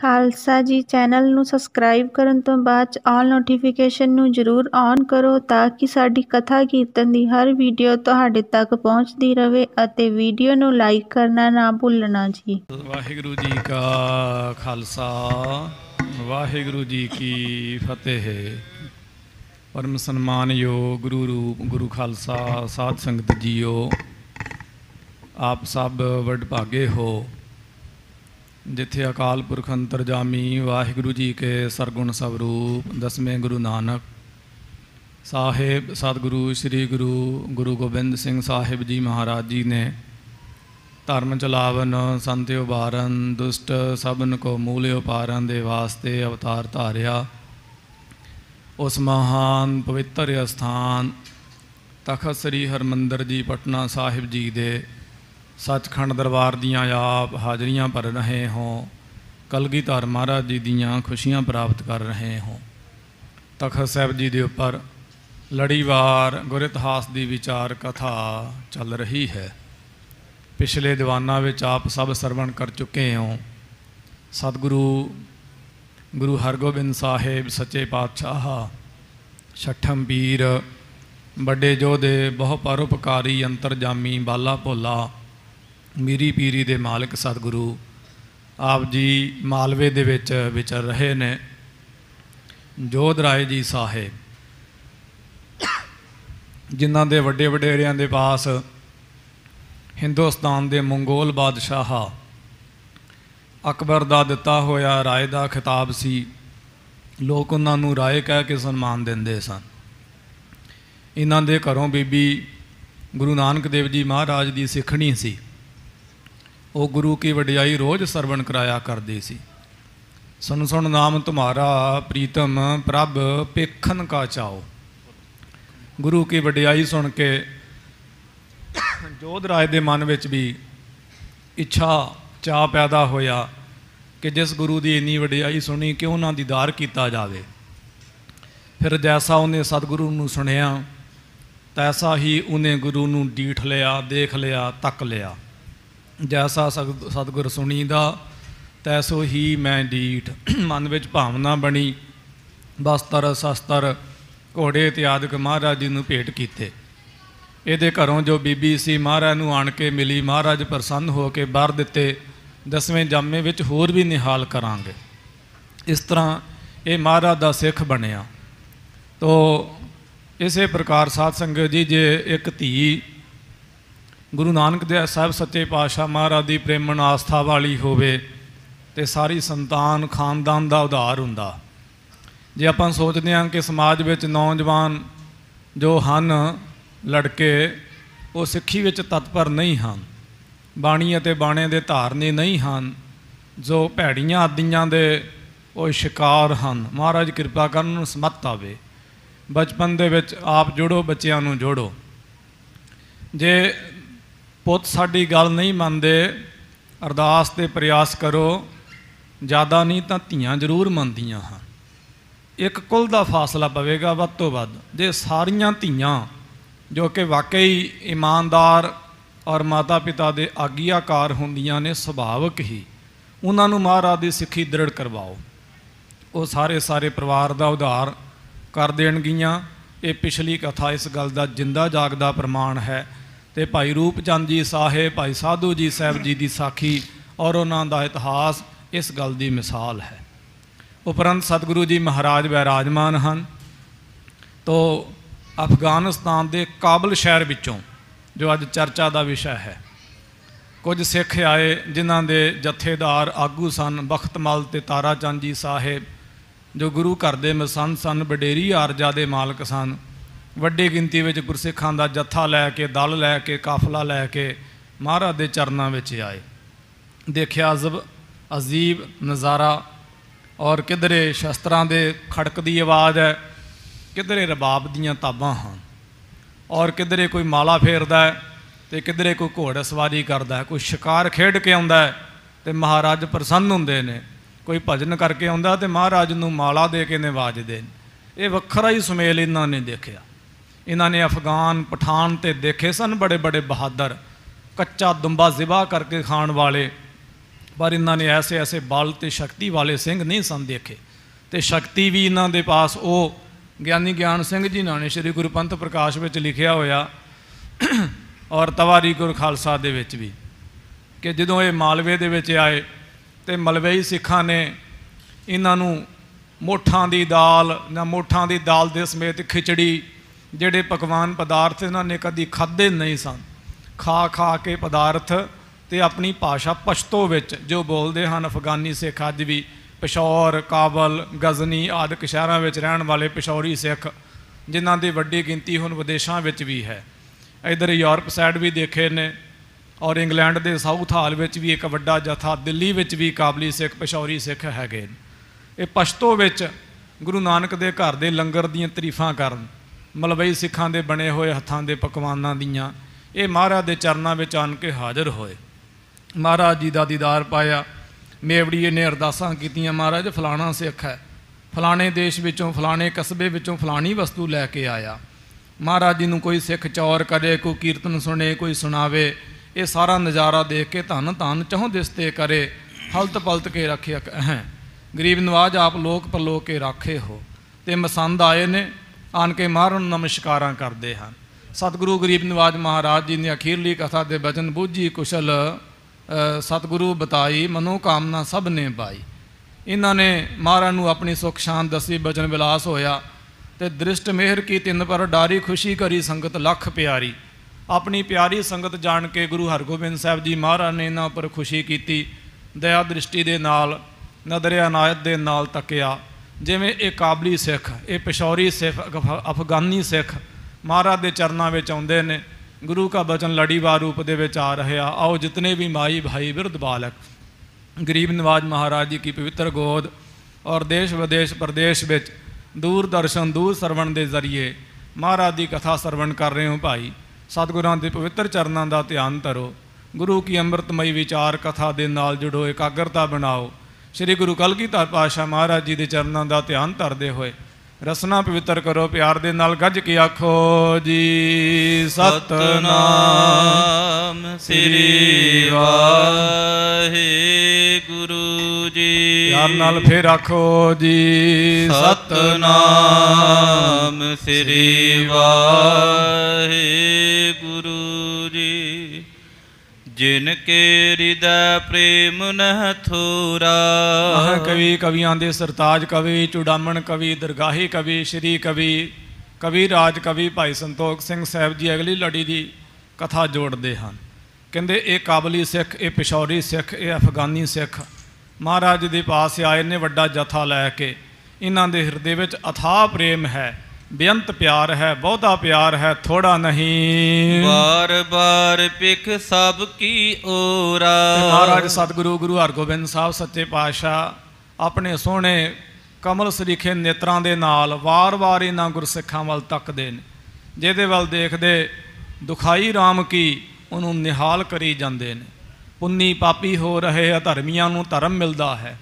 ਖਾਲਸਾ ਜੀ ਚੈਨਲ ਨੂੰ ਸਬਸਕ੍ਰਾਈਬ ਕਰਨ ਤੋਂ ਬਾਅਦ ਆਲ ਨੋਟੀਫਿਕੇਸ਼ਨ ਨੂੰ ਜ਼ਰੂਰ ਔਨ ਕਰੋ ਤਾਂ ਕਿ ਸਾਡੀ ਕਥਾ ਕੀਰਤਨ ਦੀ ਹਰ ਵੀਡੀਓ ਤੁਹਾਡੇ ਤੱਕ ਪਹੁੰਚਦੀ ਰਹੇ ਅਤੇ ਵੀਡੀਓ ਨੂੰ ਲਾਈਕ ਕਰਨਾ ਨਾ ਭੁੱਲਣਾ ਜੀ ਵਾਹਿਗੁਰੂ ਜੀ ਕਾ ਖਾਲਸਾ ਵਾਹਿਗੁਰੂ ਜੀ ਕੀ ਫਤਿਹ ਪਰਮ ਸਨਮਾਨਯੋਗ ਗੁਰੂ ਰੂਪ ਗੁਰੂ ਖਾਲਸਾ ਸਾਧ ਸੰਗਤ ਜੀਓ ਆਪ ਸਭ ਭਾਗੇ ਹੋ ਜਿੱਥੇ ਅਕਾਲ ਪੁਰਖ ਅੰਤਰਜਾਮੀ ਵਾਹਿਗੁਰੂ ਜੀ ਕੇ ਸਰਗੁਣ ਸਵਰੂਪ ਦਸਵੇਂ ਗੁਰੂ ਨਾਨਕ ਸਾਹਿਬ ਸਤਿਗੁਰੂ ਸ੍ਰੀ ਗੁਰੂ ਗੁਰੂ ਗੋਬਿੰਦ ਸਿੰਘ ਸਾਹਿਬ ਜੀ ਮਹਾਰਾਜ ਜੀ ਨੇ ਧਰਮ ਚਲਾਵਨ ਸੰਤਿਉ ਉਬਾਰਨ ਦੁਸ਼ਟ ਸਭਨ ਕੋ ਮੂਲ ਉਪਾਰਨ ਦੇ ਵਾਸਤੇ ਅਵਤਾਰ ਧਾਰਿਆ ਉਸ ਮਹਾਨ ਪਵਿੱਤਰ ਸਥਾਨ ਤਖਤ ਸ੍ਰੀ ਹਰਮੰਦਰ ਜੀ ਪਟਨਾ ਸਾਹਿਬ ਜੀ ਦੇ ਸੱਚਖੰਡ ਦਰਬਾਰ ਦੀਆਂ ਆਪ ਹਾਜ਼ਰੀਆਂ ਭਰ ਰਹੇ ਹੋ ਕਲਗੀਧਰ ਮਹਾਰਾਜ ਜੀ ਦੀਆਂ ਖੁਸ਼ੀਆਂ ਪ੍ਰਾਪਤ ਕਰ ਰਹੇ ਹੋ ਤਖਤ ਸਾਹਿਬ ਜੀ ਦੇ ਉੱਪਰ ਲੜੀਵਾਰ ਗੁਰ ਇਤਿਹਾਸ ਦੀ ਵਿਚਾਰ ਕਥਾ ਚੱਲ ਰਹੀ ਹੈ ਪਿਛਲੇ ਦੀਵਾਨਾਂ ਵਿੱਚ ਆਪ ਸਭ ਸਰਵਣ ਕਰ ਚੁੱਕੇ ਹੋ ਸਤਿਗੁਰੂ ਗੁਰੂ ਹਰਗੋਬਿੰਦ ਸਾਹਿਬ ਸੱਚੇ ਪਾਤਸ਼ਾਹ ਛਠਮ ਵੀਰ ਵੱਡੇ ਜੋਧੇ ਬਹੁ ਪਰਉਪਕਾਰੀ ਅੰਤਰਜਾਮੀ ਬਾਲਾ ਭੋਲਾ ਮੀਰੀ ਪੀਰੀ ਦੇ ਮਾਲਕ ਸਤਿਗੁਰੂ ਆਪ ਜੀ ਮਾਲਵੇ ਦੇ ਵਿੱਚ ਵਿਚਰ ਰਹੇ ਨੇ ਜੋਧ ਰਾਏ ਜੀ ਸਾਹਿਬ ਜਿਨ੍ਹਾਂ ਦੇ ਵੱਡੇ ਵਡੇਰਿਆਂ ਦੇ ਪਾਸ ਹਿੰਦੁਸਤਾਨ ਦੇ ਮੰਗੋਲ ਬਾਦਸ਼ਾਹ ਅਕਬਰ ਦਾ ਦਿੱਤਾ ਹੋਇਆ ਰਾਏ ਦਾ ਖਿਤਾਬ ਸੀ ਲੋਕ ਉਹਨਾਂ ਨੂੰ ਰਾਏ ਕਹਿ ਕੇ ਸਨਮਾਨ ਦਿੰਦੇ ਸਨ ਇਹਨਾਂ ਦੇ ਘਰੋਂ ਬੀਬੀ ਗੁਰੂ ਨਾਨਕ ਦੇਵ ਜੀ ਮਹਾਰਾਜ ਦੀ ਸਿੱਖਣੀ ਸੀ ਉਹ ਗੁਰੂ ਕੀ ਵਡਿਆਈ ਰੋਜ਼ ਸਰਵਣ ਕਰਾਇਆ ਕਰਦੇ ਸੀ ਸੁਣ ਸੁਣ ਨਾਮ ਤੁਮਾਰਾ ਪ੍ਰੀਤਮ ਪ੍ਰਭ ਪੇਖਨ ਕਾ ਚਾਓ ਗੁਰੂ ਕੀ ਵਡਿਆਈ ਸੁਣ ਕੇ ਜੋਧ ਰਾਜ ਦੇ ਮਨ ਵਿੱਚ ਵੀ ਇੱਛਾ ਚਾਹ ਪੈਦਾ ਹੋਇਆ ਕਿ ਜਿਸ ਗੁਰੂ ਦੀ ਇੰਨੀ ਵਡਿਆਈ ਸੁਣੀ ਕਿਉਂ ਨਾ ਦੀਦਾਰ ਕੀਤਾ ਜਾਵੇ ਫਿਰ ਜੈਸਾ ਉਹਨੇ ਸਤਿਗੁਰੂ ਨੂੰ ਸੁਣਿਆ ਤੈਸਾ ਹੀ ਉਹਨੇ ਗੁਰੂ ਨੂੰ ਡੀਠ ਲਿਆ ਦੇਖ ਲਿਆ ਤੱਕ ਲਿਆ ਜੈਸਾ ਸਤਗੁਰ ਸੁਣੀ ਦਾ ਤੈਸੋ ਹੀ ਮੈਂ ਡੀਠ ਮਨ ਵਿੱਚ ਭਾਵਨਾ ਬਣੀ ਬਸਤਰ ਸਸਤਰ ਘੋੜੇ ਆਦਿਕ ਮਹਾਰਾਜ ਜੀ ਨੂੰ ਭੇਟ ਕੀਤੇ ਇਹਦੇ ਘਰੋਂ ਜੋ ਬੀਬੀ ਸੀ ਮਹਾਰਾਜ ਨੂੰ ਆਣ ਕੇ ਮਿਲੀ ਮਹਾਰਾਜ ਪ੍ਰਸੰਨ ਹੋ ਕੇ ਬਾਹਰ ਦਿੱਤੇ ਦਸਵੇਂ ਜਾਮੇ ਵਿੱਚ ਹੋਰ ਵੀ ਨਿਹਾਲ ਕਰਾਂਗੇ ਇਸ ਤਰ੍ਹਾਂ ਇਹ ਮਹਾਰਾਜ ਦਾ ਸਿੱਖ ਬਣਿਆ ਤੋਂ ਇਸੇ ਪ੍ਰਕਾਰ ਸਾਧ ਸੰਗਤ ਜੀ ਜੇ ਇੱਕ ਧੀ ਗੁਰੂ ਨਾਨਕ ਦੇਵ ਸਾਹਿਬ ਸੱਚੇ ਪਾਤਸ਼ਾਹ ਮਹਾਰਾਜ ਦੀ ਪ੍ਰੇਮਣ ਆਸਥਾ ਵਾਲੀ ਹੋਵੇ ਤੇ ਸਾਰੀ ਸੰਤਾਨ ਖਾਨਦਾਨ ਦਾ ਉਧਾਰ ਹੁੰਦਾ ਜੇ ਆਪਾਂ ਸੋਚਦੇ ਹਾਂ ਕਿ ਸਮਾਜ ਵਿੱਚ ਨੌਜਵਾਨ ਜੋ ਹਨ ਲੜਕੇ ਉਹ ਸਿੱਖੀ ਵਿੱਚ ਤਤਪਰ ਨਹੀਂ ਹਨ ਬਾਣੀ ਅਤੇ ਬਾਣੇ ਦੇ ਧਾਰਨੇ ਨਹੀਂ ਹਨ ਜੋ ਭੈੜੀਆਂ ਆਦੀਆਂ ਦੇ ਉਹ ਸ਼ਿਕਾਰ ਹਨ ਮਹਾਰਾਜ ਕਿਰਪਾ ਕਰਨ ਨੂੰ ਸਮਤ ਆਵੇ ਬਚਪਨ ਦੇ ਵਿੱਚ ਆਪ ਜੋੜੋ ਬੱਚਿਆਂ ਨੂੰ ਜੋੜੋ ਜੇ ਪੁੱਤ ਸਾਡੀ ਗੱਲ ਨਹੀਂ ਮੰਨਦੇ ਅਰਦਾਸ ਤੇ ਪ੍ਰਯਾਸ ਕਰੋ ਜਿਆਦਾ ਨਹੀਂ ਤਾਂ ਧੀਆਂ ਜ਼ਰੂਰ ਮੰਨਦੀਆਂ ਹਨ ਇੱਕ ਕੁੱਲ ਦਾ ਫਾਸਲਾ ਪਵੇਗਾ ਵੱਧ ਤੋਂ ਵੱਧ ਜੇ ਸਾਰੀਆਂ ਧੀਆਂ ਜੋ ਕਿ ਵਾਕਈ ਇਮਾਨਦਾਰ ਔਰ ਮਾਤਾ ਪਿਤਾ ਦੇ ਆਗਿਆਕਾਰ ਹੁੰਦੀਆਂ ਨੇ ਸੁਭਾਵਕ ਹੀ ਉਹਨਾਂ ਨੂੰ ਮਹਾਰਾਜ ਦੀ ਸਿੱਖੀ ਦ੍ਰਿੜ ਕਰਵਾਓ ਉਹ ਸਾਰੇ ਸਾਰੇ ਪਰਿਵਾਰ ਦਾ ਉਧਾਰ ਕਰ ਦੇਣਗੀਆਂ ਇਹ ਪਿਛਲੀ ਕਥਾ ਇਸ ਗੱਲ ਦਾ ਜਿੰਦਾ ਜਾਗਦਾ ਪ੍ਰਮਾਣ ਹੈ ਤੇ ਭਾਈ ਰੂਪ ਚੰਦ ਜੀ ਸਾਹਿਬ ਭਾਈ ਸਾਧੂ ਜੀ ਸਾਹਿਬ ਜੀ ਦੀ ਸਾਖੀ ਔਰ ਉਹਨਾਂ ਦਾ ਇਤਿਹਾਸ ਇਸ ਗੱਲ ਦੀ ਮਿਸਾਲ ਹੈ ਉਪਰੰਤ ਸਤਿਗੁਰੂ ਜੀ ਮਹਾਰਾਜ ਬੈਰਾਜਮਾਨ ਹਨ ਤੋਂ ਅਫਗਾਨਿਸਤਾਨ ਦੇ ਕਾਬਲ ਸ਼ਹਿਰ ਵਿੱਚੋਂ ਜੋ ਅੱਜ ਚਰਚਾ ਦਾ ਵਿਸ਼ਾ ਹੈ ਕੁਝ ਸਿੱਖ ਆਏ ਜਿਨ੍ਹਾਂ ਦੇ ਜਥੇਦਾਰ ਆਗੂ ਸਨ ਬਖਤਮਲ ਤੇ ਤਾਰਾ ਚੰਦ ਜੀ ਸਾਹਿਬ ਜੋ ਗੁਰੂ ਘਰ ਦੇ ਮਸੰਦ ਸਨ ਬਡੇਰੀ ਆਰਜਾ ਦੇ ਮਾਲਕ ਸਨ ਵੱਡੀ ਗਿਣਤੀ ਵਿੱਚ ਗੁਰਸਿੱਖਾਂ ਦਾ ਜੱਥਾ ਲੈ ਕੇ ਦਲ ਲੈ ਕੇ ਕਾਫਲਾ ਲੈ ਕੇ ਮਹਾਰਾਜ ਦੇ ਚਰਨਾਂ ਵਿੱਚ ਆਏ ਦੇਖਿਆ ਅਜ਼ਬ ਅਜ਼ੀਬ ਨਜ਼ਾਰਾ ਔਰ ਕਿਧਰੇ ਸ਼ਸਤਰਾਂ ਦੇ ਖੜਕਦੀ ਆਵਾਜ਼ ਹੈ ਕਿਧਰੇ ਰਬਾਬ ਦੀਆਂ ਤਾਬਾਂ ਹਨ ਔਰ ਕਿਧਰੇ ਕੋਈ ਮਾਲਾ ਫੇਰਦਾ ਹੈ ਤੇ ਕਿਧਰੇ ਕੋਈ ਘੋੜ ਸਵਾਰੀ ਕਰਦਾ ਹੈ ਕੋਈ ਸ਼ਿਕਾਰ ਖੇਡ ਕੇ ਆਉਂਦਾ ਹੈ ਤੇ ਮਹਾਰਾਜ ਪ੍ਰਸੰਨ ਹੁੰਦੇ ਨੇ ਕੋਈ ਭਜਨ ਕਰਕੇ ਆਉਂਦਾ ਤੇ ਮਹਾਰਾਜ ਨੂੰ ਮਾਲਾ ਦੇ ਕੇ ਨਿਵਾਜਦੇ ਨੇ ਇਹ ਵੱਖਰਾ ਹੀ ਸੁਮੇਲ ਇਹਨਾਂ ਨੇ ਦੇਖਿਆ ਇਹਨਾਂ ਨੇ ਅਫਗਾਨ ਪਠਾਨ ਤੇ ਦੇਖੇ ਸਨ ਬੜੇ ਬੜੇ ਬਹਾਦਰ ਕੱਚਾ ਦੁੰਬਾ ਜ਼ਿਬਾ ਕਰਕੇ ਖਾਣ ਵਾਲੇ ਪਰ ਇਹਨਾਂ ਨੇ ਐਸੇ ਐਸੇ ਬਲ ਤੇ ਸ਼ਕਤੀ ਵਾਲੇ ਸਿੰਘ ਨਹੀਂ ਸਨ ਦੇਖੇ ਤੇ ਸ਼ਕਤੀ ਵੀ ਇਹਨਾਂ ਦੇ ਪਾਸ ਉਹ ਗਿਆਨੀ ਗਿਆਨ ਸਿੰਘ ਜੀ ਨਾਨੇ ਸ੍ਰੀ ਗੁਰੂ ਪੰਥ ਪ੍ਰਕਾਸ਼ ਵਿੱਚ ਲਿਖਿਆ ਹੋਇਆ ਔਰ ਤਵਾਰੀ ਗੁਰ ਖਾਲਸਾ ਦੇ ਵਿੱਚ ਵੀ ਕਿ ਜਦੋਂ ਇਹ ਮਾਲਵੇ ਦੇ ਵਿੱਚ ਆਏ ਤੇ ਮਲਵਈ ਸਿੱਖਾਂ ਨੇ ਇਹਨਾਂ ਨੂੰ ਮੋਠਾਂ ਦੀ ਦਾਲ ਜਾਂ ਮੋਠਾਂ ਦੀ ਦਾਲ ਦੇ ਸਮੇਤ ਖਿਚੜੀ ਜਿਹੜੇ ਪਕਵਾਨ ਪਦਾਰਥ ਇਹਨਾਂ ਨੇ ਕਦੀ ਖਾਦੇ ਨਹੀਂ ਸਨ ਖਾ ਖਾ ਕੇ ਪਦਾਰਥ ਤੇ ਆਪਣੀ ਭਾਸ਼ਾ ਪਸ਼ਤੋ ਵਿੱਚ ਜੋ ਬੋਲਦੇ ਹਨ ਅਫਗਾਨੀ ਸਿੱਖ ਅੱਜ ਵੀ ਪਸ਼ੌਰ ਕਾਬਲ ਗਜ਼ਨੀ ਆਦਿਕ ਸ਼ਹਿਰਾਂ ਵਿੱਚ ਰਹਿਣ ਵਾਲੇ ਪਸ਼ੌਰੀ ਸਿੱਖ ਜਿਨ੍ਹਾਂ ਦੀ ਵੱਡੀ ਗਿਣਤੀ ਹੁਣ ਵਿਦੇਸ਼ਾਂ ਵਿੱਚ ਵੀ ਹੈ ਇਧਰ ਯੂਰਪ ਸਾਈਡ ਵੀ ਦੇਖੇ ਨੇ ਔਰ ਇੰਗਲੈਂਡ ਦੇ ਸਾਊਥ ਹਾਲ ਵਿੱਚ ਵੀ ਇੱਕ ਵੱਡਾ ਜਥਾ ਦਿੱਲੀ ਵਿੱਚ ਵੀ ਕਾਬਲੀ ਸਿੱਖ ਪਸ਼ੌਰੀ ਸਿੱਖ ਹੈਗੇ ਇਹ ਪਸ਼ਤੋ ਵਿੱਚ ਗੁਰੂ ਨਾਨਕ ਦੇ ਘਰ ਦੇ ਲੰਗਰ ਦੀਆਂ ਤਾਰੀਫਾਂ ਕਰਨ ਮਲਵਈ ਸਿੱਖਾਂ ਦੇ ਬਣੇ ਹੋਏ ਹੱਥਾਂ ਦੇ ਪਕਵਾਨਾਂ ਦੀਆਂ ਇਹ ਮਹਾਰਾਜ ਦੇ ਚਰਨਾਂ ਵਿੱਚ ਆਣ ਕੇ ਹਾਜ਼ਰ ਹੋਏ ਮਹਾਰਾਜ ਜੀ ਦਾ ਦੀਦਾਰ ਪਾਇਆ ਮੇਵੜੀਏ ਨੇ ਅਰਦਾਸਾਂ ਕੀਤੀਆਂ ਮਹਾਰਾਜ ਫਲਾਣਾ ਸਿੱਖ ਹੈ ਫਲਾਣੇ ਦੇਸ਼ ਵਿੱਚੋਂ ਫਲਾਣੇ ਕਸਬੇ ਵਿੱਚੋਂ ਫਲਾਣੀ ਵਸਤੂ ਲੈ ਕੇ ਆਇਆ ਮਹਾਰਾਜ ਜੀ ਨੂੰ ਕੋਈ ਸਿੱਖ ਚੌਰ ਕਰੇ ਕੋਈ ਕੀਰਤਨ ਸੁਣੇ ਕੋਈ ਸੁਣਾਵੇ ਇਹ ਸਾਰਾ ਨਜ਼ਾਰਾ ਦੇਖ ਕੇ ਧੰਨ ਧੰਨ ਚਾਹੋਂ ਦਿਸਤੇ ਕਰੇ ਹਲਤ ਪਲਤ ਕੇ ਰੱਖਿਆ ਹੈ ਗਰੀਬ ਨਵਾਜ ਆਪ ਲੋਕ ਪਰ ਲੋਕ ਕੇ ਰੱਖੇ ਹੋ ਤੇ ਮਸੰਦ ਆਏ ਨੇ ਆਣ ਕੇ ਮਹਾਰਾਜ ਨੂੰ ਨਮਸਕਾਰਾਂ ਕਰਦੇ ਹਨ ਸਤਿਗੁਰੂ ਗਰੀਬ ਨਿਵਾਜ ਮਹਾਰਾਜ ਜੀ ਨੇ ਅਖੀਰਲੀ ਕਥਾ ਦੇ ਬਚਨ ਬੁੱਝੀ ਕੁਸ਼ਲ ਸਤਿਗੁਰੂ ਬਤਾਈ ਮਨੋ ਕਾਮਨਾ ਸਭ ਨੇ ਪਾਈ ਇਹਨਾਂ ਨੇ ਮਹਾਰਾਜ ਨੂੰ ਆਪਣੀ ਸੁਖ ਸ਼ਾਂਤ ਦਸੀ ਬਚਨ ਵਿਲਾਸ ਹੋਇਆ ਤੇ ਦ੍ਰਿਸ਼ਟ ਮਿਹਰ ਕੀ ਤਿੰਨ ਪਰ ਡਾਰੀ ਖੁਸ਼ੀ ਕਰੀ ਸੰਗਤ ਲੱਖ ਪਿਆਰੀ ਆਪਣੀ ਪਿਆਰੀ ਸੰਗਤ ਜਾਣ ਕੇ ਗੁਰੂ ਹਰਗੋਬਿੰਦ ਸਾਹਿਬ ਜੀ ਮਹਾਰਾਜ ਨੇ ਇਹਨਾਂ ਉੱਪਰ ਖੁਸ਼ੀ ਕੀਤੀ ਦਇਆ ਦ੍ਰਿਸ਼ਟੀ ਦੇ ਨਾਲ ਨਦਰਿਆ ਨਾਇਤ ਦੇ ਨਾਲ ਤੱਕਿਆ ਜਿਵੇਂ ਇਹ ਕਾਬਲੀ ਸਿੱਖ ਇਹ ਪਿਸ਼ੌਰੀ ਸਿੱਖ ਅਫਗਾਨੀ ਸਿੱਖ ਮਹਾਰਾਜ ਦੇ ਚਰਨਾਂ ਵਿੱਚ ਆਉਂਦੇ ਨੇ ਗੁਰੂ ਦਾ ਬਚਨ ਲੜੀਵਾਰ ਰੂਪ ਦੇ ਵਿੱਚ ਆ ਰਿਹਾ ਆਓ ਜਿਤਨੇ ਵੀ ਮਾਈ ਭਾਈ ਬਿਰਧ ਬਾਲਕ ਗਰੀਬ ਨਿਵਾਜ ਮਹਾਰਾਜ ਜੀ ਕੀ ਪਵਿੱਤਰ ਗੋਦ ਔਰ ਦੇਸ਼ ਵਿਦੇਸ਼ ਪ੍ਰਦੇਸ਼ ਵਿੱਚ ਦੂਰਦਰਸ਼ਨ ਦੂਰ ਸਰਵਣ ਦੇ ਜ਼ਰੀਏ ਮਹਾਰਾਜ ਦੀ ਕਥਾ ਸਰਵਣ ਕਰ ਰਹੇ ਹੋ ਭਾਈ ਸਤਿਗੁਰਾਂ ਦੇ ਪਵਿੱਤਰ ਚਰਨਾਂ ਦਾ ਧਿਆਨ ਧਰੋ ਗੁਰੂ ਕੀ ਅੰਮ੍ਰਿਤਮਈ ਵਿਚਾਰ ਕਥਾ ਦੇ ਨਾਲ ਜੁੜੋ ਇਕਾਗਰਤਾ ਬਣਾਓ ਸ੍ਰੀ ਗੁਰੂ ਕਲਗੀਧਰ ਪਾਸ਼ਾ ਮਹਾਰਾਜ ਜੀ ਦੇ ਚਰਨਾਂ ਦਾ ਧਿਆਨ ਧਰਦੇ ਹੋਏ ਰਸਨਾ ਪਵਿੱਤਰ ਕਰੋ ਪਿਆਰ ਦੇ ਨਾਲ ਗੱਜ ਕੇ ਆਖੋ ਜੀ ਸਤਨਾਮ ਸ੍ਰੀ ਵਾਹਿਗੁਰੂ ਜੀ ਪਿਆਰ ਨਾਲ ਫੇਰ ਆਖੋ ਜੀ ਸਤਨਾਮ ਸ੍ਰੀ ਵਾਹਿਗੁਰੂ ਜਿਨ ਕੇ ਹਿਰਦੈ ਪ੍ਰੇਮ ਨਹ ਥੂਰਾ ਮਹਾ ਕਵੀ ਕਵੀਆਂ ਦੇ ਸਰਤਾਜ ਕਵੀ ਚੁਡਾਮਣ ਕਵੀ ਦਰਗਾਹੀ ਕਵੀ ਸ਼੍ਰੀ ਕਵੀ ਕਵੀ ਰਾਜ ਕਵੀ ਭਾਈ ਸੰਤੋਖ ਸਿੰਘ ਸਾਹਿਬ ਜੀ ਅਗਲੀ ਲੜੀ ਦੀ ਕਥਾ ਜੋੜਦੇ ਹਨ ਕਹਿੰਦੇ ਇਹ ਕਾਬਲੀ ਸਿੱਖ ਇਹ ਪਿਸ਼ੌਰੀ ਸਿੱਖ ਇਹ ਅਫਗਾਨੀ ਸਿੱਖ ਮਹਾਰਾਜ ਦੇ ਪਾਸ ਆਏ ਨੇ ਵੱਡਾ ਜਥਾ ਲੈ ਕੇ ਇਹਨਾਂ ਦੇ ਹਿਰਦੇ ਵਿੱਚ ਅਥਾਹ ਪ੍ਰੇਮ ਹੈ ਬੇਅੰਤ ਪਿਆਰ ਹੈ ਬਹੁਤਾ ਪਿਆਰ ਹੈ ਥੋੜਾ ਨਹੀਂ ਬਾਰ ਬਾਰ ਪਿਖ ਸਭ ਕੀ ਓਰਾ ਮਹਾਰਾਜ ਸਤਿਗੁਰੂ ਗੁਰੂ ਹਰਗੋਬਿੰਦ ਸਾਹਿਬ ਸੱਚੇ ਪਾਤਸ਼ਾਹ ਆਪਣੇ ਸੋਹਣੇ ਕਮਲ ਸ੍ਰੀਖੇ ਨੇਤਰਾਂ ਦੇ ਨਾਲ ਵਾਰ-ਵਾਰ ਇਹਨਾਂ ਗੁਰਸਿੱਖਾਂ ਵੱਲ ਤੱਕਦੇ ਨੇ ਜਿਹਦੇ ਵੱਲ ਦੇਖਦੇ ਦੁਖਾਈ RAM ਕੀ ਉਹਨੂੰ ਨਿਹਾਲ ਕਰੀ ਜਾਂਦੇ ਨੇ ਪੁੰਨੀ ਪਾਪੀ ਹੋ ਰਹੇ ਅਧਰਮੀਆਂ ਨੂੰ ਧਰਮ ਮਿਲਦਾ ਹੈ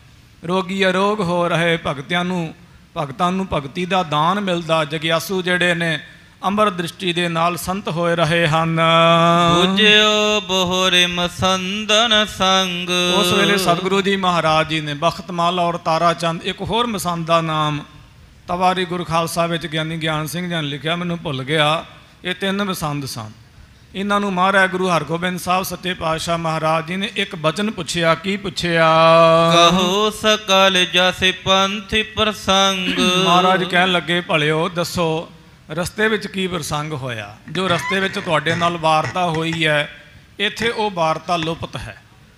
ਰੋਗੀ ਅਰੋਗ ਹੋ ਰਹੇ ਭਗਤਿਆਂ ਨੂੰ ਭਗਤਾਂ ਨੂੰ ਭਗਤੀ ਦਾ ਦਾਨ ਮਿਲਦਾ ਜਗਿਆਸੂ ਜਿਹੜੇ ਨੇ ਅਮਰ ਦ੍ਰਿਸ਼ਟੀ ਦੇ ਨਾਲ ਸੰਤ ਹੋਏ ਰਹੇ ਹਨ ਬੁਝਿਓ ਬਹੁਰੇ ਮਸੰਦਨ ਸੰਗ ਉਸ ਵੇਲੇ ਸਤਿਗੁਰੂ ਜੀ ਮਹਾਰਾਜ ਜੀ ਨੇ ਬਖਤਮਾਲਾ ਔਰ ਤਾਰਾ ਚੰਦ ਇੱਕ ਹੋਰ ਮਸੰਦ ਦਾ ਨਾਮ ਤਵਾਰੀ ਗੁਰਖਾਲਸਾ ਵਿੱਚ ਗਿਆਨੀ ਗਿਆਨ ਸਿੰਘ ਜੀ ਨੇ ਲਿਖਿਆ ਮੈਨੂੰ ਭੁੱਲ ਗਿਆ ਇਹ ਤਿੰਨ ਮਸੰਦ ਸਨ ਇਹਨਾਂ ਨੂੰ ਮਹਾਰਾਜ ਗੁਰੂ ਹਰਗੋਬਿੰਦ ਸਾਹਿਬ ਸੱਚੇ ਪਾਤਸ਼ਾਹ ਮਹਾਰਾਜ ਜੀ ਨੇ ਇੱਕ ਬਚਨ ਪੁੱਛਿਆ ਕੀ ਪੁੱਛਿਆ ਕਹੋ ਸਕਲ ਜਸ ਪੰਥ ਪ੍ਰਸੰਗ ਮਹਾਰਾਜ ਕਹਿਣ ਲੱਗੇ ਭਲਿਓ ਦੱਸੋ ਰਸਤੇ ਵਿੱਚ ਕੀ ਪ੍ਰਸੰਗ ਹੋਇਆ ਜੋ ਰਸਤੇ ਵਿੱਚ ਤੁਹਾਡੇ ਨਾਲ ਵਾਰਤਾ ਹੋਈ ਹੈ ਇੱਥੇ ਉਹ ਵਾਰਤਾ ਲੁਪਤ ਹੈ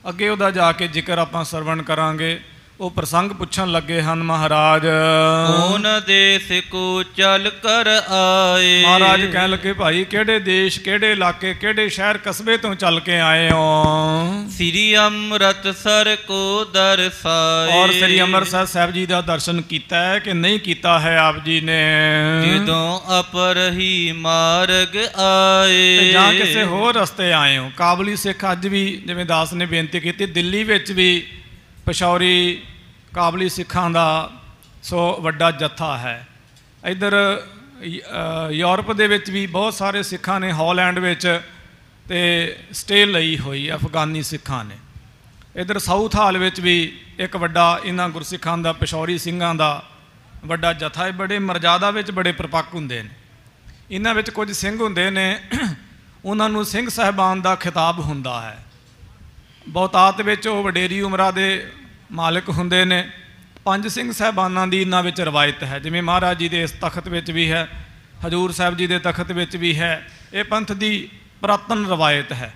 ਅੱਗੇ ਉਹਦਾ ਜਾ ਕੇ ਜ਼ਿਕਰ ਆਪਾਂ ਸਰਵਣ ਕਰਾਂਗੇ ਉਹ ਪ੍ਰਸੰਗ ਪੁੱਛਣ ਲੱਗੇ ਹਨ ਮਹਾਰਾਜ ਕੋਨ ਦੇਸ ਕੋ ਚਲ ਕਰ ਆਏ ਮਹਾਰਾਜ ਕਹਿਣ ਲੱਗੇ ਭਾਈ ਕਿਹੜੇ ਦੇਸ਼ ਕਿਹੜੇ ਇਲਾਕੇ ਕਿਹੜੇ ਸ਼ਹਿਰ ਕਸਬੇ ਤੋਂ ਚੱਲ ਕੇ ਆਏ ਹੋ ਸ੍ਰੀ ਅੰਮ੍ਰਿਤਸਰ ਕੋ ਦਰਸਾਏ ਔਰ ਸ੍ਰੀ ਅੰਮ੍ਰਿਤਸਰ ਸਾਹਿਬ ਜੀ ਦਾ ਦਰਸ਼ਨ ਕੀਤਾ ਹੈ ਕਿ ਨਹੀਂ ਕੀਤਾ ਹੈ ਆਪ ਜੀ ਨੇ ਜਦੋਂ ਅਪਰਹੀ ਮਾਰਗ ਆਏ ਤੇ ਜਾਂ ਕਿਸੇ ਹੋਰ ਰਸਤੇ ਆਏ ਹੋ ਕਾਬਲੀ ਸਿੱਖ ਅੱਜ ਵੀ ਜਿਵੇਂ ਦਾਸ ਨੇ ਬੇਨਤੀ ਕੀਤੀ ਦਿੱਲੀ ਵਿੱਚ ਵੀ ਪਸ਼ੌਰੀ ਕਾਬਲੀ ਸਿੱਖਾਂ ਦਾ ਸੋ ਵੱਡਾ ਜੱਥਾ ਹੈ ਇਧਰ ਯੂਰਪ ਦੇ ਵਿੱਚ ਵੀ ਬਹੁਤ ਸਾਰੇ ਸਿੱਖਾਂ ਨੇ ਹਾਲੈਂਡ ਵਿੱਚ ਤੇ ਸਟੇ ਲਈ ਹੋਈ ਅਫਗਾਨੀ ਸਿੱਖਾਂ ਨੇ ਇਧਰ ਸਾਊਥ ਹਾਲ ਵਿੱਚ ਵੀ ਇੱਕ ਵੱਡਾ ਇਹਨਾਂ ਗੁਰਸਿੱਖਾਂ ਦਾ ਪਸ਼ੌਰੀ ਸਿੰਘਾਂ ਦਾ ਵੱਡਾ ਜਥਾ ਹੈ ਬੜੇ ਮਰਜ਼ਾਦਾ ਵਿੱਚ ਬੜੇ ਪਰਪੱਕ ਹੁੰਦੇ ਨੇ ਇਹਨਾਂ ਵਿੱਚ ਕੁਝ ਸਿੰਘ ਹੁੰਦੇ ਨੇ ਉਹਨਾਂ ਨੂੰ ਸਿੰਘ ਸਹਿਬਾਨ ਦਾ ਖਿਤਾਬ ਹੁੰਦਾ ਹੈ ਬਹੁਤਾਤ ਵਿੱਚ ਉਹ ਵਡੇਰੀ ਉਮਰਾਂ ਦੇ ਮਾਲਕ ਹੁੰਦੇ ਨੇ ਪੰਜ ਸਿੰਘ ਸਹਿਬਾਨਾਂ ਦੀ ਇਹਨਾਂ ਵਿੱਚ ਰਵਾਇਤ ਹੈ ਜਿਵੇਂ ਮਹਾਰਾਜ ਜੀ ਦੇ ਇਸ ਤਖਤ ਵਿੱਚ ਵੀ ਹੈ ਹਜੂਰ ਸਾਹਿਬ ਜੀ ਦੇ ਤਖਤ ਵਿੱਚ ਵੀ ਹੈ ਇਹ ਪੰਥ ਦੀ ਪ੍ਰਾਤਨ ਰਵਾਇਤ ਹੈ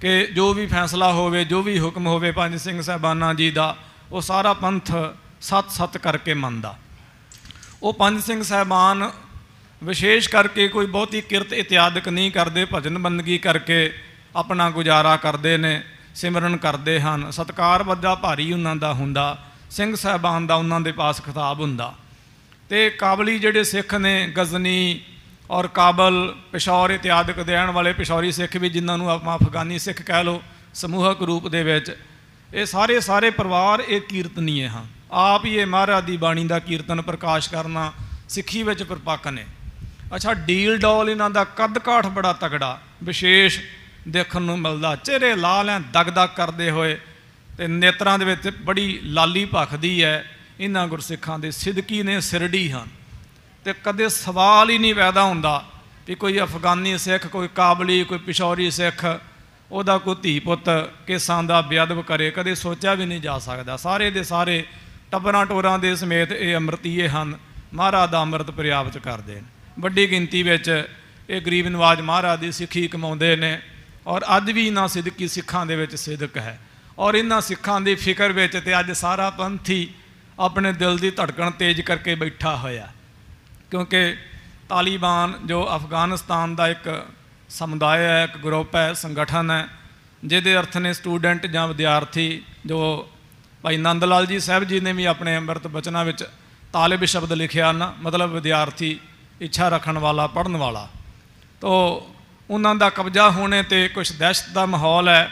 ਕਿ ਜੋ ਵੀ ਫੈਸਲਾ ਹੋਵੇ ਜੋ ਵੀ ਹੁਕਮ ਹੋਵੇ ਪੰਜ ਸਿੰਘ ਸਹਿਬਾਨਾਂ ਜੀ ਦਾ ਉਹ ਸਾਰਾ ਪੰਥ ਸਤ-ਸਤ ਕਰਕੇ ਮੰਨਦਾ ਉਹ ਪੰਜ ਸਿੰਘ ਸਹਿਬਾਨ ਵਿਸ਼ੇਸ਼ ਕਰਕੇ ਕੋਈ ਬਹੁਤੀ ਕਿਰਤ ਇਤਿਆਦਕ ਨਹੀਂ ਕਰਦੇ ਭਜਨ ਬੰਦਗੀ ਕਰਕੇ ਆਪਣਾ ਗੁਜ਼ਾਰਾ ਕਰਦੇ ਨੇ ਸਿਮਰਨ ਕਰਦੇ ਹਨ ਸਤਕਾਰ ਵੱਜਾ ਭਾਰੀ ਉਹਨਾਂ ਦਾ ਹੁੰਦਾ ਸਿੰਘ ਸਾਹਿਬਾਨ ਦਾ ਉਹਨਾਂ ਦੇ ਪਾਸ ਖਿਤਾਬ ਹੁੰਦਾ ਤੇ ਕਾਬਲੀ ਜਿਹੜੇ ਸਿੱਖ ਨੇ ਗਜ਼ਨੀ ਔਰ ਕਾਬਲ ਪਿਸ਼ੌਰ ਇਤਿਆਦਿਕ ਦੇਣ ਵਾਲੇ ਪਿਸ਼ੌਰੀ ਸਿੱਖ ਵੀ ਜਿਨ੍ਹਾਂ ਨੂੰ ਆਪਾਂ ਅਫਗਾਨੀ ਸਿੱਖ ਕਹਿ ਲੋ ਸਮੂਹਕ ਰੂਪ ਦੇ ਵਿੱਚ ਇਹ ਸਾਰੇ ਸਾਰੇ ਪਰਿਵਾਰ ਇਹ ਕੀਰਤਨੀਏ ਹਨ ਆਪ ਹੀ ਇਹ ਮਹਾਰਾਜ ਦੀ ਬਾਣੀ ਦਾ ਕੀਰਤਨ ਪ੍ਰਕਾਸ਼ ਕਰਨਾ ਸਿੱਖੀ ਵਿੱਚ ਪਰਪੱਕ ਨੇ ਅੱਛਾ ਡੀਲ ਡੋਲ ਇਹਨਾਂ ਦਾ ਕੱਦ ਕਾਠ ਬੜਾ ਤਗੜਾ ਵਿਸ਼ੇਸ਼ ਦੇਖਣ ਨੂੰ ਮਿਲਦਾ ਚਿਹਰੇ ਲਾਲ ਐ ਦਗਦਗ ਕਰਦੇ ਹੋਏ ਤੇ ਨੇਤਰਾਂ ਦੇ ਵਿੱਚ ਬੜੀ ਲਾਲੀ ਭਖਦੀ ਐ ਇਹਨਾਂ ਗੁਰਸਿੱਖਾਂ ਦੇ ਸਿਦਕੀ ਨੇ ਸਿਰੜੀ ਹਨ ਤੇ ਕਦੇ ਸਵਾਲ ਹੀ ਨਹੀਂ ਪੈਦਾ ਹੁੰਦਾ ਵੀ ਕੋਈ ਅਫਗਾਨੀ ਸਿੱਖ ਕੋਈ ਕਾਬਲੀ ਕੋਈ ਪਿਸ਼ੌਰੀ ਸਿੱਖ ਉਹਦਾ ਕੋਈ ਧੀ ਪੁੱਤ ਕਿਸਾਂ ਦਾ ਬਿਆਦਬ ਕਰੇ ਕਦੇ ਸੋਚਿਆ ਵੀ ਨਹੀਂ ਜਾ ਸਕਦਾ ਸਾਰੇ ਦੇ ਸਾਰੇ ਟੱਬਰਾਂ ਟੋਰਾਂ ਦੇ ਸਮੇਤ ਇਹ ਅਮਰਤੀਏ ਹਨ ਮਹਾਰਾਜ ਦਾ ਅੰਮ੍ਰਿਤ ਪ੍ਰਿਆਪਤ ਕਰਦੇ ਨੇ ਵੱਡੀ ਗਿਣਤੀ ਵਿੱਚ ਇਹ ਗਰੀਬ ਨਿਵਾਜ ਮਹਾਰਾਜ ਦੀ ਸਿੱਖੀ ਕਮਾਉਂਦੇ ਨੇ ਔਰ ਅੱਜ ਵੀ ਇਹਨਾਂ ਸਿੱਧਕੀ ਸਿੱਖਾਂ ਦੇ ਵਿੱਚ ਸਿੱਧਕ ਹੈ ਔਰ ਇਹਨਾਂ ਸਿੱਖਾਂ ਦੀ ਫਿਕਰ ਵਿੱਚ ਤੇ ਅੱਜ ਸਾਰਾ ਪੰਥੀ ਆਪਣੇ ਦਿਲ ਦੀ ਧੜਕਣ ਤੇਜ਼ ਕਰਕੇ ਬੈਠਾ ਹੋਇਆ ਕਿਉਂਕਿ ਤਾਲੀਬਾਨ ਜੋ ਅਫਗਾਨਿਸਤਾਨ ਦਾ ਇੱਕ ਸਮੁਦਾਇ ਹੈ ਇੱਕ ਗਰੁੱਪ ਹੈ ਸੰਗਠਨ ਹੈ ਜਿਹਦੇ ਅਰਥ ਨੇ ਸਟੂਡੈਂਟ ਜਾਂ ਵਿਦਿਆਰਥੀ ਜੋ ਭਾਈ ਨੰਦ ਲਾਲ ਜੀ ਸਾਹਿਬ ਜੀ ਨੇ ਵੀ ਆਪਣੇ ਅੰਮ੍ਰਿਤ ਬਚਨਾਂ ਵਿੱਚ ਤਾਲਿਬ ਸ਼ਬਦ ਲਿਖਿਆ ਨਾ ਮਤਲਬ ਵਿਦਿਆਰਥੀ ਇੱਛਾ ਰੱਖਣ ਵਾਲਾ ਪੜਨ ਵਾਲਾ ਤੋਂ ਉਹਨਾਂ ਦਾ ਕਬਜ਼ਾ ਹੋਣੇ ਤੇ ਕੁਝ ਦਹਿਸ਼ਤ ਦਾ ਮਾਹੌਲ ਹੈ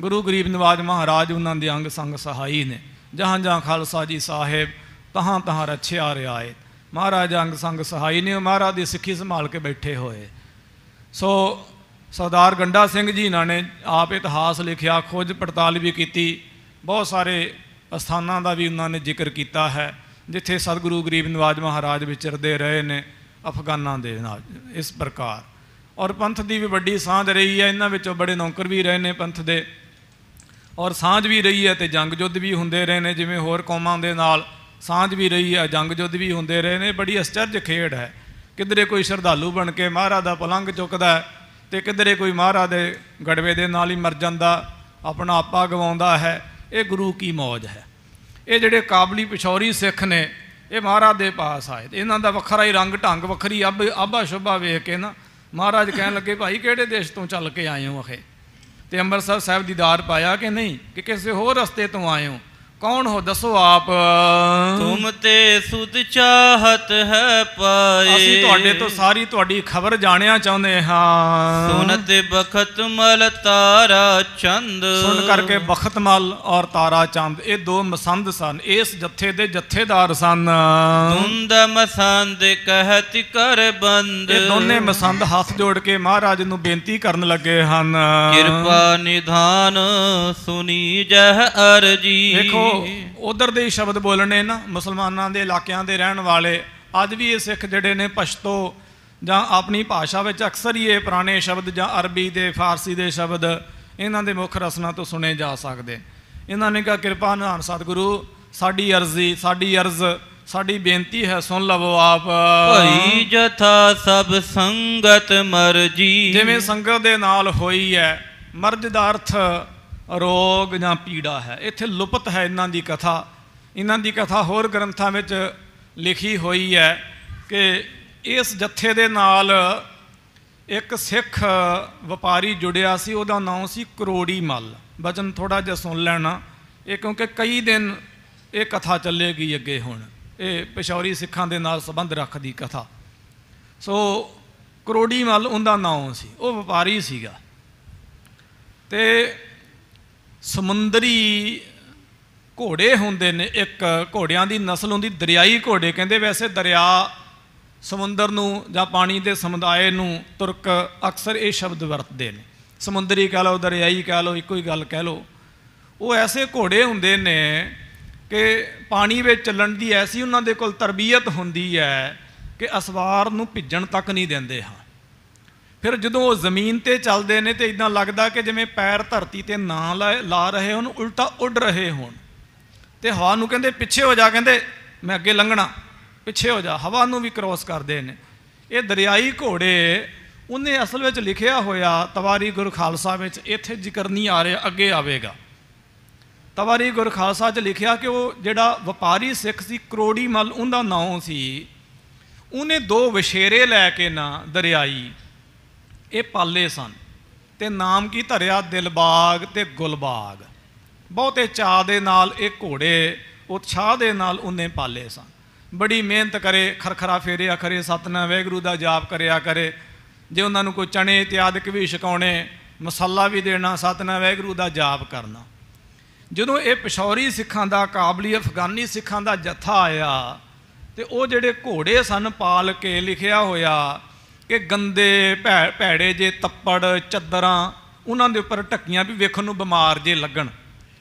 ਗੁਰੂ ਗਰੀਬ ਨਿਵਾਜ ਮਹਾਰਾਜ ਉਹਨਾਂ ਦੇ ਅੰਗ ਸੰਗ ਸਹਾਈ ਨੇ ਜਹਾਂ ਜਹਾਂ ਖਾਲਸਾ ਜੀ ਸਾਹਿਬ ਤਹਾਂ ਤਹਾਂ ਰਛਿਆ ਰਿਹਾ ਏ ਮਹਾਰਾਜ ਅੰਗ ਸੰਗ ਸਹਾਈ ਨੇ ਮਹਾਰਾਜ ਦੀ ਸਿੱਖੀ ਸੰਭਾਲ ਕੇ ਬੈਠੇ ਹੋਏ ਸੋ ਸਰਦਾਰ ਗੰਡਾ ਸਿੰਘ ਜੀ ਇਹਨਾਂ ਨੇ ਆਪ ਇਤਿਹਾਸ ਲਿਖਿਆ ਖੋਜ ਪੜਤਾਲ ਵੀ ਕੀਤੀ ਬਹੁਤ ਸਾਰੇ ਅਸਥਾਨਾਂ ਦਾ ਵੀ ਉਹਨਾਂ ਨੇ ਜ਼ਿਕਰ ਕੀਤਾ ਹੈ ਜਿੱਥੇ ਸਤਿਗੁਰੂ ਗਰੀਬ ਨਿਵਾਜ ਮਹਾਰਾਜ ਵਿਚਰਦੇ ਰਹੇ ਨੇ ਅਫਗਾਨਾਂ ਦੇ ਨਾਲ ਇਸ ਪ੍ਰਕਾਰ ਔਰ ਪੰਥ ਦੀ ਵੀ ਵੱਡੀ ਸਾਂਝ ਰਹੀ ਹੈ ਇਹਨਾਂ ਵਿੱਚੋਂ ਬੜੇ ਨੌਕਰ ਵੀ ਰਹੇ ਨੇ ਪੰਥ ਦੇ ਔਰ ਸਾਂਝ ਵੀ ਰਹੀ ਹੈ ਤੇ ਜੰਗ ਜੁੱਧ ਵੀ ਹੁੰਦੇ ਰਹੇ ਨੇ ਜਿਵੇਂ ਹੋਰ ਕੌਮਾਂ ਦੇ ਨਾਲ ਸਾਂਝ ਵੀ ਰਹੀ ਹੈ ਜੰਗ ਜੁੱਧ ਵੀ ਹੁੰਦੇ ਰਹੇ ਨੇ ਬੜੀ ਅਸਚਰਜ ਖੇਡ ਹੈ ਕਿਧਰੇ ਕੋਈ ਸ਼ਰਧਾਲੂ ਬਣ ਕੇ ਮਹਾਰਾਜ ਦਾ ਪਲੰਗ ਚੁੱਕਦਾ ਤੇ ਕਿਧਰੇ ਕੋਈ ਮਹਾਰਾਜ ਦੇ ਗੜਵੇ ਦੇ ਨਾਲ ਹੀ ਮਰ ਜਾਂਦਾ ਆਪਣਾ ਆਪਾ ਗਵਾਉਂਦਾ ਹੈ ਇਹ ਗੁਰੂ ਕੀ ਮੌਜ ਹੈ ਇਹ ਜਿਹੜੇ ਕਾਬਲੀ ਪਿਛੌਰੀ ਸਿੱਖ ਨੇ ਇਹ ਮਹਾਰਾਜ ਦੇ ਪਾਸ ਆਏ ਇਹਨਾਂ ਦਾ ਵੱਖਰਾ ਹੀ ਰੰਗ ਢੰਗ ਵੱਖਰੀ ਆਬਾ ਸ਼ੁਭਾ ਵੇਖ ਕੇ ਨਾ ਮਹਾਰਾਜ ਕਹਿਣ ਲੱਗੇ ਭਾਈ ਕਿਹੜੇ ਦੇਸ਼ ਤੋਂ ਚੱਲ ਕੇ ਆਏ ਹੋ ਅਖੇ ਤੇ ਅੰਮ੍ਰਿਤਸਰ ਸਾਹਿਬ ਦੀਦਾਰ ਪਾਇਆ ਕਿ ਨਹੀਂ ਕਿ ਕਿਸੇ ਹੋਰ ਰਸਤੇ ਤੋਂ ਆਏ ਹੋ ਕੌਣ ਹੋ ਦੱਸੋ ਆਪ ਤੁਮ ਤੇ ਸੁਧ ਚਾਹਤ ਹੈ ਪਾਏ ਅਸੀਂ ਤੁਹਾਡੇ ਤੋਂ ਸਾਰੀ ਤੁਹਾਡੀ ਖਬਰ ਜਾਣਿਆ ਚਾਹੁੰਦੇ ਹਾਂ ਸੁਨਤ ਬਖਤ ਮਲ ਤਾਰਾ ਚੰਦ ਸੁਣ ਕਰਕੇ ਬਖਤ ਮਲ ਔਰ ਤਾਰਾ ਚੰਦ ਇਹ ਦੋ ਮਸੰਦ ਸਨ ਇਸ ਜੱਥੇ ਦੇ ਜੱਥੇਦਾਰ ਸਨ ਤੁੰਦ ਮਸੰਦ ਕਹਿਤ ਕਰ ਬੰਦ ਇਹ ਦੋਨੇ ਮਸੰਦ ਹੱਥ ਜੋੜ ਕੇ ਮਹਾਰਾਜ ਨੂੰ ਬੇਨਤੀ ਕਰਨ ਲੱਗੇ ਹਨ ਕਿਰਪਾ ਨਿਧਾਨ ਸੁਨੀ ਜਹ ਅਰਜੀ ਦੇਖੋ ਉਧਰ ਦੇ ਸ਼ਬਦ ਬੋਲਣੇ ਨਾ ਮੁਸਲਮਾਨਾਂ ਦੇ ਇਲਾਕਿਆਂ ਦੇ ਰਹਿਣ ਵਾਲੇ ਅੱਜ ਵੀ ਇਹ ਸਿੱਖ ਜਿਹੜੇ ਨੇ ਪਸ਼ਤੋ ਜਾਂ ਆਪਣੀ ਭਾਸ਼ਾ ਵਿੱਚ ਅਕਸਰ ਹੀ ਇਹ ਪੁਰਾਣੇ ਸ਼ਬਦ ਜਾਂ ਅਰਬੀ ਦੇ ਫਾਰਸੀ ਦੇ ਸ਼ਬਦ ਇਹਨਾਂ ਦੇ ਮੁੱਖ ਰਸਨਾ ਤੋਂ ਸੁਣੇ ਜਾ ਸਕਦੇ ਇਹਨਾਂ ਨੇ ਕਿਹਾ ਕਿਰਪਾ ਨਿਹਾਨ ਸਤਿਗੁਰੂ ਸਾਡੀ ਅਰਜ਼ੀ ਸਾਡੀ ਅਰਜ਼ ਸਾਡੀ ਬੇਨਤੀ ਹੈ ਸੁਣ ਲਵੋ ਆਪ ਭਈ ਜਥਾ ਸਭ ਸੰਗਤ ਮਰਜੀ ਜਿਵੇਂ ਸੰਗਤ ਦੇ ਨਾਲ ਹੋਈ ਹੈ ਮਰਜ ਦਾ ਅਰਥ ਰੋਗ ਜਾਂ ਪੀੜਾ ਹੈ ਇੱਥੇ ਲੁਪਤ ਹੈ ਇਹਨਾਂ ਦੀ ਕਥਾ ਇਹਨਾਂ ਦੀ ਕਥਾ ਹੋਰ ਗ੍ਰੰਥਾਂ ਵਿੱਚ ਲਿਖੀ ਹੋਈ ਹੈ ਕਿ ਇਸ ਜੱਥੇ ਦੇ ਨਾਲ ਇੱਕ ਸਿੱਖ ਵਪਾਰੀ ਜੁੜਿਆ ਸੀ ਉਹਦਾ ਨਾਮ ਸੀ ਕਰੋੜੀ ਮੱਲ ਬਚਨ ਥੋੜਾ ਜਿਹਾ ਸੁਣ ਲੈਣਾ ਇਹ ਕਿਉਂਕਿ ਕਈ ਦਿਨ ਇਹ ਕਥਾ ਚੱਲੇਗੀ ਅੱਗੇ ਹੁਣ ਇਹ ਪਿਸ਼ੌਰੀ ਸਿੱਖਾਂ ਦੇ ਨਾਲ ਸੰਬੰਧ ਰੱਖਦੀ ਕਥਾ ਸੋ ਕਰੋੜੀ ਮੱਲ ਉਹਦਾ ਨਾਮ ਸੀ ਉਹ ਵਪਾਰੀ ਸੀਗਾ ਤੇ ਸਮੁੰਦਰੀ ਘੋੜੇ ਹੁੰਦੇ ਨੇ ਇੱਕ ਘੋੜਿਆਂ ਦੀ ਨਸਲ ਹੁੰਦੀ ਦਰਿਆਈ ਘੋੜੇ ਕਹਿੰਦੇ ਵੈਸੇ ਦਰਿਆ ਸਮੁੰਦਰ ਨੂੰ ਜਾਂ ਪਾਣੀ ਦੇ ਸਮੁਦਾਏ ਨੂੰ ਤੁਰਕ ਅਕਸਰ ਇਹ ਸ਼ਬਦ ਵਰਤਦੇ ਨੇ ਸਮੁੰਦਰੀ ਕਹ ਲਓ ਦਰਿਆਈ ਕਹ ਲਓ ਇੱਕੋ ਹੀ ਗੱਲ ਕਹਿ ਲਓ ਉਹ ਐਸੇ ਘੋੜੇ ਹੁੰਦੇ ਨੇ ਕਿ ਪਾਣੀ ਵਿੱਚ ਚੱਲਣ ਦੀ ਐਸੀ ਉਹਨਾਂ ਦੇ ਕੋਲ ਤਰਬੀਅਤ ਹੁੰਦੀ ਹੈ ਕਿ ਅਸਵਾਰ ਨੂੰ ਭਿੱਜਣ ਤੱਕ ਨਹੀਂ ਦਿੰਦੇ ਹਾਂ ਫਿਰ ਜਦੋਂ ਉਹ ਜ਼ਮੀਨ ਤੇ ਚੱਲਦੇ ਨੇ ਤੇ ਇਦਾਂ ਲੱਗਦਾ ਕਿ ਜਿਵੇਂ ਪੈਰ ਧਰਤੀ ਤੇ ਨਾ ਲਾ ਰਹੇ ਹੋਣ ਉਲਟਾ ਉੱਡ ਰਹੇ ਹੋਣ ਤੇ ਹਵਾ ਨੂੰ ਕਹਿੰਦੇ ਪਿੱਛੇ ਹੋ ਜਾ ਕਹਿੰਦੇ ਮੈਂ ਅੱਗੇ ਲੰਘਣਾ ਪਿੱਛੇ ਹੋ ਜਾ ਹਵਾ ਨੂੰ ਵੀ ਕ੍ਰੋਸ ਕਰਦੇ ਨੇ ਇਹ ਦਰਿਆਈ ਘੋੜੇ ਉਹਨੇ ਅਸਲ ਵਿੱਚ ਲਿਖਿਆ ਹੋਇਆ ਤਵਾਰੀ ਗੁਰ ਖਾਲਸਾ ਵਿੱਚ ਇੱਥੇ ਜ਼ਿਕਰ ਨਹੀਂ ਆ ਰਿਹਾ ਅੱਗੇ ਆਵੇਗਾ ਤਵਾਰੀ ਗੁਰ ਖਾਲਸਾ 'ਚ ਲਿਖਿਆ ਕਿ ਉਹ ਜਿਹੜਾ ਵਪਾਰੀ ਸਿੱਖ ਸੀ ਕਰੋੜੀ ਮਲ ਉਹਦਾ ਨਾਮ ਸੀ ਉਹਨੇ ਦੋ ਵਿਸ਼ੇਰੇ ਲੈ ਕੇ ਨਾ ਦਰਿਆਈ ਇਹ ਪਾਲੇ ਸਨ ਤੇ ਨਾਮ ਕੀ ਧਰਿਆ ਦਿਲਬਾਗ ਤੇ ਗੁਲਬਾਗ ਬਹੁਤੇ ਚਾਹ ਦੇ ਨਾਲ ਇਹ ਘੋੜੇ ਉਤਸ਼ਾਹ ਦੇ ਨਾਲ ਉਹਨੇ ਪਾਲੇ ਸਨ ਬੜੀ ਮਿਹਨਤ ਕਰੇ ਖਰਖਰਾ ਫੇਰਿਆ ਅਖਰੇ ਸਤਨਾਮ ਵੈਗਰੂ ਦਾ ਜਾਪ ਕਰਿਆ ਕਰੇ ਜੇ ਉਹਨਾਂ ਨੂੰ ਕੋਈ ਚਣੇ ਇਤਿਆਦਿਕ ਵੀ ਛਕਾਉਣੇ ਮਸਾਲਾ ਵੀ ਦੇਣਾ ਸਤਨਾਮ ਵੈਗਰੂ ਦਾ ਜਾਪ ਕਰਨਾ ਜਦੋਂ ਇਹ ਪਿਸ਼ੌਰੀ ਸਿੱਖਾਂ ਦਾ ਕਾਬਲੀ ਅਫਗਾਨੀ ਸਿੱਖਾਂ ਦਾ ਜੱਥਾ ਆਇਆ ਤੇ ਉਹ ਜਿਹੜੇ ਘੋੜੇ ਸਨ ਪਾਲ ਕੇ ਲਿਖਿਆ ਹੋਇਆ ਕਿ ਗੰਦੇ ਭੈੜੇ ਜੇ ਤੱਪੜ ਚੱਦਰਾਂ ਉਹਨਾਂ ਦੇ ਉੱਪਰ ਟੱਕੀਆਂ ਵੀ ਵੇਖਣ ਨੂੰ ਬਿਮਾਰ ਜੇ ਲੱਗਣ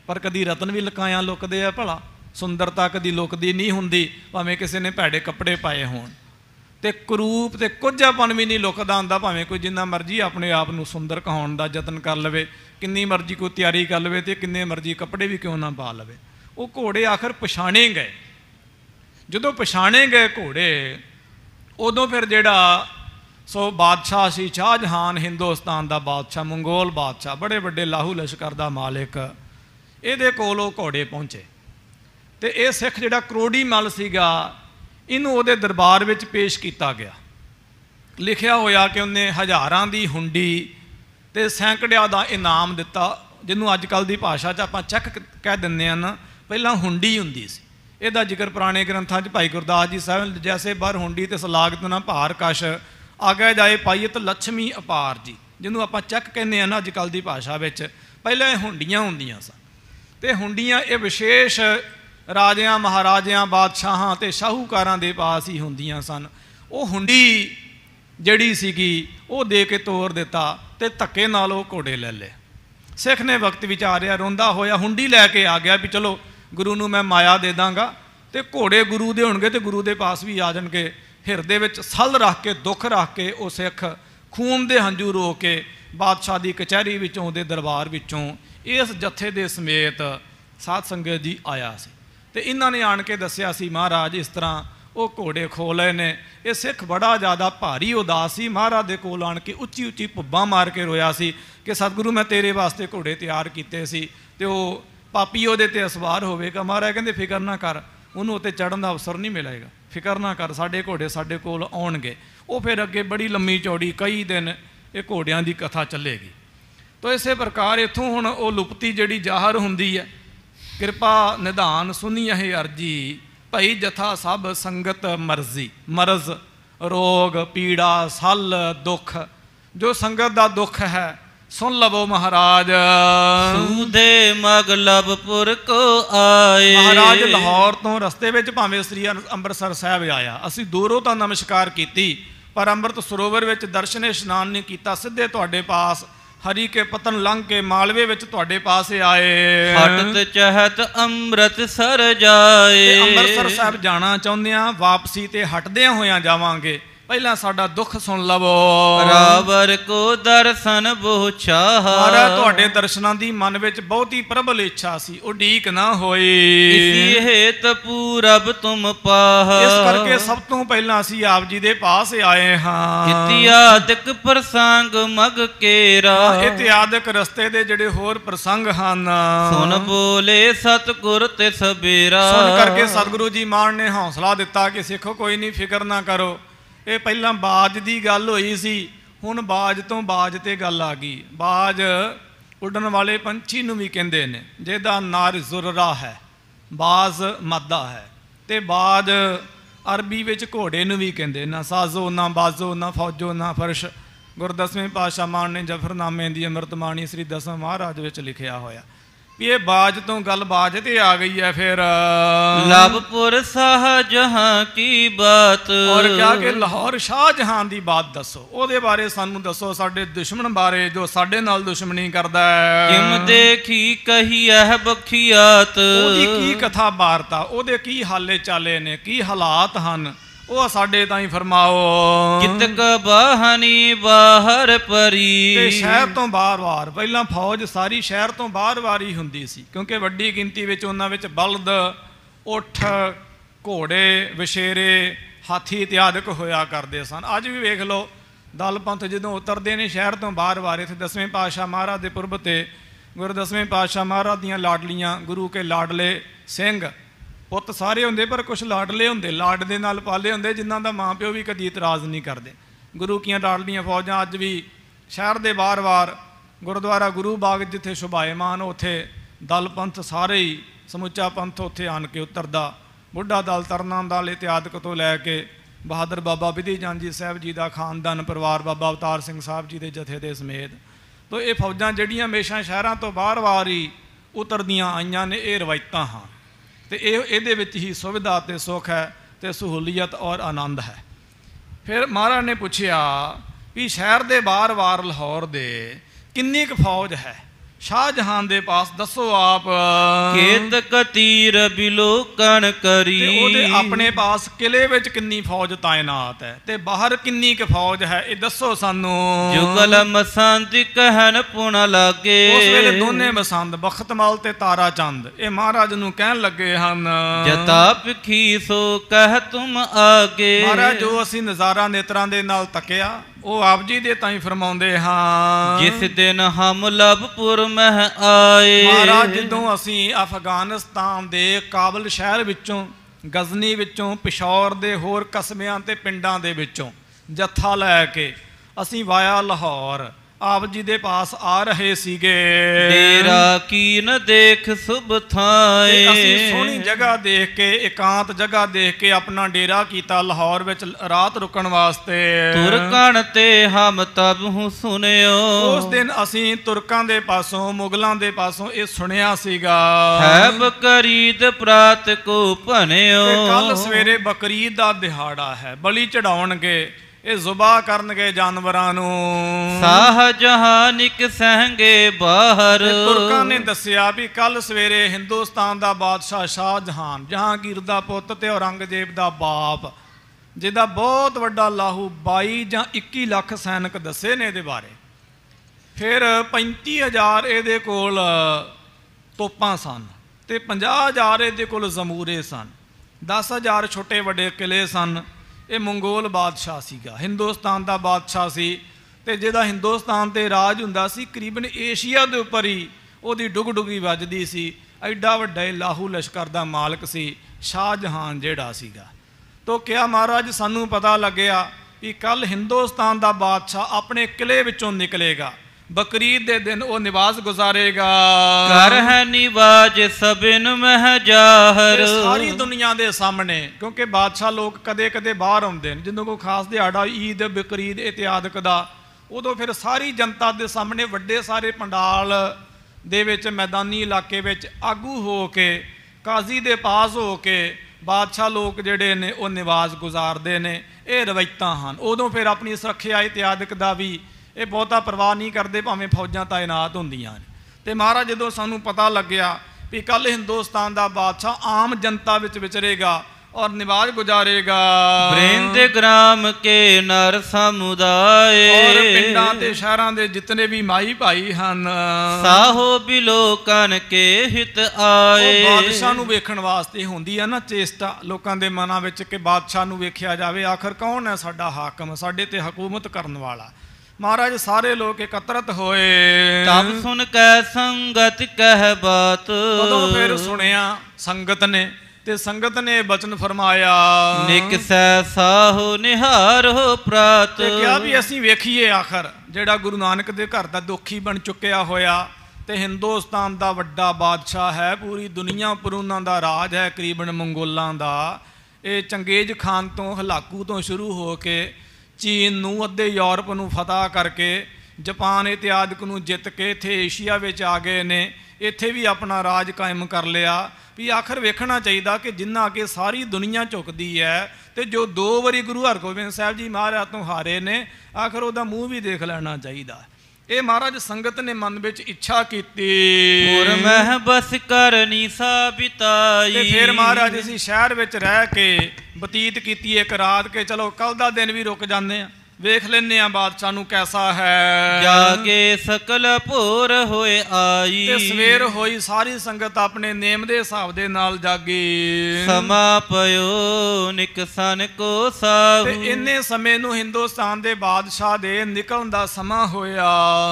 ਪਰ ਕਦੀ ਰਤਨ ਵੀ ਲਕਾਇਆ ਲੁਕਦੇ ਆ ਭਲਾ ਸੁੰਦਰਤਾ ਕਦੀ ਲੁਕਦੀ ਨਹੀਂ ਹੁੰਦੀ ਭਾਵੇਂ ਕਿਸੇ ਨੇ ਭੈੜੇ ਕੱਪੜੇ ਪਾਏ ਹੋਣ ਤੇ ਕਰੂਪ ਤੇ ਕੁਝਾਪਨ ਵੀ ਨਹੀਂ ਲੁਕਦਾ ਹੁੰਦਾ ਭਾਵੇਂ ਕੋਈ ਜਿੰਨਾ ਮਰਜ਼ੀ ਆਪਣੇ ਆਪ ਨੂੰ ਸੁੰਦਰ ਕਹਾਉਣ ਦਾ ਯਤਨ ਕਰ ਲਵੇ ਕਿੰਨੀ ਮਰਜ਼ੀ ਕੋਈ ਤਿਆਰੀ ਕਰ ਲਵੇ ਤੇ ਕਿੰਨੇ ਮਰਜ਼ੀ ਕੱਪੜੇ ਵੀ ਕਿਉਂ ਨਾ ਪਾ ਲਵੇ ਉਹ ਘੋੜੇ ਆਖਰ ਪਛਾਣੇ ਗਏ ਜਦੋਂ ਪਛਾਣੇ ਗਏ ਘੋੜੇ ਉਦੋਂ ਫਿਰ ਜਿਹੜਾ ਸੋ ਬਾਦਸ਼ਾਹ ਸੀ ਸ਼ਾਹਜਹਾਨ ਹਿੰਦੁਸਤਾਨ ਦਾ ਬਾਦਸ਼ਾਹ ਮੰਗੋਲ ਬਾਦਸ਼ਾਹ ਬੜੇ ਵੱਡੇ ਲਾਹੂ ਲਸ਼ਕਰ ਦਾ ਮਾਲਕ ਇਹਦੇ ਕੋਲ ਉਹ ਘੋੜੇ ਪਹੁੰਚੇ ਤੇ ਇਹ ਸਿੱਖ ਜਿਹੜਾ ਕਰੋੜੀ ਮਲ ਸੀਗਾ ਇਹਨੂੰ ਉਹਦੇ ਦਰਬਾਰ ਵਿੱਚ ਪੇਸ਼ ਕੀਤਾ ਗਿਆ ਲਿਖਿਆ ਹੋਇਆ ਕਿ ਉਹਨੇ ਹਜ਼ਾਰਾਂ ਦੀ ਹੁੰਡੀ ਤੇ ਸੈਂਕੜਿਆਂ ਦਾ ਇਨਾਮ ਦਿੱਤਾ ਜਿਹਨੂੰ ਅੱਜ ਕੱਲ ਦੀ ਭਾਸ਼ਾ 'ਚ ਆਪਾਂ ਚੱਕ ਕਹਿ ਦਿੰਦੇ ਆ ਨਾ ਪਹਿਲਾਂ ਹੁੰਡੀ ਹੁੰਦੀ ਸੀ ਇਹਦਾ ਜ਼ਿਕਰ ਪੁਰਾਣੇ ਗ੍ਰੰਥਾਂ 'ਚ ਭਾਈ ਗੁਰਦਾਸ ਜੀ ਸਾਹਿਬ ਜੈਸੇ ਬਰ ਹੁੰਡੀ ਤੇ ਸਲਾਗਤ ਨਾ ਭਾਰ ਕਸ਼ ਆਗੇ ਜਾਏ ਪਾਈਤ ਲక్ష్ਮੀ ਅਪਾਰ ਜੀ ਜਿਹਨੂੰ ਆਪਾਂ ਚੱਕ ਕਹਿੰਦੇ ਆ ਨਾ ਅੱਜ ਕੱਲ ਦੀ ਭਾਸ਼ਾ ਵਿੱਚ ਪਹਿਲਾਂ ਇਹ ਹੁੰਡੀਆਂ ਹੁੰਦੀਆਂ ਸਨ ਤੇ ਹੁੰਡੀਆਂ ਇਹ ਵਿਸ਼ੇਸ਼ ਰਾਜਿਆਂ ਮਹਾਰਾਜਿਆਂ ਬਾਦਸ਼ਾਹਾਂ ਤੇ ਸ਼ਾਹੂਕਾਰਾਂ ਦੇ ਪਾਸ ਹੀ ਹੁੰਦੀਆਂ ਸਨ ਉਹ ਹੁੰਡੀ ਜਿਹੜੀ ਸੀਗੀ ਉਹ ਦੇ ਕੇ ਤੋੜ ਦਿੱਤਾ ਤੇ ਧੱਕੇ ਨਾਲ ਉਹ ਘੋੜੇ ਲੈ ਲਏ ਸਿੱਖ ਨੇ ਵਕਤ ਵਿਚਾਰਿਆ ਰੋਂਦਾ ਹੋਇਆ ਹੁੰਡੀ ਲੈ ਕੇ ਆ ਗਿਆ ਵੀ ਚਲੋ ਗੁਰੂ ਨੂੰ ਮੈਂ ਮਾਇਆ ਦੇ ਦਾਂਗਾ ਤੇ ਘੋੜੇ ਗੁਰੂ ਦੇ ਹੋਣਗੇ ਤੇ ਗੁਰੂ ਦੇ ਪਾਸ ਵੀ ਆ ਜਾਣਗੇ ਹਿਰਦੇ ਵਿੱਚ ਸੱਲ ਰੱਖ ਕੇ ਦੁੱਖ ਰੱਖ ਕੇ ਉਹ ਸਿੱਖ ਖੂਨ ਦੇ ਹੰਝੂ ਰੋ ਕੇ ਬਾਦਸ਼ਾਹ ਦੀ ਕਚਹਿਰੀ ਵਿੱਚੋਂ ਦੇ ਦਰਬਾਰ ਵਿੱਚੋਂ ਇਸ ਜੱਥੇ ਦੇ ਸਮੇਤ ਸਾਧ ਸੰਗਤ ਜੀ ਆਇਆ ਸੀ ਤੇ ਇਹਨਾਂ ਨੇ ਆਣ ਕੇ ਦੱਸਿਆ ਸੀ ਮਹਾਰਾਜ ਇਸ ਤਰ੍ਹਾਂ ਉਹ ਘੋੜੇ ਖੋਲੇ ਨੇ ਇਹ ਸਿੱਖ ਬੜਾ ਜ਼ਿਆਦਾ ਭਾਰੀ ਉਦਾਸ ਸੀ ਮਹਾਰਾਜ ਦੇ ਕੋਲ ਆਣ ਕੇ ਉੱਚੀ ਉੱਚੀ ਪੁੱਬਾਂ ਮਾਰ ਕੇ ਰੋਇਆ ਸੀ ਕਿ ਸਤਿਗੁਰੂ ਮੈਂ ਤੇਰੇ ਵਾਸਤੇ ਘੋੜੇ ਤਿਆਰ ਕੀਤੇ ਸੀ ਤੇ ਉਹ ਪਾਪੀ ਉਹਦੇ ਤੇ ਅਸਵਾਰ ਹੋਵੇਗਾ ਮਹਾਰਾਜ ਕਹਿੰਦੇ ਫਿਕਰ ਨਾ ਕਰ ਉਹਨੂੰ ਉੱਤੇ ਚੜਨ ਦਾ ਅਵਸਰ ਨਹੀਂ ਮਿਲੇਗਾ ਫਿਕਰ ਨਾ ਕਰ ਸਾਡੇ ਘੋੜੇ ਸਾਡੇ ਕੋਲ ਆਉਣਗੇ ਉਹ ਫਿਰ ਅੱਗੇ ਬੜੀ ਲੰਮੀ ਚੌੜੀ ਕਈ ਦਿਨ ਇਹ ਘੋੜਿਆਂ ਦੀ ਕਥਾ ਚੱਲੇਗੀ ਤਾਂ ਇਸੇ ਪ੍ਰਕਾਰ ਇਥੋਂ ਹੁਣ ਉਹ ਲੁਪਤੀ ਜਿਹੜੀ ਜ਼ਾਹਰ ਹੁੰਦੀ ਹੈ ਕਿਰਪਾ ਨਿਧਾਨ ਸੁਣੀ ਇਹ ਅਰਜੀ ਭਈ ਜਥਾ ਸਭ ਸੰਗਤ ਮਰਜ਼ੀ ਮਰਜ਼ ਰੋਗ ਪੀੜਾ ਸੱਲ ਦੁੱਖ ਜੋ ਸੰਗਤ ਦਾ ਦੁੱਖ ਹੈ ਸੁਣ ਲਵੋ ਮਹਾਰਾਜ ਸੂਦੇ ਮਗਲਬਪੁਰ ਕੋ ਆਏ ਮਹਾਰਾਜ ਲਾਹੌਰ ਤੋਂ ਰਸਤੇ ਵਿੱਚ ਭਾਵੇਂ ਸ੍ਰੀ ਅੰਮ੍ਰਿਤਸਰ ਸਾਹਿਬ ਆਇਆ ਅਸੀਂ ਦੂਰੋਂ ਤਾਂ ਨਮਸਕਾਰ ਕੀਤੀ ਪਰ ਅੰਮ੍ਰਿਤ ਸਰੋਵਰ ਵਿੱਚ ਦਰਸ਼ਨ ਇਸ਼ਨਾਨ ਨਹੀਂ ਕੀਤਾ ਸਿੱਧੇ ਤੁਹਾਡੇ ਪਾਸ ਹਰੀ ਕੇ ਪਤਨ ਲੰਘ ਕੇ ਮਾਲਵੇ ਵਿੱਚ ਤੁਹਾਡੇ ਪਾਸ ਆਏ ਹਟ ਚਹਤ ਅੰਮ੍ਰਿਤ ਸਰ ਜਾਏ ਅੰਮ੍ਰਿਤਸਰ ਸਾਹਿਬ ਜਾਣਾ ਚਾਹੁੰਦੇ ਆ ਵਾਪਸੀ ਤੇ ਹਟਦਿਆਂ ਹੋਇਆਂ ਜਾਵਾਂਗੇ ਪਹਿਲਾਂ ਸਾਡਾ ਦੁੱਖ ਸੁਣ ਲਵੋ ਰਾਵਰ ਕੋ ਦਰਸ਼ਨ ਬੋਛਾ ਮਹਾਰਾਜ ਤੁਹਾਡੇ ਦਰਸ਼ਨਾਂ ਦੀ ਮਨ ਵਿੱਚ ਬਹੁਤੀ ਪ੍ਰਭਲ ਇੱਛਾ ਸੀ ਉਹ ਢੀਕ ਨਾ ਹੋਈ ਇਸੀ ਹੇਤ ਪੂਰਬ ਤੁਮ ਪਾਹ ਇਸ ਕਰਕੇ ਸਭ ਤੋਂ ਪਹਿਲਾਂ ਅਸੀਂ ਆਪ ਜੀ ਦੇ ਪਾਸ ਆਏ ਹਾਂ ਇਤਿਆਦਿਕ ਪ੍ਰਸੰਗ ਮਗ ਕੇਰਾ ਇਤਿਆਦਿਕ ਰਸਤੇ ਦੇ ਜਿਹੜੇ ਹੋਰ ਪ੍ਰਸੰਗ ਹਨ ਸੁਣ ਬੋਲੇ ਸਤਗੁਰ ਤੇ ਸਬੇਰਾ ਸੁਣ ਕਰਕੇ ਸਤਗੁਰੂ ਜੀ ਮਾਨ ਨੇ ਹੌਸਲਾ ਦਿੱਤਾ ਕਿ ਸਿੱਖੋ ਕੋਈ ਨਹੀਂ ਫਿਕਰ ਨਾ ਕਰੋ ਇਹ ਪਹਿਲਾਂ ਬਾਜ ਦੀ ਗੱਲ ਹੋਈ ਸੀ ਹੁਣ ਬਾਜ ਤੋਂ ਬਾਜ ਤੇ ਗੱਲ ਆ ਗਈ ਬਾਜ ਉੱਡਣ ਵਾਲੇ ਪੰਛੀ ਨੂੰ ਵੀ ਕਹਿੰਦੇ ਨੇ ਜਿਹਦਾ ਨਾਰ ਜ਼ੁਰਰਾ ਹੈ ਬਾਜ਼ ਮਾਦਾ ਹੈ ਤੇ ਬਾਜ ਅਰਬੀ ਵਿੱਚ ਘੋੜੇ ਨੂੰ ਵੀ ਕਹਿੰਦੇ ਨਾ ਸਾਜ਼ੋ ਨਾ ਬਾਜ਼ੋ ਨਾ ਫੌਜੋ ਨਾ ਫਰਸ਼ ਗੁਰਦਸਵੇਂ ਪਾਸ਼ਾ ਮਾਨ ਨੇ ਜਫਰਨਾਮੇ ਦੀ ਅਮਰਤਮਾਨੀ ਸ੍ਰੀ ਦਸਮ ਮਹਾਰਾਜ ਵਿੱਚ ਲਿਖਿਆ ਹੋਇਆ ਵੀ ਇਹ ਬਾਜ ਤੋਂ ਗੱਲ ਬਾਜ ਤੇ ਆ ਗਈ ਐ ਫਿਰ ਲਵਪੁਰ ਸਾਹ ਜਹਾਂ ਕੀ ਬਾਤ ਔਰ ਕਿਹਾ ਕਿ ਲਾਹੌਰ ਸ਼ਾਹ ਜਹਾਂ ਦੀ ਬਾਤ ਦੱਸੋ ਉਹਦੇ ਬਾਰੇ ਸਾਨੂੰ ਦੱਸੋ ਸਾਡੇ ਦੁਸ਼ਮਣ ਬਾਰੇ ਜੋ ਸਾਡੇ ਨਾਲ ਦੁਸ਼ਮਣੀ ਕਰਦਾ ਹੈ ਕਿਮ ਦੇਖੀ ਕਹੀ ਅਹ ਬਖੀਆਤ ਉਹਦੀ ਕੀ ਕਥਾ ਬਾਰਤਾ ਉਹਦੇ ਕੀ ਹਾਲੇ ਚਾਲੇ ਨੇ ਕੀ ਹਾਲਾਤ ਹਨ ਉਹ ਸਾਡੇ ਤਾਂ ਹੀ ਫਰਮਾਓ ਕਿਤਕ ਬਹਨੀ ਬਾਹਰ ਪਰੀ ਤੇ ਸ਼ਹਿਰ ਤੋਂ ਬਾਹਰ-ਬਾਹਰ ਪਹਿਲਾਂ ਫੌਜ ਸਾਰੀ ਸ਼ਹਿਰ ਤੋਂ ਬਾਹਰ-ਬਾਹਰ ਹੀ ਹੁੰਦੀ ਸੀ ਕਿਉਂਕਿ ਵੱਡੀ ਗਿਣਤੀ ਵਿੱਚ ਉਹਨਾਂ ਵਿੱਚ ਬਲਦ ਉੱਠ ਘੋੜੇ ਵਿਸ਼ੇਰੇ ਹਾਥੀ ਇਤਿਆਦਿਕ ਹੋਇਆ ਕਰਦੇ ਸਨ ਅੱਜ ਵੀ ਵੇਖ ਲਓ ਦਲ ਪੰਥ ਜਦੋਂ ਉਤਰਦੇ ਨੇ ਸ਼ਹਿਰ ਤੋਂ ਬਾਹਰ-ਬਾਹਰ ਇੱਥੇ ਦਸਵੇਂ ਪਾਤਸ਼ਾਹ ਮਹਾਰਾਜ ਦੇ ਪੁਰਬ ਤੇ ਗੁਰੂ ਦਸਵੇਂ ਪਾਤਸ਼ਾਹ ਮਹਾਰਾਜ ਦੀਆਂ ਲਾਡਲੀਆਂ ਗੁਰੂ ਕੇ ਲਾਡਲੇ ਸਿੰਘ ਪੁੱਤ ਸਾਰੇ ਹੁੰਦੇ ਪਰ ਕੁਝ ਲਾਡਲੇ ਹੁੰਦੇ ਲਾਡ ਦੇ ਨਾਲ ਪਾਲੇ ਹੁੰਦੇ ਜਿਨ੍ਹਾਂ ਦਾ ਮਾਂ ਪਿਓ ਵੀ ਕਦੀ ਇਤਰਾਜ਼ ਨਹੀਂ ਕਰਦੇ ਗੁਰੂ ਕੀਆਂ ਲਾਡਲੀਆਂ ਫੌਜਾਂ ਅੱਜ ਵੀ ਸ਼ਹਿਰ ਦੇ ਬਾਰ-ਬਾਰ ਗੁਰਦੁਆਰਾ ਗੁਰੂ ਬਾਗ ਜਿੱਥੇ ਸ਼ੁਭਾਇਮਾਨ ਉਥੇ ਦਲ ਪੰਥ ਸਾਰੇ ਹੀ ਸਮੁੱਚਾ ਪੰਥ ਉਥੇ ਆਣ ਕੇ ਉਤਰਦਾ ਬੁੱਢਾ ਦਲ ਤਰਨਾ ਦਲ ਇਤਿਹਾਦਕ ਤੋਂ ਲੈ ਕੇ ਬਹਾਦਰ ਬਾਬਾ ਵਿਧੀ ਜੀ ਸਾਹਿਬ ਜੀ ਦਾ ਖਾਨਦਾਨ ਪਰਿਵਾਰ ਬਾਬਾ ਅਵਤਾਰ ਸਿੰਘ ਸਾਹਿਬ ਜੀ ਦੇ ਜਥੇ ਦੇ ਸਮੇਤ ਤੋਂ ਇਹ ਫੌਜਾਂ ਜਿਹੜੀਆਂ ਹਮੇਸ਼ਾ ਸ਼ਹਿਰਾਂ ਤੋਂ ਬਾਹਰ ਬਾਰ ਹੀ ਉਤਰਦੀਆਂ ਆਈਆਂ ਨੇ ਇਹ ਰਵਾਇਤਾਂ ਹਨ ਤੇ ਇਹ ਇਹਦੇ ਵਿੱਚ ਹੀ ਸੁਵਿਧਾ ਤੇ ਸੁਖ ਹੈ ਤੇ ਸਹੂਲੀਅਤ ਔਰ ਆਨੰਦ ਹੈ ਫਿਰ ਮਹਾਰਾਜ ਨੇ ਪੁੱਛਿਆ ਵੀ ਸ਼ਹਿਰ ਦੇ ਬਾਹਰ ਵਾਰ ਲਾਹੌਰ ਦੇ ਕਿੰਨੀ ਕੁ ਫੌਜ ਹੈ ਸ਼ਾਹਜਹਾਨ ਦੇ ਪਾਸ ਦੱਸੋ ਆਪ ਕੇਤਕ ਤੀਰ ਬਿਲੋਕਣ ਕਰੀ ਤੇ ਉਹਦੇ ਆਪਣੇ ਪਾਸ ਕਿਲੇ ਵਿੱਚ ਕਿੰਨੀ ਫੌਜ ਤਾਇਨਾਤ ਹੈ ਤੇ ਬਾਹਰ ਕਿੰਨੀ ਕ ਫੌਜ ਹੈ ਇਹ ਦੱਸੋ ਸਾਨੂੰ ਜੁਗਲ ਮਸੰਦ ਕਹਿਣ ਪੁਣ ਲਾਗੇ ਉਸ ਵੇਲੇ ਦੋਨੇ ਮਸੰਦ ਬਖਤਮਲ ਤੇ ਤਾਰਾ ਚੰਦ ਇਹ ਮਹਾਰਾਜ ਨੂੰ ਕਹਿਣ ਲੱਗੇ ਹਨ ਜਤਾ ਪਖੀ ਸੋ ਕਹਿ ਤੁਮ ਆਗੇ ਮਹਾਰਾਜ ਜੋ ਅਸੀਂ ਨਜ਼ਾਰਾ ਨੇਤਰਾਂ ਦੇ ਨਾਲ ਤੱਕਿਆ ਉਹ ਆਪ ਜੀ ਦੇ ਤਾਂ ਹੀ ਫਰਮਾਉਂਦੇ ਹਾਂ ਜਿਸ ਦਿਨ ਹਮ ਲਬਪੁਰ ਮਹ ਆਏ ਮਹਾਰਾਜ ਜਦੋਂ ਅਸੀਂ ਅਫਗਾਨਿਸਤਾਨ ਦੇ ਕਾਬਲ ਸ਼ਹਿਰ ਵਿੱਚੋਂ ਗਜ਼ਨੀ ਵਿੱਚੋਂ ਪਿਸ਼ੌਰ ਦੇ ਹੋਰ ਕਸਬਿਆਂ ਤੇ ਪਿੰਡਾਂ ਦੇ ਵਿੱਚੋਂ ਜੱਥਾ ਲੈ ਕੇ ਅਸੀਂ ਵਾਇਆ ਲਾਹੌਰ ਆਪ ਜੀ ਦੇ ਪਾਸ ਆ ਰਹੇ ਸੀਗੇ ਤੇਰਾ ਕੀਨ ਦੇਖ ਸੁਭ ਥਾਏ ਅਸੀਂ ਸੋਹਣੀ ਜਗ੍ਹਾ ਦੇਖ ਕੇ ਇਕਾਂਤ ਜਗ੍ਹਾ ਦੇਖ ਕੇ ਆਪਣਾ ਡੇਰਾ ਕੀਤਾ ਲਾਹੌਰ ਵਿੱਚ ਰਾਤ ਰੁਕਣ ਵਾਸਤੇ ਤੁਰਕਣ ਤੇ ਹਮ ਤਬ ਹੂੰ ਸੁਨਿਓ ਉਸ ਦਿਨ ਅਸੀਂ ਤੁਰਕਾਂ ਦੇ ਪਾਸੋਂ ਮੁਗਲਾਂ ਦੇ ਪਾਸੋਂ ਇਹ ਸੁਣਿਆ ਸੀਗਾ ਹੈਬ ਕਰੀਦ ਪ੍ਰਾਤ ਕੋ ਭਨਿਓ ਕੱਲ ਸਵੇਰੇ ਬਕਰੀਦ ਦਾ ਦਿਹਾੜਾ ਹੈ ਬਲੀ ਚੜਾਉਣਗੇ ਇਹ ਜ਼ੁਬਾ ਕਰਨਗੇ ਜਾਨਵਰਾਂ ਨੂੰ ਸਾਹ ਜਹਾਨਿਕ ਸਹੰਗੇ ਬਾਹਰ ਤੁਰਕਾਂ ਨੇ ਦੱਸਿਆ ਵੀ ਕੱਲ ਸਵੇਰੇ ਹਿੰਦੁਸਤਾਨ ਦਾ ਬਾਦਸ਼ਾਹ ਸ਼ਾਹ ਜਹਾਨ ਜਹਾਂਗੀਰ ਦਾ ਪੁੱਤ ਤੇ ਔਰੰਗਜ਼ੇਬ ਦਾ ਬਾਪ ਜਿਹਦਾ ਬਹੁਤ ਵੱਡਾ ਲਾਹੂ 22 ਜਾਂ 21 ਲੱਖ ਸੈਨਿਕ ਦੱਸੇ ਨੇ ਇਹਦੇ ਬਾਰੇ ਫਿਰ 35000 ਇਹਦੇ ਕੋਲ ਤੋਪਾਂ ਸਨ ਤੇ 50000 ਇਹਦੇ ਕੋਲ ਜ਼ਮੂਰੇ ਸਨ 10000 ਛੋਟੇ ਵੱਡੇ ਕਿਲੇ ਸਨ ਇਹ ਮੰਗੋਲ ਬਾਦਸ਼ਾਹ ਸੀਗਾ ਹਿੰਦੁਸਤਾਨ ਦਾ ਬਾਦਸ਼ਾਹ ਸੀ ਤੇ ਜਿਹਦਾ ਹਿੰਦੁਸਤਾਨ ਤੇ ਰਾਜ ਹੁੰਦਾ ਸੀ ਕਰੀਬਨ ਏਸ਼ੀਆ ਦੇ ਉੱਪਰ ਹੀ ਉਹਦੀ ਡੁਗਡੁਗੀ ਵੱਜਦੀ ਸੀ ਐਡਾ ਵੱਡਾ ਲਾਹੂ ਲਸ਼ਕਰ ਦਾ ਮਾਲਕ ਸੀ ਸ਼ਾਹਜਹਾਨ ਜਿਹੜਾ ਸੀਗਾ ਤੋ ਕਿਹਾ ਮਹਾਰਾਜ ਸਾਨੂੰ ਪਤਾ ਲੱਗਿਆ ਕਿ ਕੱਲ ਹਿੰਦੁਸਤਾਨ ਦਾ ਬਾਦਸ਼ਾਹ ਆਪਣੇ ਕਿਲੇ ਵਿੱਚੋਂ ਨਿਕਲੇਗਾ ਬਕਰੀਦ ਦੇ ਦਿਨ ਉਹ ਨਿਵਾਸ ਗੁਜ਼ਾਰੇਗਾ ਕਰ ਹੈ ਨਿਵਾਜ ਸਬਨ ਮਹਜਾਹਰ ਜਾਹਰ ਸਾਰੀ ਦੁਨੀਆ ਦੇ ਸਾਹਮਣੇ ਕਿਉਂਕਿ ਬਾਦਸ਼ਾਹ ਲੋਕ ਕਦੇ ਕਦੇ ਬਾਹਰ ਆਉਂਦੇ ਨੇ ਜਿੰਨੂੰ ਕੋਈ ਖਾਸ ਦਿਹਾੜਾ ਈਦ ਬਕਰੀਦ ਇਤਿਆਦਕ ਦਾ ਉਦੋਂ ਫਿਰ ਸਾਰੀ ਜਨਤਾ ਦੇ ਸਾਹਮਣੇ ਵੱਡੇ ਸਾਰੇ ਪੰਡਾਲ ਦੇ ਵਿੱਚ ਮੈਦਾਨੀ ਇਲਾਕੇ ਵਿੱਚ ਆਗੂ ਹੋ ਕੇ ਕਾਜ਼ੀ ਦੇ ਪਾਸ ਹੋ ਕੇ ਬਾਦਸ਼ਾਹ ਲੋਕ ਜਿਹੜੇ ਨੇ ਉਹ ਨਿਵਾਸ ਗੁਜ਼ਾਰਦੇ ਨੇ ਇਹ ਰਵਾਇਤਾਂ ਹਨ ਉਦੋਂ ਫਿਰ ਆਪਣੀ ਸੁਰੱਖਿਆ ਇਤਿਆਦਕ ਦਾ ਵੀ ਇਹ ਬਹੁਤਾ ਪਰਵਾਹ ਨਹੀਂ ਕਰਦੇ ਭਾਵੇਂ ਫੌਜਾਂ ਤਾਇਨਾਤ ਹੁੰਦੀਆਂ ਨੇ ਤੇ ਮਹਾਰਾਜ ਜਦੋਂ ਸਾਨੂੰ ਪਤਾ ਲੱਗਿਆ ਵੀ ਕੱਲ ਹਿੰਦੁਸਤਾਨ ਦਾ ਬਾਦਸ਼ਾਹ ਆਮ ਜਨਤਾ ਵਿੱਚ ਵਿਚਰੇਗਾ ਔਰ ਨਿਵਾਜ ਗੁਜ਼ਾਰੇਗਾ ਬ੍ਰਿੰਦ ਗ੍ਰਾਮ ਕੇ ਨਰ ਸਮੁਦਾਏ ਔਰ ਪਿੰਡਾਂ ਤੇ ਸ਼ਹਿਰਾਂ ਦੇ ਜਿੰਨੇ ਵੀ ਮਾਈ ਭਾਈ ਹਨ ਸਾਹੋ ਲੋਕਾਂ ਕੇ ਹਿਤ ਆਏ ਉਹ ਬਾਦਸ਼ਾਹ ਨੂੰ ਵੇਖਣ ਵਾਸਤੇ ਹੁੰਦੀ ਆ ਨਾ ਚੇਸਟਾ ਲੋਕਾਂ ਦੇ ਮਨਾਂ ਵਿੱਚ ਕਿ ਬਾਦਸ਼ਾਹ ਨੂੰ ਵੇਖਿਆ ਜਾਵੇ ਆਖਰ ਕੌਣ ਹੈ ਸਾਡਾ ਹਾਕਮ ਸਾਡੇ ਤੇ ਹਕੂਮਤ ਕਰਨ ਵਾਲਾ ਮਹਾਰਾਜ ਸਾਰੇ ਲੋਕ ਇਕੱਤਰਤ ਹੋਏ ਤਬ ਸੁਣ ਕੈ ਸੰਗਤ ਕਹਿ ਬਾਤ ਤਦੋਂ ਫਿਰ ਸੁਣਿਆ ਸੰਗਤ ਨੇ ਤੇ ਸੰਗਤ ਨੇ ਬਚਨ ਫਰਮਾਇਆ ਨਿਕ ਸੈ ਸਾਹੋ ਨਿਹਾਰੋ ਪ੍ਰਾਤ ਤੇ ਕਿਹਾ ਵੀ ਅਸੀਂ ਵੇਖੀਏ ਆਖਰ ਜਿਹੜਾ ਗੁਰੂ ਨਾਨਕ ਦੇ ਘਰ ਦਾ ਦੁਖੀ ਬਣ ਚੁੱਕਿਆ ਹੋਇਆ ਤੇ ਹਿੰਦੁਸਤਾਨ ਦਾ ਵੱਡਾ ਬਾਦਸ਼ਾਹ ਹੈ ਪੂਰੀ ਦੁਨੀਆ ਪਰ ਉਹਨਾਂ ਦਾ ਰਾਜ ਹੈ ਕਰੀਬਨ ਮੰਗੋਲਾਂ ਦਾ ਇਹ ਚੰਗੇਜ਼ ਖਾਨ ਤੋਂ ਹਲਾਕੂ ਤੋਂ ਸ਼ੁਰੂ ਹੋ ਕੇ ਚੀਨ ਨੂੰ ਅੱਧੇ ਯੂਰਪ ਨੂੰ ਫਤਿਹ ਕਰਕੇ ਜਾਪਾਨ ਇਤਿਆਦਿਕ ਨੂੰ ਜਿੱਤ ਕੇ ਇੱਥੇ ਏਸ਼ੀਆ ਵਿੱਚ ਆ ਗਏ ਨੇ ਇੱਥੇ ਵੀ ਆਪਣਾ ਰਾਜ ਕਾਇਮ ਕਰ ਲਿਆ ਵੀ ਆਖਰ ਵੇਖਣਾ ਚਾਹੀਦਾ ਕਿ ਜਿੰਨਾ ਕਿ ਸਾਰੀ ਦੁਨੀਆ ਝੁਕਦੀ ਹੈ ਤੇ ਜੋ ਦੋ ਵਾਰੀ ਗੁਰੂ ਹਰਗੋਬਿੰਦ ਸਾਹਿਬ ਜੀ ਮਹਾਰਾਜ ਤੋਂ ਹਾਰੇ ਨੇ ਆਖਰ ਉਹਦਾ ਮੂੰਹ ਵੀ ਦੇਖ ਲੈਣਾ ਚਾਹੀਦਾ ਇਹ ਮਹਾਰਾਜ ਸੰਗਤ ਨੇ ਮਨ ਵਿੱਚ ਇੱਛਾ ਕੀਤੀ ਹੋਰ ਮਹਿ ਬਸ ਕਰਨੀ ਸਾਬਿਤਾਈ ਤੇ ਫਿਰ ਮਹਾਰਾਜ ਅਸੀਂ ਸ਼ਹਿਰ ਵਿੱਚ ਰਹਿ ਕੇ ਬਤੀਤ ਕੀਤੀ ਇੱਕ ਰਾਤ ਕੇ ਚਲੋ ਕੱਲ ਦਾ ਦਿਨ ਵੀ ਰੁਕ ਜਾਂਦੇ ਆ ਵੇਖ ਲੈਨੇ ਆ ਬਾਦਸ਼ਾਹ ਨੂੰ ਕੈਸਾ ਹੈ ਜਾਗੇ ਸਕਲ ਭੋਰ ਹੋਏ ਆਈ ਤੇ ਸਵੇਰ ਹੋਈ ਸਾਰੀ ਸੰਗਤ ਆਪਣੇ ਨੇਮ ਦੇ ਹਿਸਾਬ ਦੇ ਨਾਲ ਜਾਗੀ ਸਮਾ ਪਇਓ ਨਿਕਸਨ ਕੋ ਸਾਹੂ ਤੇ ਇੰਨੇ ਸਮੇਂ ਨੂੰ ਹਿੰਦੁਸਤਾਨ ਦੇ ਬਾਦਸ਼ਾਹ ਦੇ ਨਿਕਲਣ ਦਾ ਸਮਾਂ ਹੋਇਆ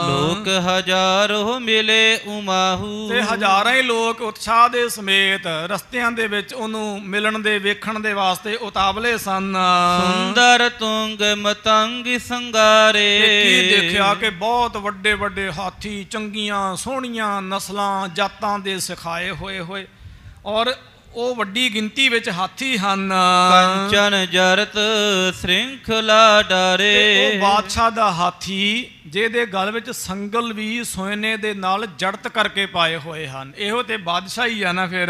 ਲੋਕ ਹਜ਼ਾਰੋ ਮਿਲੇ ਉਮਾਹੂ ਤੇ ਹਜ਼ਾਰਾਂ ਹੀ ਲੋਕ ਉਤਸ਼ਾਹ ਦੇ ਸਮੇਤ ਰਸਤਿਆਂ ਦੇ ਵਿੱਚ ਉਹਨੂੰ ਮਿਲਣ ਦੇ ਵੇਖਣ ਦੇ ਵਾਸਤੇ ਉਤਾਵਲੇ ਸਨ ਸੁੰਦਰ ਤੁੰਗ ਮਤੰਗ ਰੰਗ ਸੰਗਾਰੇ ਕੀ ਦੇਖਿਆ ਕਿ ਬਹੁਤ ਵੱਡੇ ਵੱਡੇ ਹਾਥੀ ਚੰਗੀਆਂ ਸੋਹਣੀਆਂ ਨਸਲਾਂ ਜਾਤਾਂ ਦੇ ਸਿਖਾਏ ਹੋਏ ਹੋਏ ਔਰ ਉਹ ਵੱਡੀ ਗਿਣਤੀ ਵਿੱਚ ਹਾਥੀ ਹਨ ਕੰਚਨ ਜਰਤ ਸ਼੍ਰਿੰਖਲਾ ਡਾਰੇ ਉਹ ਬਾਦਸ਼ਾਹ ਦਾ ਹਾਥੀ ਜਿਹਦੇ ਗਲ ਵਿੱਚ ਸੰਗਲ ਵੀ ਸੋਨੇ ਦੇ ਨਾਲ ਜੜਤ ਕਰਕੇ ਪਾਏ ਹੋਏ ਹਨ ਇਹੋ ਤੇ ਬਾਦਸ਼ਾਹ ਹੀ ਆ ਨਾ ਫਿਰ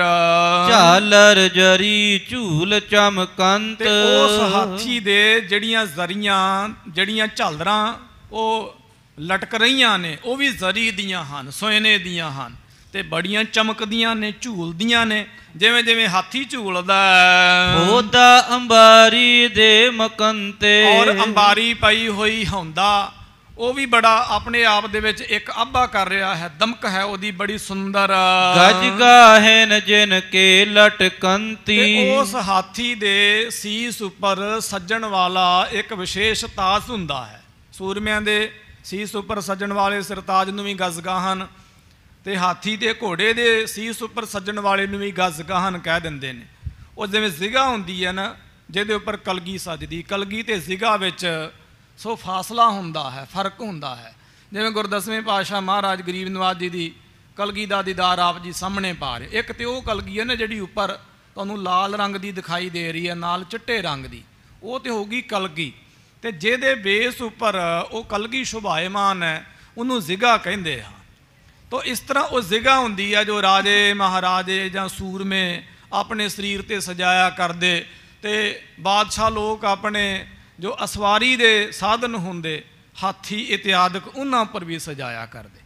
ਝਾਲਰ ਜਰੀ ਝੂਲ ਚਮਕੰਤ ਉਸ ਹਾਥੀ ਦੇ ਜਿਹੜੀਆਂ ਜ਼ਰੀਆਂ ਜਿਹੜੀਆਂ ਝਾਲਰਾਂ ਉਹ ਲਟਕ ਰਹੀਆਂ ਨੇ ਉਹ ਵੀ ਜ਼ਰੀ ਦੀਆਂ ਹਨ ਸੋਨੇ ਦੀਆਂ ਹਨ ਤੇ ਬੜੀਆਂ ਚਮਕਦੀਆਂ ਨੇ ਝੂਲਦੀਆਂ ਨੇ ਜਿਵੇਂ ਜਿਵੇਂ ਹਾਥੀ ਝੂਲਦਾ ਹੋਦਾ ਅੰਬਾਰੀ ਦੇ ਮਕੰਤੇ ਔਰ ਅੰਬਾਰੀ ਪਈ ਹੋਈ ਹੁੰਦਾ ਉਹ ਵੀ ਬੜਾ ਆਪਣੇ ਆਪ ਦੇ ਵਿੱਚ ਇੱਕ ਆਭਾ ਕਰ ਰਿਹਾ ਹੈ ਦਮਕ ਹੈ ਉਹਦੀ ਬੜੀ ਸੁੰਦਰ ਗਜਗਾ ਹੈ ਨਜਨ ਕੇ ਲਟਕੰਤੀ ਉਸ ਹਾਥੀ ਦੇ ਸੀਸ ਉੱਪਰ ਸੱਜਣ ਵਾਲਾ ਇੱਕ ਵਿਸ਼ੇਸ਼ ਤਾਜ ਹੁੰਦਾ ਹੈ ਸੂਰਮਿਆਂ ਦੇ ਸੀਸ ਉੱਪਰ ਸੱਜਣ ਵਾਲੇ ਸਰਤਾਜ ਨੂੰ ਵੀ ਗਜਗਾ ਹਨ ਤੇ ਹਾਥੀ ਦੇ ਘੋੜੇ ਦੇ ਸੀਸ ਉੱਪਰ ਸੱਜਣ ਵਾਲੇ ਨੂੰ ਵੀ ਗੱਜ਼ਗਾਹਨ ਕਹਿ ਦਿੰਦੇ ਨੇ ਉਹ ਜਿਵੇਂ ਜ਼ਿਗਾ ਹੁੰਦੀ ਹੈ ਨਾ ਜਿਹਦੇ ਉੱਪਰ ਕਲਗੀ ਸੱਜਦੀ ਕਲਗੀ ਤੇ ਜ਼ਿਗਾ ਵਿੱਚ ਸੋ ਫਾਸਲਾ ਹੁੰਦਾ ਹੈ ਫਰਕ ਹੁੰਦਾ ਹੈ ਜਿਵੇਂ ਗੁਰਦਸਵੇਂ ਪਾਸ਼ਾ ਮਹਾਰਾਜ ਗਰੀਬ ਨਵਾਜ਼ ਜੀ ਦੀ ਕਲਗੀ ਦਾ ਦੀਦਾਰ ਆਪ ਜੀ ਸਾਹਮਣੇ ਪਾ ਰਹੇ ਇੱਕ ਤੇ ਉਹ ਕਲਗੀ ਹੈ ਨਾ ਜਿਹੜੀ ਉੱਪਰ ਤੁਹਾਨੂੰ ਲਾਲ ਰੰਗ ਦੀ ਦਿਖਾਈ ਦੇ ਰਹੀ ਹੈ ਨਾਲ ਚਿੱਟੇ ਰੰਗ ਦੀ ਉਹ ਤੇ ਹੋਗੀ ਕਲਗੀ ਤੇ ਜਿਹਦੇ ਬੇਸ ਉੱਪਰ ਉਹ ਕਲਗੀ ਸ਼ੁਭਾਇਮਾਨ ਹੈ ਉਹਨੂੰ ਜ਼ਿਗਾ ਕਹਿੰਦੇ ਆ ਤੋ ਇਸ ਤਰ੍ਹਾਂ ਉਹ ਜ਼ਿਗਾ ਹੁੰਦੀ ਆ ਜੋ ਰਾਜੇ ਮਹਾਰਾਜੇ ਜਾਂ ਸੂਰਮੇ ਆਪਣੇ ਸਰੀਰ ਤੇ ਸਜਾਇਆ ਕਰਦੇ ਤੇ ਬਾਦਸ਼ਾਹ ਲੋਕ ਆਪਣੇ ਜੋ ਅਸਵਾਰੀ ਦੇ ਸਾਧਨ ਹੁੰਦੇ ਹਾਥੀ ਇਤਿਆਦਕ ਉਹਨਾਂ ਪਰ ਵੀ ਸਜਾਇਆ ਕਰਦੇ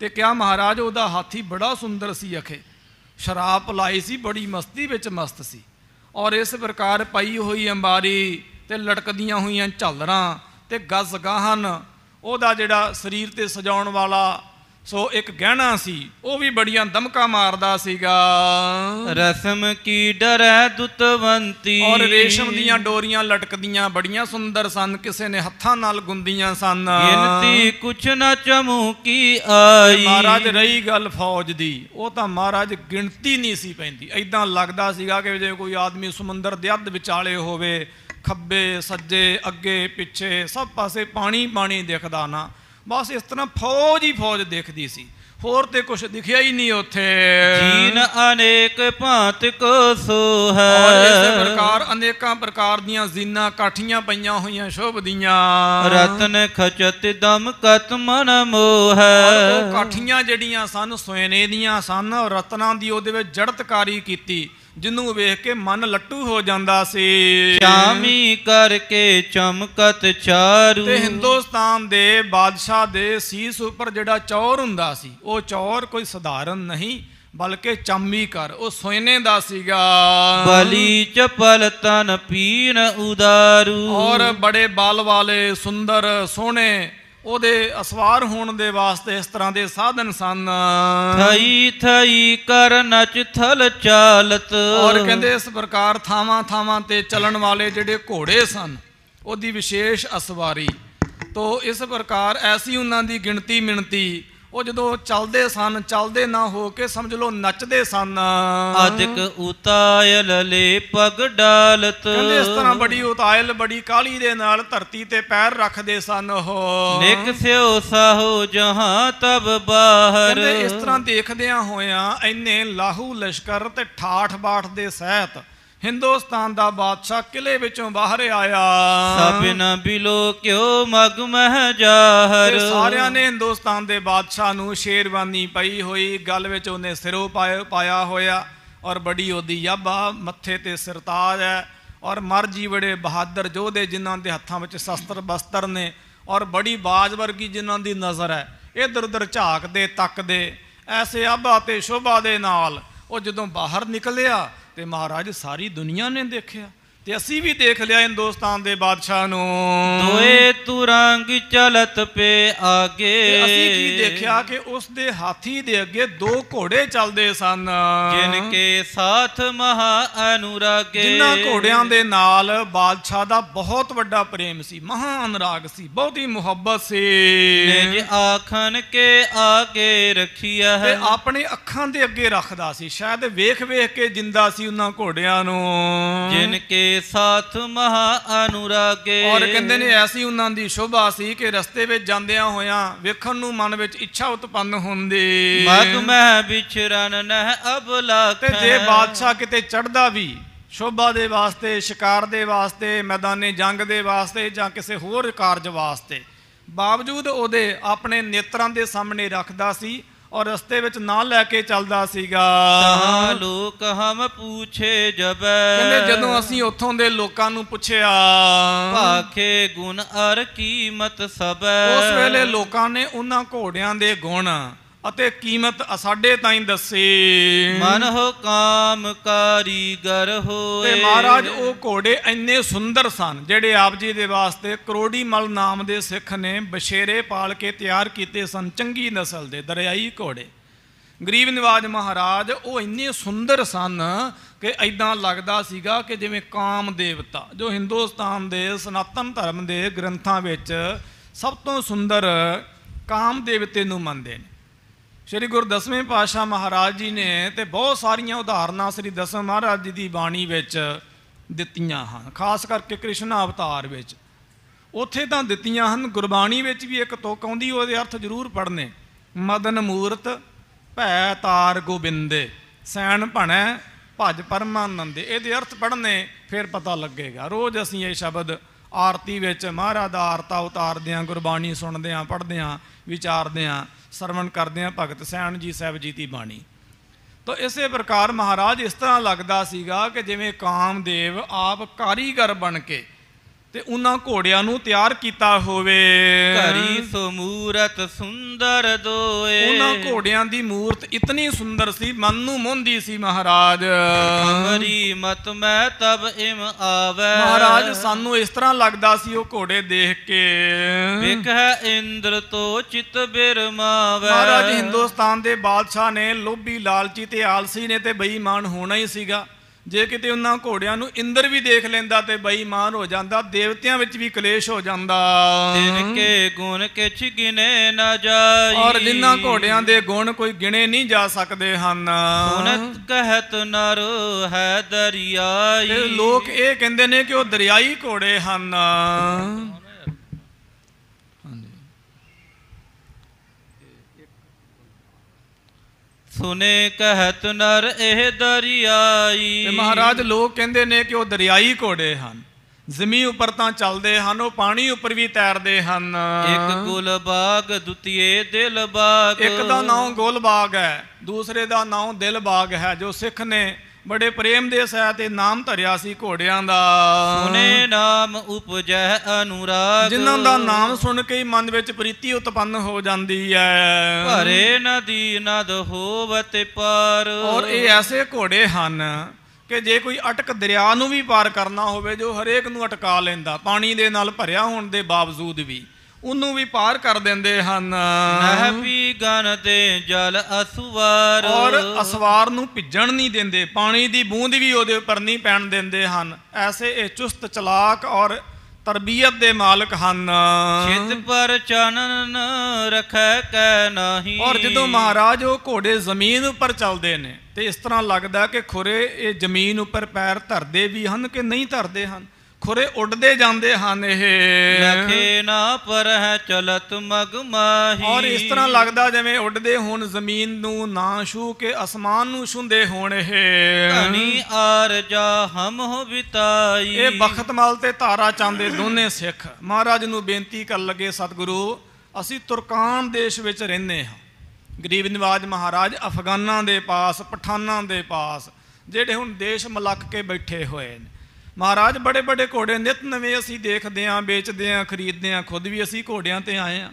ਤੇ ਕਿਹਾ ਮਹਾਰਾਜ ਉਹਦਾ ਹਾਥੀ ਬੜਾ ਸੁੰਦਰ ਸੀ ਅਖੇ ਸ਼ਰਾਬ ਪਲਾਈ ਸੀ ਬੜੀ ਮਸਤੀ ਵਿੱਚ ਮਸਤ ਸੀ ਔਰ ਇਸ ਪ੍ਰਕਾਰ ਪਈ ਹੋਈ ਅੰਬਾਰੀ ਤੇ ਲਟਕਦੀਆਂ ਹੋਈਆਂ ਝਲਰਾਂ ਤੇ ਗਜ਼ਗਾਹਨ ਉਹਦਾ ਜਿਹੜਾ ਸਰੀਰ ਤੇ ਸਜਾਉਣ ਵਾਲਾ ਸੋ ਇੱਕ ਗਹਿਣਾ ਸੀ ਉਹ ਵੀ ਬੜੀਆਂ ਦਮਕਾ ਮਾਰਦਾ ਸੀਗਾ ਰਸਮ ਕੀ ਡਰੈ ਦੁਤਵੰਤੀ ਔਰ ਰੇਸ਼ਮ ਦੀਆਂ ਡੋਰੀਆਂ ਲਟਕਦੀਆਂ ਬੜੀਆਂ ਸੁੰਦਰ ਸਨ ਕਿਸੇ ਨੇ ਹੱਥਾਂ ਨਾਲ ਗੁੰਦੀਆਂ ਸਨ ਗਿਣਤੀ ਕੁਛ ਨਾ ਕੀ ਆਈ ਮਹਾਰਾਜ ਰਹੀ ਗੱਲ ਫੌਜ ਦੀ ਉਹ ਤਾਂ ਮਹਾਰਾਜ ਗਿਣਤੀ ਨਹੀਂ ਸੀ ਪੈਂਦੀ ਐਦਾਂ ਲੱਗਦਾ ਸੀਗਾ ਕਿ ਜਿਵੇਂ ਕੋਈ ਆਦਮੀ ਸਮੁੰਦਰ ਦੇ ਅੱਧ ਵਿਚਾਲੇ ਹੋਵੇ ਖੱਬੇ ਸੱਜੇ ਅੱਗੇ ਪਿੱਛੇ ਸਭ ਪਾਸੇ ਪਾਣੀ ਪਾਣੀ ਦਿਖਦਾ ਨਾ ਬਸ ਇਸ ਤਰ੍ਹਾਂ ਫੌਜ ਹੀ ਫੌਜ ਦਿਖਦੀ ਸੀ ਹੋਰ ਤੇ ਕੁਝ ਦਿਖਿਆ ਹੀ ਨਹੀਂ ਉੱਥੇ ਜੀਨ ਅਨੇਕ ਭਾਂਤ ਕੋ ਸੋ ਹੈ ਔਰ ਇਸੇ ਪ੍ਰਕਾਰ ਅਨੇਕਾਂ ਪ੍ਰਕਾਰ ਦੀਆਂ ਜ਼ੀਨਾ ਕਾਠੀਆਂ ਪਈਆਂ ਹੋਈਆਂ ਸ਼ੋਭਦੀਆਂ ਰਤਨ ਖਚਤ ਦਮ ਕਤ ਮਨ ਮੋਹ ਹੈ ਉਹ ਕਾਠੀਆਂ ਜਿਹੜੀਆਂ ਸਨ ਸੋਨੇ ਦੀਆਂ ਸਨ ਰਤਨਾਂ ਦੀ ਉਹਦੇ ਵਿੱਚ ਜੜਤਕਾਰੀ ਕੀਤੀ ਜਿੰਨੂੰ ਵੇਖ ਕੇ ਮਨ ਲੱਟੂ ਹੋ ਜਾਂਦਾ ਸੀ ਸ਼ਾਮੀ ਕਰਕੇ ਚਮਕਤ ਚਾਰੂ ਤੇ ਹਿੰਦੁਸਤਾਨ ਦੇ ਬਾਦਸ਼ਾਹ ਦੇ ਸੀਸ ਉੱਪਰ ਜਿਹੜਾ ਚੌਰ ਹੁੰਦਾ ਸੀ ਉਹ ਚੌਰ ਕੋਈ ਸਧਾਰਨ ਨਹੀਂ ਬਲਕਿ ਚਾਮੀ ਕਰ ਉਹ ਸੋਨੇ ਦਾ ਸੀਗਾ ਬਲੀ ਚਪਲ ਤਨ ਪੀਣ ਉਦਾਰੂ ਔਰ ਬੜੇ ਬਾਲ ਵਾਲੇ ਸੁੰਦਰ ਸੋਹਣੇ ਉਹਦੇ ਅਸਵਾਰ ਹੋਣ ਦੇ ਵਾਸਤੇ ਇਸ ਤਰ੍ਹਾਂ ਦੇ ਸਾਧਨ ਸਨ ਥਈ ਥਈ ਕਰ ਨਚ ਥਲ ਚਾਲਤ ਔਰ ਕਹਿੰਦੇ ਇਸ ਪ੍ਰਕਾਰ ਥਾਵਾਂ ਥਾਵਾਂ ਤੇ ਚੱਲਣ ਵਾਲੇ ਜਿਹੜੇ ਘੋੜੇ ਸਨ ਉਹਦੀ ਵਿਸ਼ੇਸ਼ ਅਸਵਾਰੀ ਤੋਂ ਇਸ ਪ੍ਰਕਾਰ ਐਸੀ ਉਹਨਾਂ ਦੀ ਗਿਣਤੀ ਮਿਣਤੀ ਉਹ ਜਦੋਂ ਚੱਲਦੇ ਸਨ ਚੱਲਦੇ ਨਾ ਹੋ ਕੇ ਸਮਝ ਲਓ ਨੱਚਦੇ ਸਨ ਅਜਕ ਉਤਾਇਲ ਲੇ ਪਗ ਡਾਲਤ ਕਹਿੰਦੇ ਇਸ ਤਰ੍ਹਾਂ ਬੜੀ ਉਤਾਇਲ ਬੜੀ ਕਾਲੀ ਦੇ ਨਾਲ ਧਰਤੀ ਤੇ ਪੈਰ ਰੱਖਦੇ ਸਨ ਉਹ ਨਿਕ ਸਿਓ ਸਾਹੋ ਜਹਾਂ ਤਬ ਬਾਹਰ ਕਹਿੰਦੇ ਇਸ ਤਰ੍ਹਾਂ ਦੇਖਦਿਆਂ ਹੋਇਆਂ ਐਨੇ ਲਾਹੂ ਲਸ਼ਕਰ ਤੇ ਠਾਠ ਬਾਠ ਦੇ ਸਹਿਤ ਹਿੰਦੁਸਤਾਨ ਦਾ ਬਾਦਸ਼ਾਹ ਕਿਲੇ ਵਿੱਚੋਂ ਬਾਹਰ ਆਇਆ ਸਭ ਨਾ ਬਿਲੋ ਕਿਉ ਮਗ ਮਹ ਜਾਹਰ ਸਾਰਿਆਂ ਨੇ ਹਿੰਦੁਸਤਾਨ ਦੇ ਬਾਦਸ਼ਾਹ ਨੂੰ ਸ਼ੇਰਵਾਨੀ ਪਈ ਹੋਈ ਗਲ ਵਿੱਚ ਉਹਨੇ ਸਿਰੋਂ ਪਾਇਆ ਹੋਇਆ ਔਰ ਬੜੀ ਉਹਦੀ ਯਾਬਾ ਮੱਥੇ ਤੇ ਸਰਤਾਜ ਹੈ ਔਰ ਮਰਜੀ ਬੜੇ ਬਹਾਦਰ ਜੋਧੇ ਜਿਨ੍ਹਾਂ ਦੇ ਹੱਥਾਂ ਵਿੱਚ ਸ਼ਸਤਰ ਬਸਤਰ ਨੇ ਔਰ ਬੜੀ ਬਾਜ ਵਰਗੀ ਜਿਨ੍ਹਾਂ ਦੀ ਨਜ਼ਰ ਹੈ ਇਧਰ ਉਧਰ ਝਾਕਦੇ ਤੱਕਦੇ ਐਸੇ ਆਭਾ ਤੇ ਸ਼ੋਭਾ ਦੇ ਨਾਲ ਉਹ ਜਦੋਂ ਬਾਹਰ ਨਿਕਲਿਆ ਤੇ ਮਹਾਰਾਜ ਸਾਰੀ ਦੁਨੀਆ ਨੇ ਦੇਖਿਆ ਤੇ ਅਸੀਂ ਵੀ ਦੇਖ ਲਿਆ ਹਿੰਦੁਸਤਾਨ ਦੇ ਬਾਦਸ਼ਾਹ ਨੂੰ ਦੋਏ ਤੁਰੰਗ ਚਲਤ ਪੇ ਆਗੇ ਅਸੀਂ ਕੀ ਦੇਖਿਆ ਕਿ ਉਸ ਦੇ ਹਾਥੀ ਦੇ ਅੱਗੇ ਦੋ ਘੋੜੇ ਚੱਲਦੇ ਸਨ ਜਿਨ ਕੇ ਸਾਥ ਮਹਾ ਅਨੁਰਾਗੇ ਜਿਨ੍ਹਾਂ ਘੋੜਿਆਂ ਦੇ ਨਾਲ ਬਾਦਸ਼ਾਹ ਦਾ ਬਹੁਤ ਵੱਡਾ ਪ੍ਰੇਮ ਸੀ ਮਹਾ ਅਨੁਰਾਗ ਸੀ ਬਹੁਤੀ ਮੁਹੱਬਤ ਸੀ ਨਿਜ ਆਖਣ ਕੇ ਆਗੇ ਰੱਖਿਆ ਹੈ ਤੇ ਆਪਣੇ ਅੱਖਾਂ ਦੇ ਅੱਗੇ ਰੱਖਦਾ ਸੀ ਸ਼ਾਇਦ ਵੇਖ ਵੇਖ ਕੇ ਜਿੰਦਾ ਸੀ ਉਹਨਾਂ ਘੋੜਿਆਂ ਨੂੰ ਜਿਨ ਕੇ ਸਾਥ ਮਹਾ ਅਨੁਰਾਗੇ ਔਰ ਕਹਿੰਦੇ ਨੇ ਐਸੀ ਉਹਨਾਂ ਦੀ ਸ਼ੋਭਾ ਸੀ ਕਿ ਰਸਤੇ ਵਿੱਚ ਜਾਂਦਿਆਂ ਹੋਇਆਂ ਵੇਖਣ ਨੂੰ ਮਨ ਵਿੱਚ ਇੱਛਾ ਉਤਪੰਨ ਹੁੰਦੀ ਮਗ ਮਹਿ ਵਿਚਰਨ ਨਹ ਅਬਲਾ ਤੇ ਜੇ ਬਾਦਸ਼ਾਹ ਕਿਤੇ ਚੜਦਾ ਵੀ ਸ਼ੋਭਾ ਦੇ ਵਾਸਤੇ ਸ਼ਿਕਾਰ ਦੇ ਵਾਸਤੇ ਮੈਦਾਨੇ ਜੰਗ ਦੇ ਵਾਸਤੇ ਜਾਂ ਕਿਸੇ ਹੋਰ ਕਾਰਜ ਵਾਸਤੇ ਬਾਵਜੂਦ ਉਹਦੇ ਆਪਣੇ ਨੇਤਰਾਂ ਦੇ ਸਾਹਮਣੇ ਰੱਖਦਾ ਸੀ ਔਰ ਰਸਤੇ ਵਿੱਚ ਨਾਲ ਲੈ ਕੇ ਚੱਲਦਾ ਸੀਗਾ ਤਾਂ ਲੋਕ ਹਮ ਪੁੱਛੇ ਜਬੈ ਕਹਿੰਦੇ ਜਦੋਂ ਅਸੀਂ ਉੱਥੋਂ ਦੇ ਲੋਕਾਂ ਨੂੰ ਪੁੱਛਿਆ ਭਾਖੇ ਗੁਣ ਅਰ ਕੀਮਤ ਸਬੈ ਉਸ ਵੇਲੇ ਲੋਕਾਂ ਨੇ ਉਹਨਾਂ ਘੋੜਿਆਂ ਦੇ ਗੁਣ ਅਤੇ ਕੀਮਤ ਸਾਡੇ ਤਾਈਂ ਦੱਸੇ ਮਨ ਹੋ ਕਾਮ ਕਾਰੀਗਰ ਹੋਏ ਤੇ ਮਹਾਰਾਜ ਉਹ ਘੋੜੇ ਇੰਨੇ ਸੁੰਦਰ ਸਨ ਜਿਹੜੇ ਆਪ ਜੀ ਦੇ ਵਾਸਤੇ ਕਰੋੜੀ ਮਲ ਨਾਮ ਦੇ ਸਿੱਖ ਨੇ ਬਸ਼ੇਰੇ ਪਾਲ ਕੇ ਤਿਆਰ ਕੀਤੇ ਸਨ ਚੰਗੀ نسل ਦੇ ਦਰਿਆਈ ਘੋੜੇ ਗਰੀਬ ਨਿਵਾਜ ਮਹਾਰਾਜ ਉਹ ਇੰਨੇ ਸੁੰਦਰ ਸਨ ਕਿ ਐਦਾਂ ਲੱਗਦਾ ਸੀਗਾ ਕਿ ਜਿਵੇਂ ਕਾਮ ਦੇਵਤਾ ਜੋ ਹਿੰਦੁਸਤਾਨ ਦੇ ਸਨਾਤਨ ਧਰਮ ਦੇ ਗ੍ਰੰਥਾਂ ਵਿੱਚ ਸਭ ਤੋਂ ਸੁੰਦਰ ਕਾਮ ਦੇਵਤੇ ਨੂੰ ਮੰਨਦੇ ਨੇ ਸ਼੍ਰੀ ਗੁਰੂ ਦਸਵੇਂ ਪਾਤਸ਼ਾਹ ਮਹਾਰਾਜ ਜੀ ਨੇ ਤੇ ਬਹੁਤ ਸਾਰੀਆਂ ਉਦਾਹਰਨਾਂ ਸ਼੍ਰੀ ਦਸਮ ਮਹਾਰਾਜ ਜੀ ਦੀ ਬਾਣੀ ਵਿੱਚ ਦਿੱਤੀਆਂ ਹਨ ਖਾਸ ਕਰਕੇ ਕ੍ਰਿਸ਼ਨ ਅਵਤਾਰ ਵਿੱਚ ਉੱਥੇ ਤਾਂ ਦਿੱਤੀਆਂ ਹਨ ਗੁਰਬਾਣੀ ਵਿੱਚ ਵੀ ਇੱਕ ਤੁਕ ਆਉਂਦੀ ਉਹਦੇ ਅਰਥ ਜ਼ਰੂਰ ਪੜ੍ਹਨੇ ਮਦਨ ਮੂਰਤ ਭੈ ਤਾਰ ਗੋਬਿੰਦੇ ਸੈਣ ਭਣੈ ਭਜ ਪਰਮਾਨੰਦ ਇਹਦੇ ਅਰਥ ਪੜ੍ਹਨੇ ਫਿਰ ਪਤਾ ਲੱਗੇਗਾ ਰੋਜ਼ ਅਸੀਂ ਇਹ ਸ਼ਬਦ ਆਰਤੀ ਵਿੱਚ ਮਹਾਰਾਜ ਦਾ ਆਰਤਾ ਉਤਾਰਦੇ ਹਾਂ ਗੁਰਬਾਣੀ ਸੁਣਦੇ ਹਾਂ ਪੜ੍ਹਦੇ ਹਾਂ ਵਿਚਾਰਦੇ ਹਾਂ ਸਰਵਣ ਕਰਦੇ ਆ ਭਗਤ ਸੈਣ ਜੀ ਸਾਹਿਬ ਜੀ ਦੀ ਬਾਣੀ ਤਾਂ ਇਸੇ ਪ੍ਰਕਾਰ ਮਹਾਰਾਜ ਇਸ ਤਰ੍ਹਾਂ ਲੱਗਦਾ ਸੀਗਾ ਕਿ ਜਿਵੇਂ ਕਾਮਦੇਵ ਆਪ ਕਾਰੀਗਰ ਬਣ ਕੇ ਤੇ ਉਹਨਾਂ ਘੋੜਿਆਂ ਨੂੰ ਤਿਆਰ ਕੀਤਾ ਹੋਵੇ ਘਰੀ ਸੋ ਮੂਰਤ ਸੁੰਦਰ ਦੋਏ ਉਹਨਾਂ ਘੋੜਿਆਂ ਦੀ ਮੂਰਤ ਇਤਨੀ ਸੁੰਦਰ ਸੀ ਮਨ ਨੂੰ ਮੋਹਦੀ ਸੀ ਮਹਾਰਾਜ ਮਰੀ ਮਤ ਮੈਂ ਤਬ ਇਮ ਆਵੇ ਮਹਾਰਾਜ ਸਾਨੂੰ ਇਸ ਤਰ੍ਹਾਂ ਲੱਗਦਾ ਸੀ ਉਹ ਘੋੜੇ ਦੇਖ ਕੇ ਵੇਖੈ ਇੰਦਰ ਤੋ ਚਿਤ ਬਿਰਮਾਵੇ ਮਹਾਰਾਜ ਹਿੰਦੁਸਤਾਨ ਦੇ ਬਾਦਸ਼ਾਹ ਨੇ ਲੋਭੀ ਲਾਲਚੀ ਤੇ ਆਲਸੀ ਨੇ ਤੇ ਬੇਈਮਾਨ ਹੋਣਾ ਹੀ ਸੀਗਾ ਜੇ ਕਿਤੇ ਉਹਨਾਂ ਘੋੜਿਆਂ ਨੂੰ ਇੰਦਰ ਵੀ ਦੇਖ ਲੈਂਦਾ ਤੇ ਬੇਈਮਾਨ ਹੋ ਜਾਂਦਾ ਦੇਵਤਿਆਂ ਵਿੱਚ ਵੀ ਕਲੇਸ਼ ਹੋ ਜਾਂਦਾ ਤਿਨ ਗੁਣ ਕਿਛ ਗਿਨੇ ਨਾ ਜਾਈ ਔਰ ਜਿਨ੍ਹਾਂ ਘੋੜਿਆਂ ਦੇ ਗੁਣ ਕੋਈ ਗਿਣੇ ਨਹੀਂ ਜਾ ਸਕਦੇ ਹਨ ਸੁਨਤ ਕਹਤ ਨਰ ਹੈ ਦਰਿਆਈ ਲੋਕ ਇਹ ਕਹਿੰਦੇ ਨੇ ਕਿ ਉਹ ਦਰਿਆਈ ਘੋੜੇ ਹਨ ਸੁਨੇ ਕਹਤ ਨਰ ਇਹ ਦਰਿਆਈ ਤੇ ਮਹਾਰਾਜ ਲੋਕ ਕਹਿੰਦੇ ਨੇ ਕਿ ਉਹ ਦਰਿਆਈ ਘੋੜੇ ਹਨ ਜ਼ਮੀਨ ਉੱਪਰ ਤਾਂ ਚੱਲਦੇ ਹਨ ਉਹ ਪਾਣੀ ਉੱਪਰ ਵੀ ਤੈਰਦੇ ਹਨ ਇੱਕ ਗੁਲ ਬਾਗ ਦੁਤੀਏ ਦਿਲ ਬਾਗ ਇੱਕ ਦਾ ਨਾਮ ਗੁਲ ਬਾਗ ਹੈ ਦੂਸਰੇ ਦਾ ਨਾਮ ਦਿਲ ਬਾਗ ਹੈ ਜੋ ਸਿੱਖ ਨੇ ਬੜੇ ਪ੍ਰੇਮ ਦੇ ਸਹਿ ਤੇ ਨਾਮ ਧਰਿਆ ਸੀ ਘੋੜਿਆਂ ਦਾ ਸੁਨੇ ਨਾਮ ਉਪਜੈ ਅਨੁਰਾਗ ਜਿਨ੍ਹਾਂ ਦਾ ਨਾਮ ਸੁਣ ਕੇ ਹੀ ਮਨ ਵਿੱਚ ਪ੍ਰੀਤੀ ਉਤਪੰਨ ਹੋ ਜਾਂਦੀ ਹੈ ਭਰੇ ਨਦੀ ਨਦ ਹੋਵਤ ਪਰ ਔਰ ਇਹ ਐਸੇ ਘੋੜੇ ਹਨ ਕਿ ਜੇ ਕੋਈ ਅਟਕ ਦਰਿਆ ਨੂੰ ਵੀ ਪਾਰ ਕਰਨਾ ਹੋਵੇ ਜੋ ਹਰੇਕ ਨੂੰ ਅਟਕਾ ਲੈਂਦਾ ਪਾਣੀ ਦੇ ਨਾਲ ਭਰਿਆ ਹੋਣ ਦੇ ਬਾਵਜੂਦ ਵੀ ਉਹਨੂੰ ਵੀ ਪਾਰ ਕਰ ਦਿੰਦੇ ਹਨ ਨਹਿ ਵੀ ਗਨ ਤੇ ਜਲ ਅਸਵਾਰ ਔਰ ਅਸਵਾਰ ਨੂੰ ਭਿੱਜਣ ਨਹੀਂ ਦਿੰਦੇ ਪਾਣੀ ਦੀ ਬੂੰਦ ਵੀ ਉਹਦੇ ਉੱਪਰ ਨਹੀਂ ਪੈਣ ਦਿੰਦੇ ਹਨ ਐਸੇ ਇਹ ਚੁਸਤ ਚਲਾਕ ਔਰ ਤਰਬੀਅਤ ਦੇ ਮਾਲਕ ਹਨ ਚਿਤ ਪਰ ਚਾਨਨ ਰਖੈ ਕੈ ਨਹੀਂ ਔਰ ਜਦੋਂ ਮਹਾਰਾਜ ਉਹ ਘੋੜੇ ਜ਼ਮੀਨ ਉੱਪਰ ਚੱਲਦੇ ਨੇ ਤੇ ਇਸ ਤਰ੍ਹਾਂ ਲੱਗਦਾ ਕਿ ਖੁਰੇ ਇਹ ਜ਼ਮੀਨ ਉੱਪਰ ਪੈਰ ਧਰਦੇ ਵੀ ਹਨ ਕਿ ਨਹੀਂ ਧਰਦੇ ਹਨ ਖੁਰੇ ਉੱਡਦੇ ਜਾਂਦੇ ਹਨ ਇਹ ਲਖੇ ਨਾ ਪਰ ਹੈ ਚਲਤ ਮਗਮਾਹੀ ਔਰ ਇਸ ਤਰ੍ਹਾਂ ਲੱਗਦਾ ਜਿਵੇਂ ਉੱਡਦੇ ਹੋਣ ਜ਼ਮੀਨ ਨੂੰ ਨਾ ਛੂ ਕੇ ਅਸਮਾਨ ਨੂੰ ਛੁੰਦੇ ਹੋਣ ਇਹ ਧਨੀ ਜਾ ਹਮ ਹੋ ਬਿਤਾਈ ਇਹ ਮਲ ਤੇ ਧਾਰਾ ਚਾਂਦੇ ਦੋਨੇ ਸਿੱਖ ਮਹਾਰਾਜ ਨੂੰ ਬੇਨਤੀ ਕਰਨ ਲੱਗੇ ਸਤਿਗੁਰੂ ਅਸੀਂ ਤੁਰਕਾਨ ਦੇਸ਼ ਵਿੱਚ ਰਹਿੰਦੇ ਹਾਂ ਗਰੀਬ ਨਿਵਾਜ ਮਹਾਰਾਜ ਅਫਗਾਨਾਂ ਦੇ ਪਾਸ ਪਠਾਨਾਂ ਦੇ ਪਾਸ ਜਿਹੜੇ ਹੁਣ ਦੇਸ਼ ਮਲੱਕ ਕੇ ਬੈਠੇ ਹੋਏ ਨੇ ਮਹਾਰਾਜ ਬੜੇ ਬੜੇ ਘੋੜੇ ਨਿਤ ਨਵੇਂ ਅਸੀਂ ਦੇਖਦੇ ਆਂ ਵੇਚਦੇ ਆਂ ਖਰੀਦਦੇ ਆਂ ਖੁਦ ਵੀ ਅਸੀਂ ਘੋੜਿਆਂ ਤੇ ਆਏ ਆਂ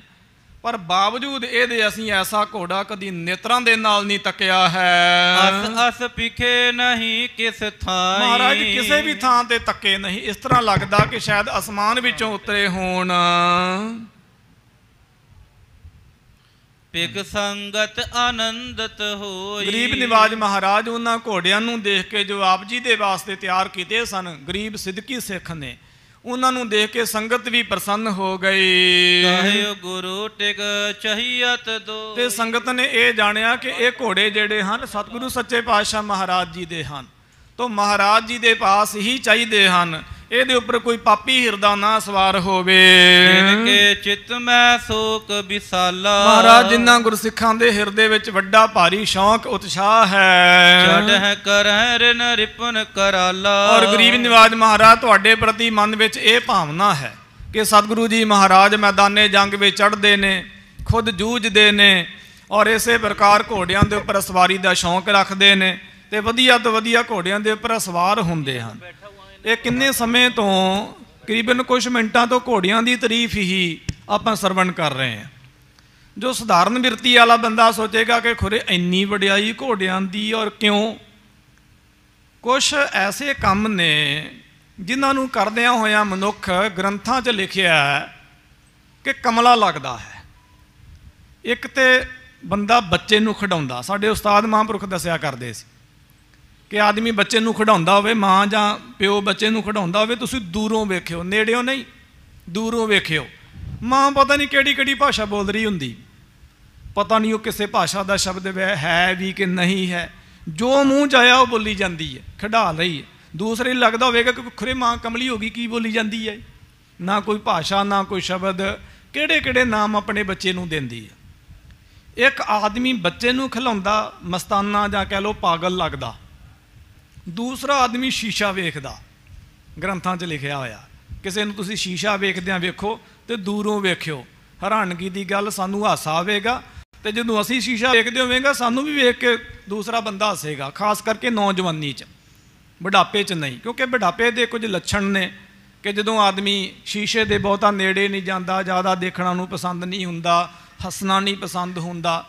ਪਰ ਬਾਵਜੂਦ ਇਹਦੇ ਅਸੀਂ ਐਸਾ ਘੋੜਾ ਕਦੀ ਨੇਤਰਾਂ ਦੇ ਨਾਲ ਨਹੀਂ ਤੱਕਿਆ ਹੈ ਅਸ ਅਸ ਪਿਖੇ ਨਹੀਂ ਕਿਸ ਥਾਈ ਮਹਾਰਾਜ ਕਿਸੇ ਵੀ ਥਾਂ ਤੇ ਤੱਕੇ ਨਹੀਂ ਇਸ ਤਰ੍ਹਾਂ ਲੱਗਦਾ ਕਿ ਸ਼ਾਇਦ ਅਸਮਾਨ ਵਿੱਚੋਂ ਉਤਰੇ ਹੋਣ ਪਿਕ ਸੰਗਤ ਆਨੰਦਤ ਹੋਈ ਗਰੀਬ ਨਿਵਾਜ ਮਹਾਰਾਜ ਉਹਨਾਂ ਘੋੜਿਆਂ ਨੂੰ ਦੇਖ ਕੇ ਜੋ ਆਪ ਜੀ ਦੇ ਵਾਸਤੇ ਤਿਆਰ ਕੀਤੇ ਸਨ ਗਰੀਬ ਸਿੱਧਕੀ ਸਿੱਖ ਨੇ ਉਹਨਾਂ ਨੂੰ ਦੇਖ ਕੇ ਸੰਗਤ ਵੀ ਪ੍ਰਸੰਨ ਹੋ ਗਈ ਕਹਿਓ ਗੁਰੂ ਟਿਕ ਚਹੀਅਤ ਦੋ ਤੇ ਸੰਗਤ ਨੇ ਇਹ ਜਾਣਿਆ ਕਿ ਇਹ ਘੋੜੇ ਜਿਹੜੇ ਹਨ ਸਤਿਗੁਰੂ ਸੱਚੇ ਪਾਤਸ਼ਾਹ ਮਹਾਰਾਜ ਜੀ ਦੇ ਹਨ ਤੋਂ ਮਹਾਰਾਜ ਜੀ ਦੇ ਪਾਸ ਹੀ ਚਾਹੀਦੇ ਹਨ ਇਹਦੇ ਉੱਪਰ ਕੋਈ ਪਾਪੀ ਹਿਰਦਾ ਨਾ ਸਵਾਰ ਹੋਵੇ ਜਿਨਕੇ ਚਿਤ ਮੈਂ ਸੋਕ ਵਿਸਾਲਾ ਮਹਾਰਾਜ ਜਿਨ੍ਹਾਂ ਗੁਰਸਿੱਖਾਂ ਦੇ ਹਿਰਦੇ ਵਿੱਚ ਵੱਡਾ ਭਾਰੀ ਸ਼ੌਂਕ ਉਤਸ਼ਾਹ ਹੈ ਛੜ ਹੈ ਕਰਹਿ ਰਿਨ ਰਿਪਨ ਕਰਾਲਾ ਔਰ ਗਰੀਬ ਨਿਵਾਜ ਮਹਾਰਾਜ ਤੁਹਾਡੇ ਪ੍ਰਤੀ ਮਨ ਵਿੱਚ ਇਹ ਭਾਵਨਾ ਹੈ ਕਿ ਸਤਿਗੁਰੂ ਜੀ ਮਹਾਰਾਜ ਮੈਦਾਨੇ ਜੰਗ ਵਿੱਚ ਚੜਦੇ ਨੇ ਖੁਦ ਜੂਝਦੇ ਨੇ ਔਰ ਇਸੇ ਪ੍ਰਕਾਰ ਘੋੜਿਆਂ ਦੇ ਉੱਪਰ ਸਵਾਰੀ ਦਾ ਸ਼ੌਂਕ ਰੱਖਦੇ ਨੇ ਤੇ ਵਧੀਆ ਤੋਂ ਵਧੀਆ ਘੋੜਿਆਂ ਦੇ ਉੱਪਰ ਸਵਾਰ ਹੁੰਦੇ ਹਨ ਇਹ ਕਿੰਨੇ ਸਮੇਂ ਤੋਂ ਕਰੀਬਨ ਕੁਝ ਮਿੰਟਾਂ ਤੋਂ ਘੋੜੀਆਂ ਦੀ ਤਾਰੀਫ ਹੀ ਆਪਾਂ ਸਰਵਣ ਕਰ ਰਹੇ ਹਾਂ ਜੋ ਸਧਾਰਨ ਬਿਰਤੀ ਵਾਲਾ ਬੰਦਾ ਸੋਚੇਗਾ ਕਿ ਖੁਰੇ ਇੰਨੀ ਵਡਿਆਈ ਘੋੜਿਆਂ ਦੀ ਔਰ ਕਿਉਂ ਕੁਝ ਐਸੇ ਕੰਮ ਨੇ ਜਿਨ੍ਹਾਂ ਨੂੰ ਕਰਦਿਆਂ ਹੋਇਆਂ ਮਨੁੱਖ ਗ੍ਰੰਥਾਂ 'ਚ ਲਿਖਿਆ ਕਿ ਕਮਲਾ ਲੱਗਦਾ ਹੈ ਇੱਕ ਤੇ ਬੰਦਾ ਬੱਚੇ ਨੂੰ ਖਡਾਉਂਦਾ ਸਾਡੇ ਉਸਤਾਦ ਮਹਾਂਪੁਰਖ ਦੱਸਿਆ ਕਰਦੇ ਸੀ ਕਿ ਆਦਮੀ ਬੱਚੇ ਨੂੰ ਖੜਾਉਂਦਾ ਹੋਵੇ ਮਾਂ ਜਾਂ ਪਿਓ ਬੱਚੇ ਨੂੰ ਖੜਾਉਂਦਾ ਹੋਵੇ ਤੁਸੀਂ ਦੂਰੋਂ ਵੇਖਿਓ ਨੇੜਿਓਂ ਨਹੀਂ ਦੂਰੋਂ ਵੇਖਿਓ ਮਾਂ ਪਤਾ ਨਹੀਂ ਕਿਹੜੀ ਕਿਹੜੀ ਭਾਸ਼ਾ ਬੋਲ ਰਹੀ ਹੁੰਦੀ ਪਤਾ ਨਹੀਂ ਉਹ ਕਿਸੇ ਭਾਸ਼ਾ ਦਾ ਸ਼ਬਦ ਹੈ ਵੀ ਕਿ ਨਹੀਂ ਹੈ ਜੋ ਮੂੰਹ ਚ ਆਇਆ ਉਹ ਬੋਲੀ ਜਾਂਦੀ ਹੈ ਖੜਾ ਲਈ ਦੂਸਰੇ ਲੱਗਦਾ ਹੋਵੇਗਾ ਕਿ ਖੁਰੇ ਮਾਂ ਕਮਲੀ ਹੋ ਗਈ ਕੀ ਬੋਲੀ ਜਾਂਦੀ ਹੈ ਨਾ ਕੋਈ ਭਾਸ਼ਾ ਨਾ ਕੋਈ ਸ਼ਬਦ ਕਿਹੜੇ ਕਿਹੜੇ ਨਾਮ ਆਪਣੇ ਬੱਚੇ ਨੂੰ ਦਿੰਦੀ ਹੈ ਇੱਕ ਆਦਮੀ ਬੱਚੇ ਨੂੰ ਖਿਲਾਉਂਦਾ ਮਸਤਾਨਾ ਜਾਂ ਕਹਿ ਲੋ ਪਾਗਲ ਲੱਗਦਾ ਦੂਸਰਾ ਆਦਮੀ ਸ਼ੀਸ਼ਾ ਵੇਖਦਾ ਗ੍ਰੰਥਾਂ 'ਚ ਲਿਖਿਆ ਹੋਇਆ ਕਿਸੇ ਨੂੰ ਤੁਸੀਂ ਸ਼ੀਸ਼ਾ ਵੇਖਦਿਆਂ ਵੇਖੋ ਤੇ ਦੂਰੋਂ ਵੇਖਿਓ ਹੈਰਾਨਗੀ ਦੀ ਗੱਲ ਸਾਨੂੰ ਹਾਸਾ ਆਵੇਗਾ ਤੇ ਜਦੋਂ ਅਸੀਂ ਸ਼ੀਸ਼ਾ ਵੇਖਦੇ ਹੋਵੇਂਗਾ ਸਾਨੂੰ ਵੀ ਵੇਖ ਕੇ ਦੂਸਰਾ ਬੰਦਾ ਹੱਸੇਗਾ ਖਾਸ ਕਰਕੇ ਨੌਜਵਾਨੀ 'ਚ ਬੁਢਾਪੇ 'ਚ ਨਹੀਂ ਕਿਉਂਕਿ ਬੁਢਾਪੇ ਦੇ ਕੁਝ ਲੱਛਣ ਨੇ ਕਿ ਜਦੋਂ ਆਦਮੀ ਸ਼ੀਸ਼ੇ ਦੇ ਬਹੁਤਾ ਨੇੜੇ ਨਹੀਂ ਜਾਂਦਾ ਜ਼ਿਆਦਾ ਦੇਖਣਾ ਨੂੰ ਪਸੰਦ ਨਹੀਂ ਹੁੰਦਾ ਹੱਸਣਾ ਨਹੀਂ ਪਸੰਦ ਹੁੰਦਾ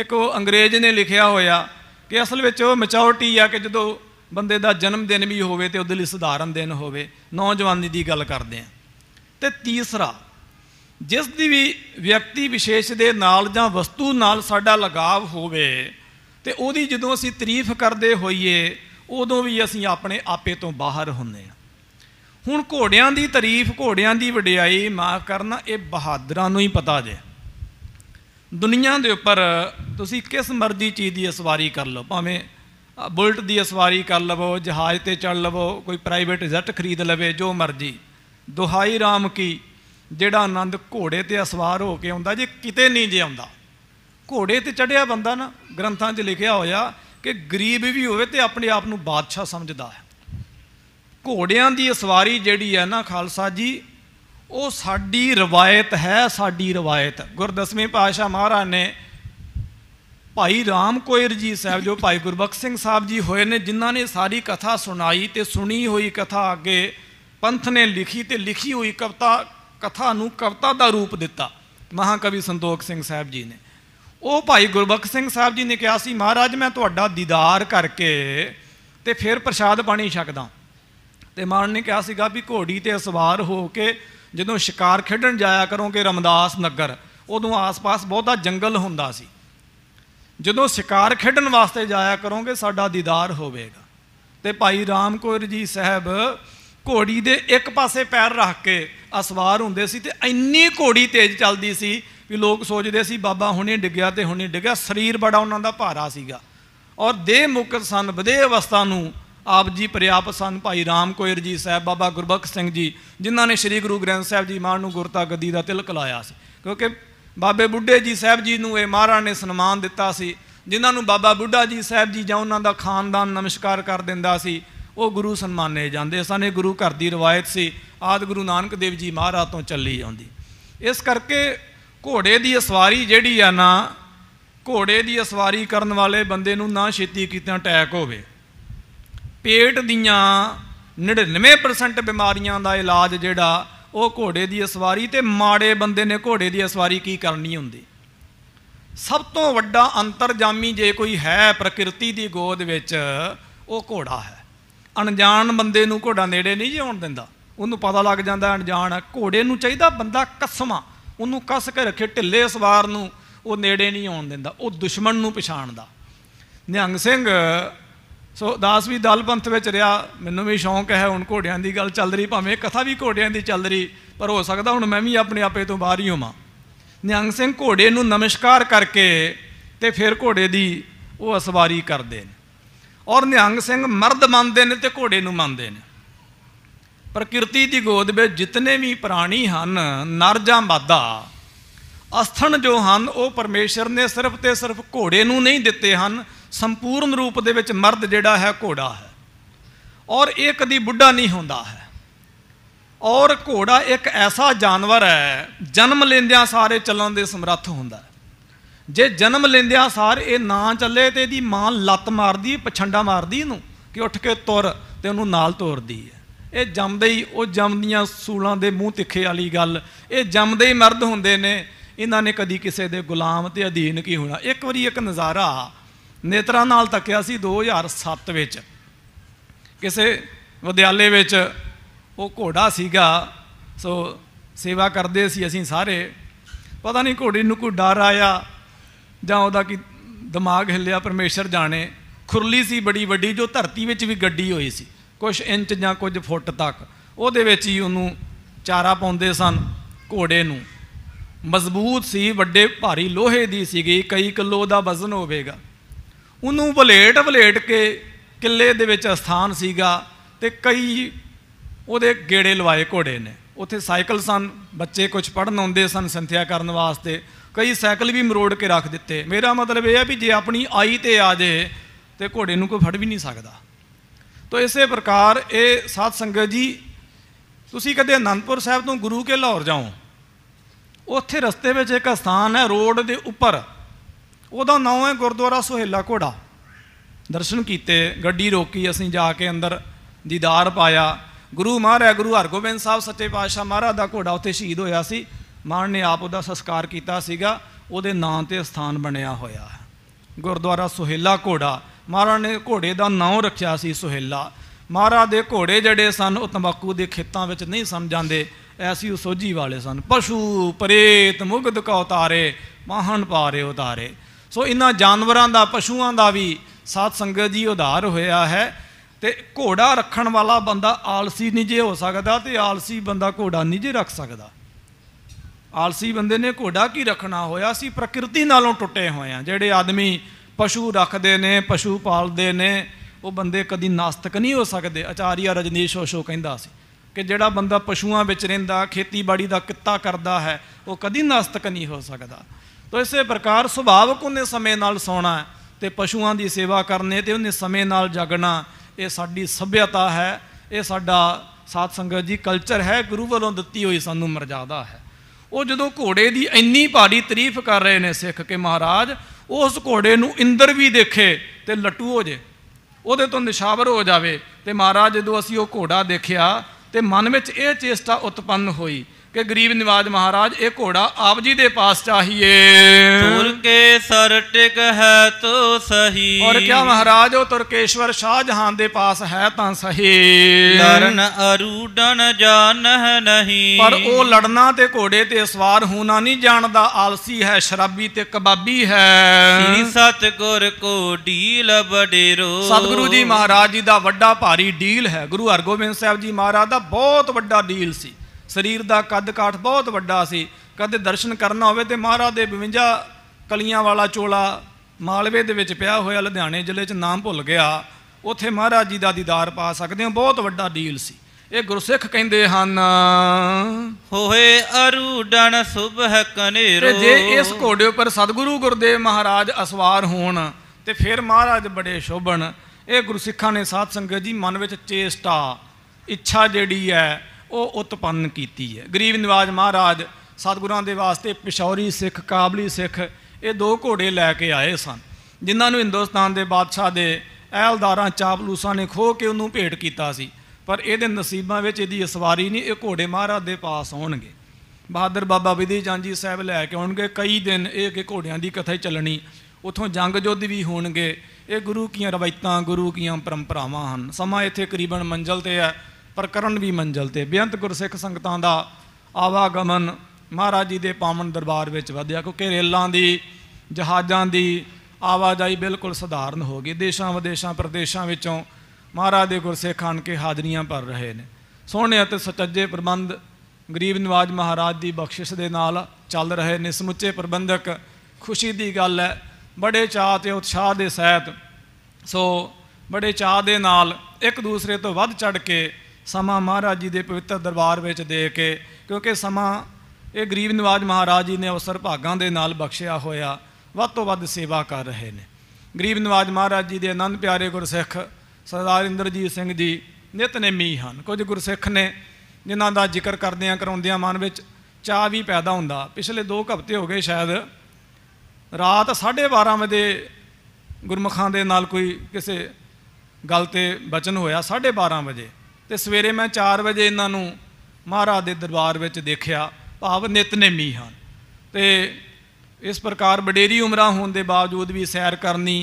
ਇੱਕ ਉਹ ਅੰਗਰੇਜ਼ ਨੇ ਲਿਖਿਆ ਹੋਇਆ ਕਿ ਅਸਲ ਵਿੱਚ ਉਹ ਮੈਚੋਰਟੀ ਆ ਕਿ ਜਦੋਂ ਬੰਦੇ ਦਾ ਜਨਮ ਦਿਨ ਵੀ ਹੋਵੇ ਤੇ ਉਹਦੇ ਲਈ ਸਧਾਰਨ ਦਿਨ ਹੋਵੇ ਨੌਜਵਾਨੀ ਦੀ ਗੱਲ ਕਰਦੇ ਆ ਤੇ ਤੀਸਰਾ ਜਿਸ ਦੀ ਵੀ ਵਿਅਕਤੀ ਵਿਸ਼ੇਸ਼ ਦੇ ਨਾਲ ਜਾਂ ਵਸਤੂ ਨਾਲ ਸਾਡਾ ਲਗਾਵ ਹੋਵੇ ਤੇ ਉਹਦੀ ਜਦੋਂ ਅਸੀਂ ਤਾਰੀਫ ਕਰਦੇ ਹੋਈਏ ਉਦੋਂ ਵੀ ਅਸੀਂ ਆਪਣੇ ਆਪੇ ਤੋਂ ਬਾਹਰ ਹੁੰਨੇ ਆ ਹੁਣ ਘੋੜਿਆਂ ਦੀ ਤਾਰੀਫ ਘੋੜਿਆਂ ਦੀ ਵਡਿਆਈ ਮਾਫ ਕਰਨਾ ਇਹ ਬਹਾਦਰਾਂ ਨੂੰ ਹੀ ਪਤਾ ਜੇ ਦੁਨੀਆ ਦੇ ਉੱਪਰ ਤੁਸੀਂ ਕਿਸ ਮਰਜ਼ੀ ਚੀਜ਼ ਦੀ ਅਸਵਾਰੀ ਕਰ ਲਓ ਭਾਵੇਂ ਬੁਲਟ ਦੀ ਸਵਾਰੀ ਕਰ ਲਵੋ ਜਹਾਜ਼ ਤੇ ਚੜ ਲਵੋ ਕੋਈ ਪ੍ਰਾਈਵੇਟ ਜੱਟ ਖਰੀਦ ਲਵੇ ਜੋ ਮਰਜ਼ੀ ਦੁਹਾਈ RAM ਕੀ ਜਿਹੜਾ ਆਨੰਦ ਘੋੜੇ ਤੇ ਅਸਵਾਰ ਹੋ ਕੇ ਆਉਂਦਾ ਜੇ ਕਿਤੇ ਨਹੀਂ ਜੇ ਆਉਂਦਾ ਘੋੜੇ ਤੇ ਚੜਿਆ ਬੰਦਾ ਨਾ ਗ੍ਰੰਥਾਂ 'ਚ ਲਿਖਿਆ ਹੋਇਆ ਕਿ ਗਰੀਬ ਵੀ ਹੋਵੇ ਤੇ ਆਪਣੇ ਆਪ ਨੂੰ ਬਾਦਸ਼ਾਹ ਸਮਝਦਾ ਹੈ ਘੋੜਿਆਂ ਦੀ ਸਵਾਰੀ ਜਿਹੜੀ ਹੈ ਨਾ ਖਾਲਸਾ ਜੀ ਉਹ ਸਾਡੀ ਰਵਾਇਤ ਹੈ ਸਾਡੀ ਰਵਾਇਤ ਗੁਰਦਸਵੇਂ ਪਾਸ਼ਾ ਮਹਾਰਾਜ ਨੇ ਭਾਈ ਰਾਮ ਕੋਇਰ ਜੀ ਸਾਹਿਬ ਜੋ ਭਾਈ ਗੁਰਬਖਸ਼ ਸਿੰਘ ਸਾਹਿਬ ਜੀ ਹੋਏ ਨੇ ਜਿਨ੍ਹਾਂ ਨੇ ਸਾਰੀ ਕਥਾ ਸੁਣਾਈ ਤੇ ਸੁਣੀ ਹੋਈ ਕਥਾ ਅੱਗੇ ਪੰਥ ਨੇ ਲਿਖੀ ਤੇ ਲਿਖੀ ਹੋਈ ਕਵਤਾ ਕਥਾ ਨੂੰ ਕਵਤਾ ਦਾ ਰੂਪ ਦਿੱਤਾ ਮਹਾਕਵੀ ਸੰਤੋਖ ਸਿੰਘ ਸਾਹਿਬ ਜੀ ਨੇ ਉਹ ਭਾਈ ਗੁਰਬਖਸ਼ ਸਿੰਘ ਸਾਹਿਬ ਜੀ ਨੇ ਕਿਹਾ ਸੀ ਮਹਾਰਾਜ ਮੈਂ ਤੁਹਾਡਾ ਦੀਦਾਰ ਕਰਕੇ ਤੇ ਫਿਰ ਪ੍ਰਸ਼ਾਦ ਪਾਣੀ ਛਕਦਾ ਤੇ ਮਾਨ ਨੇ ਕਿਹਾ ਸੀਗਾ ਵੀ ਘੋੜੀ ਤੇ ਸਵਾਰ ਹੋ ਕੇ ਜਦੋਂ ਸ਼ਿਕਾਰ ਖੇਡਣ ਜਾਇਆ ਕਰੋਗੇ ਰਮਦਾਸ ਨਗਰ ਉਦੋਂ ਆਸ-ਪਾਸ ਬਹੁਤਾ ਜੰਗਲ ਹੁੰਦਾ ਸੀ ਜਦੋਂ ਸ਼ਿਕਾਰ ਖੇਡਣ ਵਾਸਤੇ ਜਾਇਆ ਕਰੋਗੇ ਸਾਡਾ ਦੀਦਾਰ ਹੋਵੇਗਾ ਤੇ ਭਾਈ ਰਾਮ ਕੋਰ ਜੀ ਸਾਹਿਬ ਘੋੜੀ ਦੇ ਇੱਕ ਪਾਸੇ ਪੈਰ ਰੱਖ ਕੇ ਅਸਵਾਰ ਹੁੰਦੇ ਸੀ ਤੇ ਇੰਨੀ ਘੋੜੀ ਤੇਜ਼ ਚੱਲਦੀ ਸੀ ਵੀ ਲੋਕ ਸੋਚਦੇ ਸੀ ਬਾਬਾ ਹੁਣੇ ਡਿੱਗਿਆ ਤੇ ਹੁਣੇ ਡਿੱਗਿਆ ਸਰੀਰ ਬੜਾ ਉਹਨਾਂ ਦਾ ਭਾਰਾ ਸੀਗਾ ਔਰ ਦੇਹ ਮੁਕਤ ਸਨ ਵਿਦੇਹ ਅਵਸਥਾ ਨੂੰ ਆਪ ਜੀ ਪ੍ਰਿਆਪ ਸਨ ਭਾਈ ਰਾਮ ਕੋਇਰ ਜੀ ਸਾਹਿਬ ਬਾਬਾ ਗੁਰਬਖਸ਼ ਸਿੰਘ ਜੀ ਜਿਨ੍ਹਾਂ ਨੇ ਸ੍ਰੀ ਗੁਰੂ ਗ੍ਰੰਥ ਸਾਹਿਬ ਜੀ ਮਾਨ ਨੂੰ ਗੁਰਤਾ ਗੱਦੀ ਦਾ ਤਿਲਕ ਲਾਇਆ ਸੀ ਕਿਉਂਕਿ ਬਾਬੇ ਬੁੱਢੇ ਜੀ ਸਾਹਿਬ ਜੀ ਨੂੰ ਇਹ ਮਹਾਰਾਜ ਨੇ ਸਨਮਾਨ ਦਿੱਤਾ ਸੀ ਜਿਨ੍ਹਾਂ ਨੂੰ ਬਾਬਾ ਬੁੱਢਾ ਜੀ ਸਾਹਿਬ ਜੀ ਜਾਂ ਉਹਨਾਂ ਦਾ ਖਾਨਦਾਨ ਨਮਸਕਾਰ ਕਰ ਦਿੰਦਾ ਸੀ ਉਹ ਗੁਰੂ ਸਨਮਾਨੇ ਜਾਂਦੇ ਸਨ ਇਹ ਗੁਰੂ ਘਰ ਦੀ ਰਵਾਇਤ ਸੀ ਆਦ ਗੁਰੂ ਨਾਨਕ ਦੇਵ ਜੀ ਮਹਾਰਾਜ ਤੋਂ ਚੱਲੀ ਆਉਂਦੀ ਇਸ ਕਰਕੇ ਘੋੜੇ ਦੀ ਸਵਾਰੀ ਜਿਹੜੀ ਆ ਨਾ ਘੋੜੇ ਦੀ ਸਵਾਰੀ ਕਰਨ ਵਾਲੇ ਬੰਦੇ ਨੂੰ ਨਾ ਛੇਤੀ ਕੀਤਾ ਅਟੈਕ ਹੋਵੇ ਪੇਟ ਦੀਆਂ 99% ਬਿਮਾਰੀਆਂ ਦਾ ਇਲਾਜ ਜਿਹੜਾ ਉਹ ਘੋੜੇ ਦੀ ਸਵਾਰੀ ਤੇ ਮਾੜੇ ਬੰਦੇ ਨੇ ਘੋੜੇ ਦੀ ਸਵਾਰੀ ਕੀ ਕਰਨੀ ਹੁੰਦੀ ਸਭ ਤੋਂ ਵੱਡਾ ਅੰਤਰਜਾਮੀ ਜੇ ਕੋਈ ਹੈ ਪ੍ਰਕਿਰਤੀ ਦੀ ਗੋਦ ਵਿੱਚ ਉਹ ਘੋੜਾ ਹੈ ਅਣਜਾਣ ਬੰਦੇ ਨੂੰ ਘੋੜਾ ਨੇੜੇ ਨਹੀਂ ਜਿਉਣ ਦਿੰਦਾ ਉਹਨੂੰ ਪਤਾ ਲੱਗ ਜਾਂਦਾ ਅਣਜਾਣ ਹੈ ਘੋੜੇ ਨੂੰ ਚਾਹੀਦਾ ਬੰਦਾ ਕਸਮਾ ਉਹਨੂੰ ਕੱਸ ਕੇ ਰੱਖੇ ਢਿੱਲੇ ਸਵਾਰ ਨੂੰ ਉਹ ਨੇੜੇ ਨਹੀਂ ਆਉਣ ਦਿੰਦਾ ਉਹ ਦੁਸ਼ਮਣ ਨੂੰ ਪਛਾਣਦਾ ਨਿਹੰਗ ਸਿੰਘ ਸੋ ਦਾਸ ਵੀ ਦਲ ਪੰਥ ਵਿੱਚ ਰਿਹਾ ਮੈਨੂੰ ਵੀ ਸ਼ੌਂਕ ਹੈ ਹੁਣ ਘੋੜਿਆਂ ਦੀ ਗੱਲ ਚੱਲ ਰਹੀ ਭਾਵੇਂ ਕਥਾ ਵੀ ਘੋੜਿਆਂ ਦੀ ਚੱਲ ਰਹੀ ਪਰ ਹੋ ਸਕਦਾ ਹੁਣ ਮੈਂ ਵੀ ਆਪਣੇ ਆਪੇ ਤੋਂ ਬਾਹਰ ਹੀ ਹੋਵਾਂ ਨਿਹੰਗ ਸਿੰਘ ਘੋੜੇ ਨੂੰ ਨਮਸਕਾਰ ਕਰਕੇ ਤੇ ਫਿਰ ਘੋੜੇ ਦੀ ਉਹ ਅਸਵਾਰੀ ਕਰਦੇ ਨੇ ਔਰ ਨਿਹੰਗ ਸਿੰਘ ਮਰਦ ਮੰਨਦੇ ਨੇ ਤੇ ਘੋੜੇ ਨੂੰ ਮੰਨਦੇ ਨੇ ਪ੍ਰਕਿਰਤੀ ਦੀ ਗੋਦ ਵਿੱਚ ਜਿੰਨੇ ਵੀ ਪ੍ਰਾਣੀ ਹਨ ਨਰ ਜਾਂ ਮਾਦਾ ਅਸਥਣ ਜੋ ਹਨ ਉਹ ਪਰਮੇਸ਼ਰ ਨੇ ਸਿਰਫ ਤੇ ਸਿਰਫ ਘੋੜੇ ਨੂੰ ਨਹੀਂ ਦਿੱਤੇ ਹਨ ਸੰਪੂਰਨ ਰੂਪ ਦੇ ਵਿੱਚ ਮਰਦ ਜਿਹੜਾ ਹੈ ਘੋੜਾ ਹੈ ਔਰ ਇਹ ਕਦੀ ਬੁੱਢਾ ਨਹੀਂ ਹੁੰਦਾ ਹੈ ਔਰ ਘੋੜਾ ਇੱਕ ਐਸਾ ਜਾਨਵਰ ਹੈ ਜਨਮ ਲੈਂਦਿਆਂ ਸਾਰੇ ਚੱਲਣ ਦੇ ਸਮਰੱਥ ਹੁੰਦਾ ਜੇ ਜਨਮ ਲੈਂਦਿਆਂ ਸਾਰ ਇਹ ਨਾ ਚੱਲੇ ਤੇ ਇਹਦੀ ਮਾਂ ਲੱਤ ਮਾਰਦੀ ਪਛੰਡਾ ਮਾਰਦੀ ਇਹਨੂੰ ਕਿ ਉੱਠ ਕੇ ਤੁਰ ਤੇ ਉਹਨੂੰ ਨਾਲ ਤੋਰਦੀ ਹੈ ਇਹ ਜੰਮਦੇ ਹੀ ਉਹ ਜੰਮਦੀਆਂ ਸੂਲਾਂ ਦੇ ਮੂੰਹ ਤਿੱਖੇ ਵਾਲੀ ਗੱਲ ਇਹ ਜੰਮਦੇ ਹੀ ਮਰਦ ਹੁੰਦੇ ਨੇ ਇਹਨਾਂ ਨੇ ਕਦੀ ਕਿਸੇ ਦੇ ਗੁਲਾਮ ਤੇ ਅਧੀਨ ਕੀ ਹੋਣਾ ਇੱਕ ਵਾਰੀ ਇੱਕ ਨਜ਼ਾਰਾ ਨੇਤਰਾ ਨਾਲ ਤੱਕਿਆ ਸੀ 2007 ਵਿੱਚ ਕਿਸੇ ਵਿਦਿਆਲੇ ਵਿੱਚ ਉਹ ਘੋੜਾ ਸੀਗਾ ਸੋ ਸੇਵਾ ਕਰਦੇ ਸੀ ਅਸੀਂ ਸਾਰੇ ਪਤਾ ਨਹੀਂ ਘੋੜੇ ਨੂੰ ਕੋਈ ਡਰ ਆਇਆ ਜਾਂ ਉਹਦਾ ਕੀ ਦਿਮਾਗ ਹਿੱਲਿਆ ਪਰਮੇਸ਼ਰ ਜਾਣੇ ਖੁਰਲੀ ਸੀ ਬੜੀ ਵੱਡੀ ਜੋ ਧਰਤੀ ਵਿੱਚ ਵੀ ਗੱਡੀ ਹੋਈ ਸੀ ਕੁਝ ਇੰਚ ਜਾਂ ਕੁਝ ਫੁੱਟ ਤੱਕ ਉਹਦੇ ਵਿੱਚ ਹੀ ਉਹਨੂੰ ਚਾਰਾ ਪਾਉਂਦੇ ਸਨ ਘੋੜੇ ਨੂੰ ਮਜ਼ਬੂਤ ਸੀ ਵੱਡੇ ਭਾਰੀ ਲੋਹੇ ਦੀ ਸੀਗੀ ਕਈ ਕਿਲੋ ਦਾ ਵਜ਼ਨ ਹੋਵੇਗਾ ਉਹਨੂੰ ਬਲੇਟ ਬਲੇਟ ਕੇ ਕਿੱਲੇ ਦੇ ਵਿੱਚ ਸਥਾਨ ਸੀਗਾ ਤੇ ਕਈ ਉਹਦੇ ਗੇੜੇ ਲਵਾਏ ਘੋੜੇ ਨੇ ਉੱਥੇ ਸਾਈਕਲ ਸਨ ਬੱਚੇ ਕੁਝ ਪੜਨ ਆਉਂਦੇ ਸਨ ਸੰਥਿਆ ਕਰਨ ਵਾਸਤੇ ਕਈ ਸਾਈਕਲ ਵੀ ਮਰੋੜ ਕੇ ਰੱਖ ਦਿੱਤੇ ਮੇਰਾ ਮਤਲਬ ਇਹ ਹੈ ਵੀ ਜੇ ਆਪਣੀ ਆਈ ਤੇ ਆ ਜੇ ਤੇ ਘੋੜੇ ਨੂੰ ਕੋਈ ਫੜ ਵੀ ਨਹੀਂ ਸਕਦਾ ਤਾਂ ਇਸੇ ਪ੍ਰਕਾਰ ਇਹ ਸਾਧ ਸੰਗਤ ਜੀ ਤੁਸੀਂ ਕਦੇ ਅਨੰਦਪੁਰ ਸਾਹਿਬ ਤੋਂ ਗੁਰੂ ਕੇ ਲਾਹੌਰ ਜਾਓ ਉੱਥੇ ਰਸਤੇ ਵਿੱਚ ਇੱਕ ਸਥਾਨ ਹੈ ਰੋਡ ਦੇ ਉੱਪਰ ਉਹਦਾ ਨਾਮ ਹੈ ਗੁਰਦੁਆਰਾ ਸੋਹੇਲਾ ਕੋੜਾ ਦਰਸ਼ਨ ਕੀਤੇ ਗੱਡੀ ਰੋਕੀ ਅਸੀਂ ਜਾ ਕੇ ਅੰਦਰ ਦੀਦਾਰ ਪਾਇਆ ਗੁਰੂ ਮਹਾਰਾਜ ਗੁਰੂ ਹਰਗੋਬਿੰਦ ਸਾਹਿਬ ਸੱਚੇ ਪਾਤਸ਼ਾਹ ਮਹਾਰਾਜ ਦਾ ਘੋੜਾ ਉੱਥੇ ਸ਼ਹੀਦ ਹੋਇਆ ਸੀ ਮਾਨ ਨੇ ਆਪ ਉਹਦਾ ਸੰਸਕਾਰ ਕੀਤਾ ਸੀਗਾ ਉਹਦੇ ਨਾਂ ਤੇ ਸਥਾਨ ਬਣਿਆ ਹੋਇਆ ਹੈ ਗੁਰਦੁਆਰਾ ਸੁਹੇਲਾ ਘੋੜਾ ਮਹਾਰਾਜ ਨੇ ਘੋੜੇ ਦਾ ਨਾਮ ਰੱਖਿਆ ਸੀ ਸੁਹੇਲਾ ਮਹਾਰਾਜ ਦੇ ਘੋੜੇ ਜਿਹੜੇ ਸਨ ਉਹ ਤੰਬਾਕੂ ਦੇ ਖੇਤਾਂ ਵਿੱਚ ਨਹੀਂ ਸਮਝਾਂਦੇ ਐਸੀ ਸੋਝੀ ਵਾਲੇ ਸਨ ਪਸ਼ੂ ਪ੍ਰੇਤ ਮੁਗਧ ਕਉਤਾਰੇ ਉਤਾਰੇ ਮਾਹਣ ਪਾਰੇ ਉਤਾਰੇ ਸੋ ਇਹਨਾਂ ਜਾਨਵਰਾਂ ਦਾ ਪਸ਼ੂਆਂ ਦਾ ਵੀ ਸਾਧ ਸੰਗਤ ਜੀ ਉਧਾਰ ਹੋਇਆ ਹੈ ਤੇ ਘੋੜਾ ਰੱਖਣ ਵਾਲਾ ਬੰਦਾ ਆਲਸੀ ਨਹੀਂ ਜੇ ਹੋ ਸਕਦਾ ਤੇ ਆਲਸੀ ਬੰਦਾ ਘੋੜਾ ਨਹੀਂ ਜੇ ਰੱਖ ਸਕਦਾ ਆਲਸੀ ਬੰਦੇ ਨੇ ਘੋੜਾ ਕੀ ਰੱਖਣਾ ਹੋਇਆ ਸੀ ਪ੍ਰਕਿਰਤੀ ਨਾਲੋਂ ਟੁੱਟੇ ਹੋਏ ਆ ਜਿਹੜੇ ਆਦਮੀ ਪਸ਼ੂ ਰੱਖਦੇ ਨੇ ਪਸ਼ੂ ਪਾਲਦੇ ਨੇ ਉਹ ਬੰਦੇ ਕਦੀ ਨਾਸਤਕ ਨਹੀਂ ਹੋ ਸਕਦੇ ਆਚਾਰੀਆ ਰਜਨੀਸ਼ ਹੋਸ਼ੋ ਕਹਿੰਦਾ ਸੀ ਕਿ ਜਿਹੜਾ ਬੰਦਾ ਪਸ਼ੂਆਂ ਵਿੱਚ ਰਹਿੰਦਾ ਖੇਤੀਬਾੜੀ ਦਾ ਕਿੱਤਾ ਕਰਦਾ ਹੈ ਉਹ ਕਦੀ ਨਾਸਤਕ ਨਹੀਂ ਹੋ ਸਕਦਾ ਤਾਂ ਇਸੇ ਪ੍ਰਕਾਰ ਸੁਭਾਵਕ ਉਹਨੇ ਸਮੇਂ ਨਾਲ ਸੌਣਾ ਤੇ ਪਸ਼ੂਆਂ ਦੀ ਸੇਵਾ ਕਰਨੇ ਤੇ ਉਹਨੇ ਸਮੇਂ ਨਾਲ ਜਾਗਣਾ ਇਹ ਸਾਡੀ ਸਭਿਅਤਾ ਹੈ ਇਹ ਸਾਡਾ ਸਾਧ ਸੰਗਤ ਜੀ ਕਲਚਰ ਹੈ ਗੁਰੂ ਵੱਲੋਂ ਦਿੱਤੀ ਹੋਈ ਸਾਨੂੰ ਮਰਜ਼ਾਦਾ ਹੈ ਉਹ ਜਦੋਂ ਘੋੜੇ ਦੀ ਇੰਨੀ ਭਾਰੀ ਤਾਰੀਫ ਕਰ ਰਹੇ ਨੇ ਸਿੱਖ ਕੇ ਮਹਾਰਾਜ ਉਸ ਘੋੜੇ ਨੂੰ ਇੰਦਰ ਵੀ ਦੇਖੇ ਤੇ ਲਟੂ ਹੋ ਜੇ ਉਹਦੇ ਤੋਂ ਨਿਸ਼ਾਵਰ ਹੋ ਜਾਵੇ ਤੇ ਮਹਾਰਾਜ ਜਦੋਂ ਅਸੀਂ ਉਹ ਘੋੜਾ ਦੇਖਿਆ ਤੇ ਮਨ ਵਿੱਚ ਇਹ ਚੇਸ਼ਟਾ ਉਤਪੰਨ ਹੋਈ ਕਿ ਗਰੀਬ ਨਿਵਾਜ ਮਹਾਰਾਜ ਇਹ ਘੋੜਾ ਆਪ ਜੀ ਦੇ ਪਾਸ ਚਾਹੀਏ ਤੁਰ ਕੇ ਸਰ ਟਿਕ ਹੈ ਤੋ ਸਹੀ ਔਰ ਕਿਆ ਮਹਾਰਾਜ ਉਹ ਤੁਰਕੇਸ਼ਵਰ ਸ਼ਾਹ ਜਹਾਨ ਦੇ ਪਾਸ ਹੈ ਤਾਂ ਸਹੀ ਲੜਨ ਅਰੂਡਨ ਜਾਣਹ ਨਹੀਂ ਪਰ ਉਹ ਲੜਨਾ ਤੇ ਘੋੜੇ ਤੇ ਸਵਾਰ ਹੋਣਾ ਨਹੀਂ ਜਾਣਦਾ ਆਲਸੀ ਹੈ ਸ਼ਰਾਬੀ ਤੇ ਕਬਾਬੀ ਹੈ ਸ੍ਰੀ ਸਤਗੁਰ ਕੋ ਡੀਲ ਬੜੇਰੋ ਸਤਗੁਰੂ ਜੀ ਮਹਾਰਾਜ ਜੀ ਦਾ ਵੱਡਾ ਭਾਰੀ ਡੀਲ ਹੈ ਗੁਰੂ ਹਰਗੋਬਿੰਦ ਸਾਹਿਬ ਜੀ ਮਹਾਰਾਜ ਦਾ ਬਹੁਤ ਵੱਡਾ ਡੀਲ ਸੀ ਸਰੀਰ ਦਾ ਕੱਦ ਕਾਠ ਬਹੁਤ ਵੱਡਾ ਸੀ ਕਦੇ ਦਰਸ਼ਨ ਕਰਨਾ ਹੋਵੇ ਤੇ ਮਹਾਰਾਜ ਦੇ 52 ਕਲੀਆਂ ਵਾਲਾ ਚੋਲਾ ਮਾਲਵੇ ਦੇ ਵਿੱਚ ਪਿਆ ਹੋਇਆ ਲੁਧਿਆਣੇ ਜ਼ਿਲ੍ਹੇ 'ਚ ਨਾਮ ਭੁੱਲ ਗਿਆ ਉੱਥੇ ਮਹਾਰਾਜ ਜੀ ਦਾ ਦੀਦਾਰ ਪਾ ਸਕਦੇ ਹੋ ਬਹੁਤ ਵੱਡਾ ਡੀਲ ਸੀ ਇਹ ਗੁਰਸਿੱਖ ਕਹਿੰਦੇ ਹਨ ਹੋਏ ਅਰੂਡਣ ਸੁਭਹ ਕਨੇਰੋ ਜੇ ਇਸ ਘੋੜੇ ਉੱਪਰ ਸਤਿਗੁਰੂ ਗੁਰਦੇਵ ਮਹਾਰਾਜ ਅਸਵਾਰ ਹੋਣ ਤੇ ਫਿਰ ਮਹਾਰਾਜ ਬੜੇ ਸ਼ੋਭਣ ਇਹ ਗੁਰਸਿੱਖਾਂ ਨੇ ਸਾਧ ਸੰਗਤ ਜੀ ਮਨ ਵਿੱਚ ਚੇਸ਼ਟਾ ਇੱਛਾ ਜਿਹੜੀ ਹੈ ਉਹ ਉਤਪੰਨ ਕੀਤੀ ਹੈ ਗਰੀਬ ਨਿਵਾਜ ਮਹਾਰਾਜ ਸਤਗੁਰਾਂ ਦੇ ਵਾਸਤੇ ਪਿਸ਼ੌਰੀ ਸਿੱਖ ਕਾਬਲੀ ਸਿੱਖ ਇਹ ਦੋ ਘੋੜੇ ਲੈ ਕੇ ਆਏ ਸਨ ਜਿਨ੍ਹਾਂ ਨੂੰ ਹਿੰਦੁਸਤਾਨ ਦੇ ਬਾਦਸ਼ਾਹ ਦੇ ਅਹਿਲਦਾਰਾਂ ਚਾਪਲੂਸਾਂ ਨੇ ਖੋ ਕੇ ਉਹਨੂੰ ਭੇਟ ਕੀਤਾ ਸੀ ਪਰ ਇਹਦੇ ਨਸੀਬਾਂ ਵਿੱਚ ਇਹਦੀ ਸਵਾਰੀ ਨਹੀਂ ਇਹ ਘੋੜੇ ਮਹਾਰਾਜ ਦੇ ਪਾਸ ਹੋਣਗੇ ਬਹਾਦਰ ਬਾਬਾ ਵਿਧੀ ਜਾਂਜੀ ਸਾਹਿਬ ਲੈ ਕੇ ਆਉਣਗੇ ਕਈ ਦਿਨ ਇਹ ਕਿ ਘੋੜਿਆਂ ਦੀ ਕਥਾ ਹੀ ਚੱਲਣੀ ਉਥੋਂ ਜੰਗ ਜੋਧ ਵੀ ਹੋਣਗੇ ਇਹ ਗੁਰੂ ਕੀਆਂ ਰਵਾਇਤਾਂ ਗੁਰੂ ਕੀਆਂ ਪਰੰਪਰਾਵਾਂ ਹਨ ਸਮਾਂ ਇੱਥੇ ਕਰੀਬਨ ਮੰਜ਼ਲ ਤੇ ਹੈ ਪਰ ਕਰਨ ਵੀ ਮੰਜ਼ਲ ਤੇ ਬੇਅੰਤ ਗੁਰਸਿੱਖ ਸੰਗਤਾਂ ਦਾ ਆਵਾਗਮਨ ਮਹਾਰਾਜ ਜੀ ਦੇ ਪਾਵਨ ਦਰਬਾਰ ਵਿੱਚ ਵਧਿਆ ਕਿਉਂਕਿ ਰੇਲਾਂ ਦੀ ਜਹਾਜ਼ਾਂ ਦੀ ਆਵਾਜਾਈ ਬਿਲਕੁਲ ਸਧਾਰਨ ਹੋ ਗਈ ਦੇਸ਼ਾਂ ਵਿਦੇਸ਼ਾਂ ਪ੍ਰਦੇਸ਼ਾਂ ਵਿੱਚੋਂ ਮਹਾਰਾਜ ਦੇ ਗੁਰਸਿੱਖ ਕੇ ਹਾਜ਼ਰੀਆਂ ਭਰ ਰਹੇ ਨੇ ਸੋਹਣੇ ਅਤੇ ਸਚੱਜੇ ਪ੍ਰਬੰਧ ਗਰੀਬ ਨਿਵਾਜ ਮਹਾਰਾਜ ਦੀ ਬਖਸ਼ਿਸ਼ ਦੇ ਨਾਲ ਚੱਲ ਰਹੇ ਨੇ ਸਮੁੱਚੇ ਪ੍ਰਬੰਧਕ ਖੁਸ਼ੀ ਦੀ ਗੱਲ ਹੈ ਬੜੇ ਚਾਹ ਤੇ ਉਤਸ਼ਾਹ ਦੇ ਸਹਿਤ ਸੋ ਬੜੇ ਚਾਹ ਦੇ ਨਾਲ ਇੱਕ ਦੂਸਰੇ ਤੋਂ ਵੱਧ ਚੜ ਕੇ ਸਮਾਂ ਮਹਾਰਾਜ ਜੀ ਦੇ ਪਵਿੱਤਰ ਦਰਬਾਰ ਵਿੱਚ ਦੇ ਕੇ ਕਿਉਂਕਿ ਸਮਾਂ ਇਹ ਗਰੀਬ ਨਿਵਾਜ ਮਹਾਰਾਜ ਜੀ ਨੇ ਅਵਸਰ ਭਾਗਾਂ ਦੇ ਨਾਲ ਬਖਸ਼ਿਆ ਹੋਇਆ ਵੱਧ ਤੋਂ ਵੱਧ ਸੇਵਾ ਕਰ ਰਹੇ ਨੇ ਗਰੀਬ ਨਿਵਾਜ ਮਹਾਰਾਜ ਜੀ ਦੇ ਆਨੰਦ ਪਿਆਰੇ ਗੁਰਸਿੱਖ ਸਰਦਾਰ ਇੰਦਰਜੀਤ ਸਿੰਘ ਜੀ ਨਿਤਨੇਮੀ ਹਨ ਕੁਝ ਗੁਰਸਿੱਖ ਨੇ ਜਿਨ੍ਹਾਂ ਦਾ ਜ਼ਿਕਰ ਕਰਦਿਆਂ ਕਰਾਉਂਦਿਆਂ ਮਨ ਵਿੱਚ ਚਾਹ ਵੀ ਪੈਦਾ ਹੁੰਦਾ ਪਿਛਲੇ 2 ਹਫ਼ਤੇ ਹੋ ਗਏ ਸ਼ਾਇਦ ਰਾਤ 12:30 ਵਜੇ ਗੁਰਮਖਾਂ ਦੇ ਨਾਲ ਕੋਈ ਕਿਸੇ ਗੱਲ ਤੇ ਬਚਨ ਹੋਇਆ 12:30 ਵਜੇ ਤੇ ਸਵੇਰੇ ਮੈਂ 4 ਵਜੇ ਇਹਨਾਂ ਨੂੰ ਮਹਾਰਾਜ ਦੇ ਦਰਬਾਰ ਵਿੱਚ ਦੇਖਿਆ ਭਾਵ ਨਿਤਨੇਮੀ ਹਨ ਤੇ ਇਸ ਪ੍ਰਕਾਰ ਬਡੇਰੀ ਉਮਰਾਂ ਹੋਣ ਦੇ ਬਾਵਜੂਦ ਵੀ ਸੈਰ ਕਰਨੀ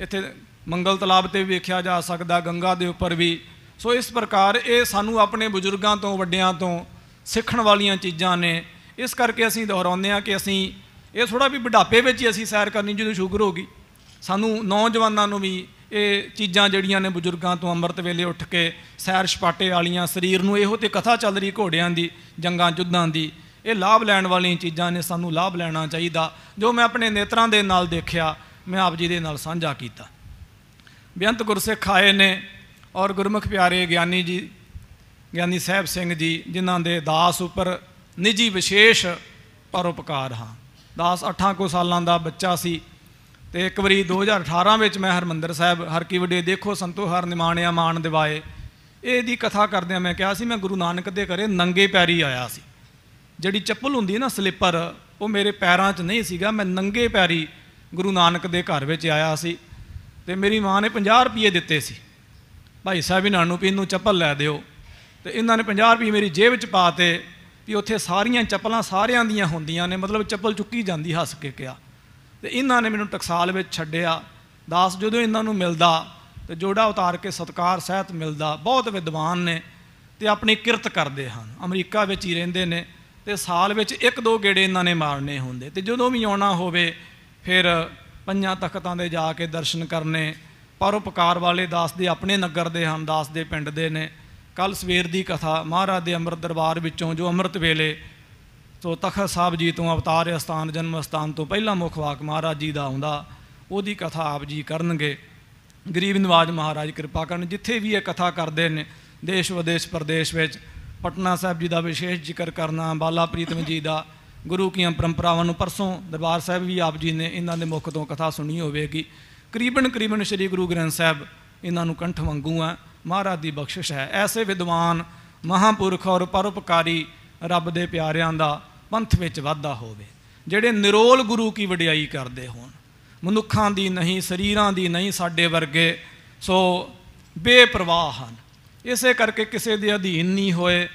ਇੱਥੇ ਮੰਗਲ ਤਲਾਬ ਤੇ ਵੀ ਵੇਖਿਆ ਜਾ ਸਕਦਾ ਗੰਗਾ ਦੇ ਉੱਪਰ ਵੀ ਸੋ ਇਸ ਪ੍ਰਕਾਰ ਇਹ ਸਾਨੂੰ ਆਪਣੇ ਬਜ਼ੁਰਗਾਂ ਤੋਂ ਵੱਡਿਆਂ ਤੋਂ ਸਿੱਖਣ ਵਾਲੀਆਂ ਚੀਜ਼ਾਂ ਨੇ ਇਸ ਕਰਕੇ ਅਸੀਂ ਦੁਹਰਾਉਂਦੇ ਹਾਂ ਕਿ ਅਸੀਂ ਇਹ ਥੋੜਾ ਵੀ ਬੁਢਾਪੇ ਵਿੱਚ ਹੀ ਅਸੀਂ ਸੈਰ ਕਰਨੀ ਜਦੋਂ ਸ਼ੂਗਰ ਹੋ ਗਈ ਸਾਨੂੰ ਨੌਜਵਾਨਾਂ ਨੂੰ ਵੀ ਇਹ ਚੀਜ਼ਾਂ ਜਿਹੜੀਆਂ ਨੇ ਬਜ਼ੁਰਗਾਂ ਤੋਂ ਅੰਮ੍ਰਿਤ ਵੇਲੇ ਉੱਠ ਕੇ ਸੈਰ ਸਪਾਟੇ ਵਾਲੀਆਂ ਸਰੀਰ ਨੂੰ ਇਹੋ ਤੇ ਕਥਾ ਚੱਲ ਰਹੀ ਘੋੜਿਆਂ ਦੀ ਜੰਗਾਂ ਜੁੱਧਾਂ ਦੀ ਇਹ ਲਾਭ ਲੈਣ ਵਾਲੀਆਂ ਚੀਜ਼ਾਂ ਨੇ ਸਾਨੂੰ ਲਾਭ ਲੈਣਾ ਚਾਹੀਦਾ ਜੋ ਮੈਂ ਆਪਣੇ ਨੇਤਰਾਂ ਦੇ ਨਾਲ ਦੇਖਿਆ ਮੈਂ ਆਪ ਜੀ ਦੇ ਨਾਲ ਸਾਂਝਾ ਕੀਤਾ ਬੇਅੰਤ ਗੁਰਸਿੱਖ ਆਏ ਨੇ ਔਰ ਗੁਰਮੁਖ ਪਿਆਰੇ ਗਿਆਨੀ ਜੀ ਗਿਆਨੀ ਸਾਹਿਬ ਸਿੰਘ ਜੀ ਜਿਨ੍ਹਾਂ ਦੇ ਦਾਸ ਉੱਪਰ ਨਿੱਜੀ ਵਿਸ਼ੇਸ਼ ਪਰਉਪਕਾਰ ਹਾਂ ਦਾਸ 8 ਕੋ ਸਾਲਾਂ ਦਾ ਬੱਚਾ ਸੀ ਤੇ ਇੱਕ ਵਾਰੀ 2018 ਵਿੱਚ ਮੈਂ ਹਰਮੰਦਰ ਸਾਹਿਬ ਹਰ ਕੀ ਵਡੇ ਦੇਖੋ ਸੰਤੋ ਹਰ ਨਿਮਾਣਿਆ ਮਾਨ ਦਿਵਾਏ ਇਹਦੀ ਕਥਾ ਕਰਦਿਆਂ ਮੈਂ ਕਿਹਾ ਸੀ ਮੈਂ ਗੁਰੂ ਨਾਨਕ ਦੇ ਘਰੇ ਨੰਗੇ ਪੈਰੀ ਆਇਆ ਸੀ ਜਿਹੜੀ ਚੱਪਲ ਹੁੰਦੀ ਹੈ ਨਾ ਸਲੀਪਰ ਉਹ ਮੇਰੇ ਪੈਰਾਂ 'ਚ ਨਹੀਂ ਸੀਗਾ ਮੈਂ ਨੰਗੇ ਪੈਰੀ ਗੁਰੂ ਨਾਨਕ ਦੇ ਘਰ ਵਿੱਚ ਆਇਆ ਸੀ ਤੇ ਮੇਰੀ ਮਾਂ ਨੇ 50 ਰੁਪਏ ਦਿੱਤੇ ਸੀ ਭਾਈ ਸਾਹਿਬ ਇਹਨਾਂ ਨੂੰ ਵੀ ਇਹਨੂੰ ਚੱਪਲ ਲੈ ਦਿਓ ਤੇ ਇਹਨਾਂ ਨੇ 50 ਰੁਪਏ ਮੇਰੀ ਜੇਬ 'ਚ ਪਾਤੇ ਵੀ ਉੱਥੇ ਸਾਰੀਆਂ ਚੱਪਲਾਂ ਸਾਰਿਆਂ ਦੀਆਂ ਹੁੰਦੀਆਂ ਨੇ ਮਤਲਬ ਚੱਪਲ ਚੁੱਕੀ ਜਾਂਦੀ ਹੱਸ ਕੇ ਕਿਹਾ ਤੇ ਇਹਨਾਂ ਨੇ ਮੈਨੂੰ ਟਕਸਾਲ ਵਿੱਚ ਛੱਡਿਆ ਦਾਸ ਜਦੋਂ ਇਹਨਾਂ ਨੂੰ ਮਿਲਦਾ ਤੇ ਜੋੜਾ ਉਤਾਰ ਕੇ ਸਤਕਾਰ ਸਹਿਤ ਮਿਲਦਾ ਬਹੁਤ ਵਿਦਵਾਨ ਨੇ ਤੇ ਆਪਣੀ ਕਿਰਤ ਕਰਦੇ ਹਨ ਅਮਰੀਕਾ ਵਿੱਚ ਹੀ ਰਹਿੰਦੇ ਨੇ ਤੇ ਸਾਲ ਵਿੱਚ ਇੱਕ ਦੋ ਗੇੜੇ ਇਹਨਾਂ ਨੇ ਮਾਰਨੇ ਹੁੰਦੇ ਤੇ ਜਦੋਂ ਵੀ ਆਉਣਾ ਹੋਵੇ ਫਿਰ ਪੰਜਾਂ ਤਖਤਾਂ ਦੇ ਜਾ ਕੇ ਦਰਸ਼ਨ ਕਰਨੇ ਪਰਉਪਕਾਰ ਵਾਲੇ ਦਾਸ ਦੇ ਆਪਣੇ ਨਗਰ ਦੇ ਹਨ ਦਾਸ ਦੇ ਪਿੰਡ ਦੇ ਨੇ ਕੱਲ ਸਵੇਰ ਦੀ ਕਥਾ ਮਹਾਰਾਜ ਦੇ ਅੰਮ੍ਰਿਤ ਦਰਬਾਰ ਵਿੱਚੋਂ ਜੋ ਅੰਮ੍ਰਿਤ ਵੇਲੇ ਸੋ ਤਖਤ ਸਾਹਿਬ ਜੀ ਤੋਂ ਅਵਤਾਰ ਅਸਥਾਨ ਜਨਮ ਅਸਥਾਨ ਤੋਂ ਪਹਿਲਾ ਮੁੱਖ ਵਾਕ ਮਹਾਰਾਜ ਜੀ ਦਾ ਹੁੰਦਾ ਉਹਦੀ ਕਥਾ ਆਪ ਜੀ ਕਰਨਗੇ ਗਰੀਬ ਨਿਵਾਜ ਮਹਾਰਾਜ ਕਿਰਪਾ ਕਰਨ ਜਿੱਥੇ ਵੀ ਇਹ ਕਥਾ ਕਰਦੇ ਨੇ ਦੇਸ਼ ਵਿਦੇਸ਼ ਪ੍ਰਦੇਸ਼ ਵਿੱਚ ਪਟਨਾ ਸਾਹਿਬ ਜੀ ਦਾ ਵਿਸ਼ੇਸ਼ ਜ਼ਿਕਰ ਕਰਨਾ ਬਾਲਾ ਪ੍ਰੀਤਮ ਜੀ ਦਾ ਗੁਰੂ ਕੀਆਂ ਪਰੰਪਰਾਵਾਂ ਨੂੰ ਪਰਸੋਂ ਦਰਬਾਰ ਸਾਹਿਬ ਵੀ ਆਪ ਜੀ ਨੇ ਇਹਨਾਂ ਦੇ ਮੁਖ ਤੋਂ ਕਥਾ ਸੁਣੀ ਹੋਵੇਗੀ ਕਰੀਬਨ ਕਰੀਬਨ ਸ੍ਰੀ ਗੁਰੂ ਗ੍ਰੰਥ ਸਾਹਿਬ ਇਹਨਾਂ ਨੂੰ ਕੰਠ ਵਾਂਗੂ ਆ ਮਹਾਰਾਜ ਦੀ ਬਖਸ਼ਿਸ਼ ਹੈ ਐਸੇ ਵਿਦਵਾਨ ਮਹਾਪੁਰਖ ਔਰ ਪਰਉਪਕਾਰੀ ਰੱਬ ਦੇ ਪਿਆਰਿਆਂ ਦਾ ਪੰਥ ਵਿੱਚ ਵਾਧਾ ਹੋਵੇ ਜਿਹੜੇ ਨਿਰੋਲ ਗੁਰੂ ਕੀ ਵਡਿਆਈ ਕਰਦੇ ਹੋਣ ਮਨੁੱਖਾਂ ਦੀ ਨਹੀਂ ਸਰੀਰਾਂ ਦੀ ਨਹੀਂ ਸਾਡੇ ਵਰਗੇ ਸੋ ਬੇਪਰਵਾਹ ਹਨ ਇਸੇ ਕਰਕੇ ਕਿਸੇ ਦੇ ਅਧੀਨ ਨਹੀਂ ਹੋਏ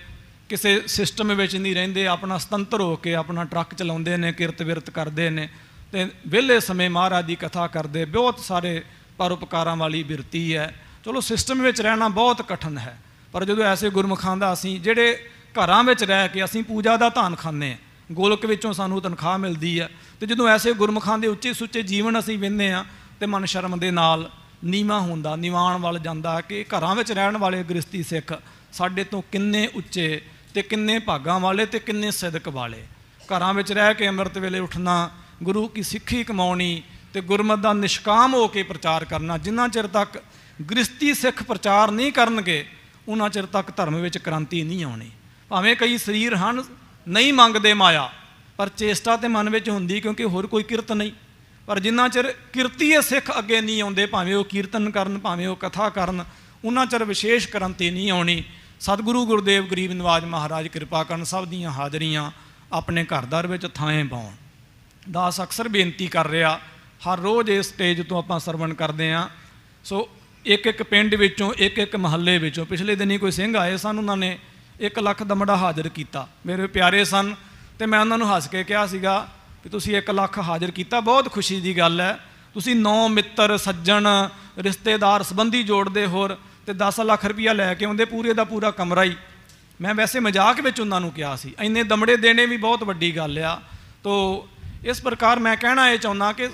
ਕਿਸੇ ਸਿਸਟਮ ਵਿੱਚ ਨਹੀਂ ਰਹਿੰਦੇ ਆਪਣਾ ਸੁਤੰਤਰ ਹੋ ਕੇ ਆਪਣਾ ਟਰੱਕ ਚਲਾਉਂਦੇ ਨੇ ਕਿਰਤ ਵਿਰਤ ਕਰਦੇ ਨੇ ਤੇ ਵਿਹਲੇ ਸਮੇਂ ਮਹਾਰਾਜ ਦੀ ਕਥਾ ਕਰਦੇ ਬਹੁਤ ਸਾਰੇ ਪਰਉਪਕਾਰਾਂ ਵਾਲੀ ਬਿਰਤੀ ਹੈ ਚਲੋ ਸਿਸਟਮ ਵਿੱਚ ਰਹਿਣਾ ਬਹੁਤ ਕਠਨ ਹੈ ਪਰ ਜਦੋਂ ਐਸੇ ਗੁਰਮਖਾਂ ਦਾ ਅਸੀਂ ਜਿਹੜੇ ਘਰਾਂ ਵਿੱਚ ਰਹਿ ਕੇ ਅਸੀਂ ਪੂਜਾ ਦਾ ਧਾਨ ਖਾਂਦੇ ਆ ਗੋਲਕ ਵਿੱਚੋਂ ਸਾਨੂੰ ਤਨਖਾਹ ਮਿਲਦੀ ਆ ਤੇ ਜਦੋਂ ਐਸੇ ਗੁਰਮਖਾਂ ਦੇ ਉੱਚੇ ਸੁੱਚੇ ਜੀਵਨ ਅਸੀਂ ਵਿੰਨੇ ਆ ਤੇ ਮਨ ਸ਼ਰਮ ਦੇ ਨਾਲ ਨੀਵਾ ਹੁੰਦਾ ਨਿਵਾਣ ਵੱਲ ਜਾਂਦਾ ਕਿ ਘਰਾਂ ਵਿੱਚ ਰਹਿਣ ਵਾਲੇ ਗ੍ਰਸਤੀ ਸਿੱਖ ਸਾਡੇ ਤੋਂ ਕਿੰਨੇ ਉੱਚੇ ਤੇ ਕਿੰਨੇ ਭਾਗਾਂ ਵਾਲੇ ਤੇ ਕਿੰਨੇ ਸਦਕ ਵਾਲੇ ਘਰਾਂ ਵਿੱਚ ਰਹਿ ਕੇ ਅੰਮ੍ਰਿਤ ਵੇਲੇ ਉੱਠਣਾ ਗੁਰੂ ਕੀ ਸਿੱਖੀ ਕਮਾਉਣੀ ਤੇ ਗੁਰਮਤ ਦਾ ਨਿਸ਼ਕਾਮ ਹੋ ਕੇ ਪ੍ਰਚਾਰ ਕਰਨਾ ਜਿੰਨਾ ਚਿਰ ਤੱਕ ਗ੍ਰਸਤੀ ਸਿੱਖ ਪ੍ਰਚਾਰ ਨਹੀਂ ਕਰਨਗੇ ਉਹਨਾਂ ਚਿਰ ਤੱਕ ਧਰਮ ਵਿੱਚ ਕ੍ਰਾਂਤੀ ਨਹੀਂ ਆਉਣੀ ਭਾਵੇਂ ਕਈ ਸਰੀਰ ਹਨ ਨਹੀਂ ਮੰਗਦੇ ਮਾਇਆ ਪਰ ਚੇਸ਼ਟਾ ਤੇ ਮਨ ਵਿੱਚ ਹੁੰਦੀ ਕਿਉਂਕਿ ਹੋਰ ਕੋਈ ਕਿਰਤ ਨਹੀਂ ਪਰ ਜਿੰਨਾ ਚਿਰ ਕਿਰਤੀਏ ਸਿੱਖ ਅੱਗੇ ਨਹੀਂ ਆਉਂਦੇ ਭਾਵੇਂ ਉਹ ਕੀਰਤਨ ਕਰਨ ਭਾਵੇਂ ਉਹ ਕਥਾ ਕਰਨ ਉਹਨਾਂ ਚਿਰ ਵਿਸ਼ੇਸ਼ ਕ੍ਰਾਂਤੀ ਨਹੀਂ ਆਉਣੀ ਸਤਿਗੁਰੂ ਗੁਰਦੇਵ ਗਰੀਬ ਨਿਵਾਜ ਮਹਾਰਾਜ ਕਿਰਪਾ ਕਰਨ ਸਭ ਦੀਆਂ ਹਾਜ਼ਰੀਆਂ ਆਪਣੇ ਘਰ ਵਿੱਚ ਥਾਂਏ ਪਾਉਣ ਦਾਸ ਅਕਸਰ ਬੇਨਤੀ ਕਰ ਰਿਹਾ ਹਰ ਰੋਜ਼ ਇਸ ਸਟੇਜ ਤੋਂ ਆਪਾਂ ਸਰਵਣ ਕਰਦੇ ਆ ਸੋ ਇੱਕ ਇੱਕ ਪਿੰਡ ਵਿੱਚੋਂ ਇੱਕ ਇੱਕ ਮਹੱਲੇ ਵਿੱਚੋਂ ਪਿਛਲੇ ਦਿਨੀ ਕੋਈ ਸਿੰਘ ਆਏ ਸਨ ਉਹਨਾਂ ਨੇ 1 ਲੱਖ ਦਮੜਾ ਹਾਜ਼ਰ ਕੀਤਾ ਮੇਰੇ ਪਿਆਰੇ ਸਨ ਤੇ ਮੈਂ ਉਹਨਾਂ ਨੂੰ ਹੱਸ ਕੇ ਕਿਹਾ ਸੀਗਾ ਕਿ ਤੁਸੀਂ 1 ਲੱਖ ਹਾਜ਼ਰ ਕੀਤਾ ਬਹੁਤ ਖੁਸ਼ੀ ਦੀ ਗੱਲ ਹੈ ਤੁਸੀਂ ਨੌ ਮਿੱਤਰ ਸੱਜਣ ਰਿਸ਼ਤੇਦਾਰ ਸੰਬੰਧੀ ਜੋੜਦੇ ਹੋਰ ਤੇ 10 ਲੱਖ ਰੁਪਇਆ ਲੈ ਕੇ ਆਉਂਦੇ ਪੂਰੇ ਦਾ ਪੂਰਾ ਕਮਰਾ ਹੀ ਮੈਂ ਵੈਸੇ ਮਜ਼ਾਕ ਵਿੱਚ ਉਹਨਾਂ ਨੂੰ ਕਿਹਾ ਸੀ ਇੰਨੇ ਦਮੜੇ ਦੇਣੇ ਵੀ ਬਹੁਤ ਵੱਡੀ ਗੱਲ ਆ ਤੋ ਇਸ ਪ੍ਰਕਾਰ ਮੈਂ ਕਹਿਣਾ ਇਹ ਚਾਹੁੰਦਾ ਕਿ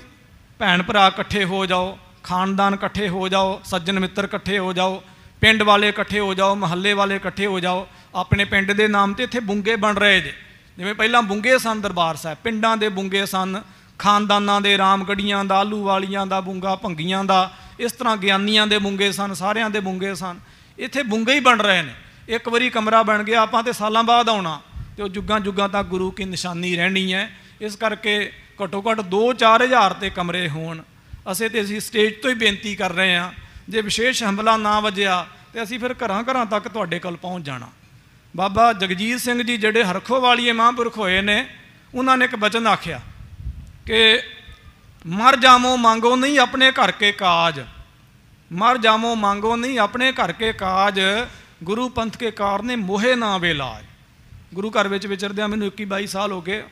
ਭੈਣ ਭਰਾ ਇਕੱਠੇ ਹੋ ਜਾਓ ਖਾਨਦਾਨ ਇਕੱਠੇ ਹੋ ਜਾਓ ਸੱਜਣ ਮਿੱਤਰ ਇਕੱਠੇ ਹੋ ਜਾਓ ਪਿੰਡ ਵਾਲੇ ਇਕੱਠੇ ਹੋ ਜਾਓ ਮਹੱਲੇ ਵਾਲੇ ਇਕੱਠੇ ਹੋ ਜਾਓ ਆਪਣੇ ਪਿੰਡ ਦੇ ਨਾਮ ਤੇ ਇੱਥੇ ਬੁੰਗੇ ਬਣ ਰਹੇ ਜੇ ਜਿਵੇਂ ਪਹਿਲਾਂ ਬੁੰਗੇ ਸਨ ਦਰਬਾਰ ਸਾਹਿਬ ਪਿੰਡਾਂ ਦੇ ਬੁੰਗੇ ਸਨ ਖਾਨਦਾਨਾਂ ਦੇ ਰਾਮਗੜੀਆਂ ਦਾ ਆਲੂ ਵਾਲੀਆਂ ਦਾ ਬੁੰਗਾ ਭੰਗੀਆਂ ਦਾ ਇਸ ਤਰ੍ਹਾਂ ਗਿਆਨੀਆਂ ਦੇ ਬੁੰਗੇ ਸਨ ਸਾਰਿਆਂ ਦੇ ਬੁੰਗੇ ਸਨ ਇੱਥੇ ਬੁੰਗੇ ਹੀ ਬਣ ਰਹੇ ਨੇ ਇੱਕ ਵਾਰੀ ਕਮਰਾ ਬਣ ਗਿਆ ਆਪਾਂ ਤੇ ਸਾਲਾਂ ਬਾਅਦ ਆਉਣਾ ਤੇ ਉਹ ਜੁਗਾਂ ਜੁਗਾਂ ਤੱਕ ਗੁਰੂ ਕੀ ਨਿਸ਼ਾਨੀ ਰਹਿਣੀ ਹੈ ਇਸ ਕਰਕੇ ਘਟੋ ਘਟ 2-4000 ਤੇ ਕਮਰੇ ਹੋਣ ਅਸੀਂ ਤੇ ਅਸੀਂ ਸਟੇਜ ਤੋਂ ਹੀ ਬੇਨਤੀ ਕਰ ਰਹੇ ਹਾਂ ਜੇ ਵਿਸ਼ੇਸ਼ ਹਮਲਾ ਨਾ ਵਜਿਆ ਤੇ ਅਸੀਂ ਫਿਰ ਘਰਾਂ ਘਰਾਂ ਤੱਕ ਤੁਹਾਡੇ ਕੋਲ ਪਹੁੰਚ ਜਾਣਾ ਬਾਬਾ ਜਗਜੀਤ ਸਿੰਘ ਜੀ ਜਿਹੜੇ ਹਰਖੋ ਵਾਲੀਏ ਮਹਾਂਪੁਰਖ ਹੋਏ ਨੇ ਉਹਨਾਂ ਨੇ ਇੱਕ ਬਚਨ ਆਖਿਆ ਕਿ ਮਰ ਜਾਮੋ ਮੰਗੋ ਨਹੀਂ ਆਪਣੇ ਘਰ ਕੇ ਕਾਜ ਮਰ ਜਾਮੋ ਮੰਗੋ ਨਹੀਂ ਆਪਣੇ ਘਰ ਕੇ ਕਾਜ ਗੁਰੂ ਪੰਥ ਕੇ ਕਾਰਨੇ ਮੋਹੇ ਨਾ ਵੇਲਾਜ ਗੁਰੂ ਘਰ ਵਿੱਚ ਵਿਚਰਦਿਆਂ ਮੈਨੂੰ 21 22 ਸਾਲ ਹੋ ਗਏ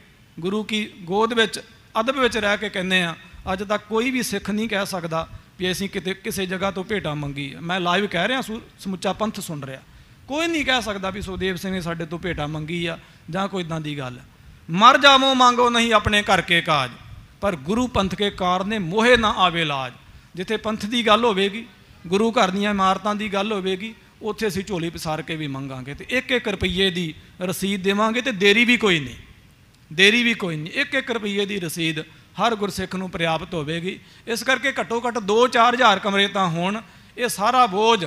ਗੁਰੂ ਕੀ ਗੋਦ ਵਿੱਚ ਅਦਬ ਵਿੱਚ ਰਹਿ ਕੇ ਕਹਿੰਦੇ ਆ ਅੱਜ ਤੱਕ ਕੋਈ ਵੀ ਸਿੱਖ ਨਹੀਂ ਕਹਿ ਸਕਦਾ ਵੀ ਅਸੀਂ ਕਿਤੇ ਕਿਸੇ ਜਗ੍ਹਾ ਤੋਂ ਭੇਟਾ ਮੰਗੀ ਮੈਂ ਲਾਈਵ ਕਹਿ ਰਿਹਾ ਸਮੁੱਚਾ ਪੰਥ ਸੁਣ ਰਿਹਾ ਕੋਈ ਨਹੀਂ ਕਹਿ ਸਕਦਾ ਵੀ ਸੁਦੇਵ ਸਿੰਘ ਨੇ ਸਾਡੇ ਤੋਂ ਭੇਟਾ ਮੰਗੀ ਆ ਜਾਂ ਕੋਈ ਇਦਾਂ ਦੀ ਗੱਲ ਮਰ ਜਾਵੋ ਮੰਗੋ ਨਹੀਂ ਆਪਣੇ ਘਰ ਕੇ ਕਾਜ ਪਰ ਗੁਰੂ ਪੰਥ ਕੇ ਕਾਰ ਨੇ ਮੋਹੇ ਨਾ ਆਵੇ ਲਾਜ ਜਿੱਥੇ ਪੰਥ ਦੀ ਗੱਲ ਹੋਵੇਗੀ ਗੁਰੂ ਘਰ ਦੀਆਂ ਇਮਾਰਤਾਂ ਦੀ ਗੱਲ ਹੋਵੇਗੀ ਉੱਥੇ ਅਸੀਂ ਝੋਲੀ ਪਸਾਰ ਕੇ ਵੀ ਮੰਗਾਂਗੇ ਤੇ ਇੱਕ ਇੱਕ ਰੁਪਈਏ ਦੀ ਰਸੀਦ ਦੇਵਾਂਗੇ ਤੇ ਦੇਰੀ ਵੀ ਕੋਈ ਨਹੀਂ ਦੇਰੀ ਵੀ ਕੋਈ ਨਹੀਂ ਇੱਕ ਇੱਕ ਰੁਪਈਏ ਦੀ ਰਸੀਦ ਹਰ ਗੁਰਸਿੱਖ ਨੂੰ ਪ੍ਰਾਪਤ ਹੋਵੇਗੀ ਇਸ ਕਰਕੇ ਘੱਟੋ ਘੱਟ 2-4000 ਕਮਰੇ ਤਾਂ ਹੋਣ ਇਹ ਸਾਰਾ ਬੋਝ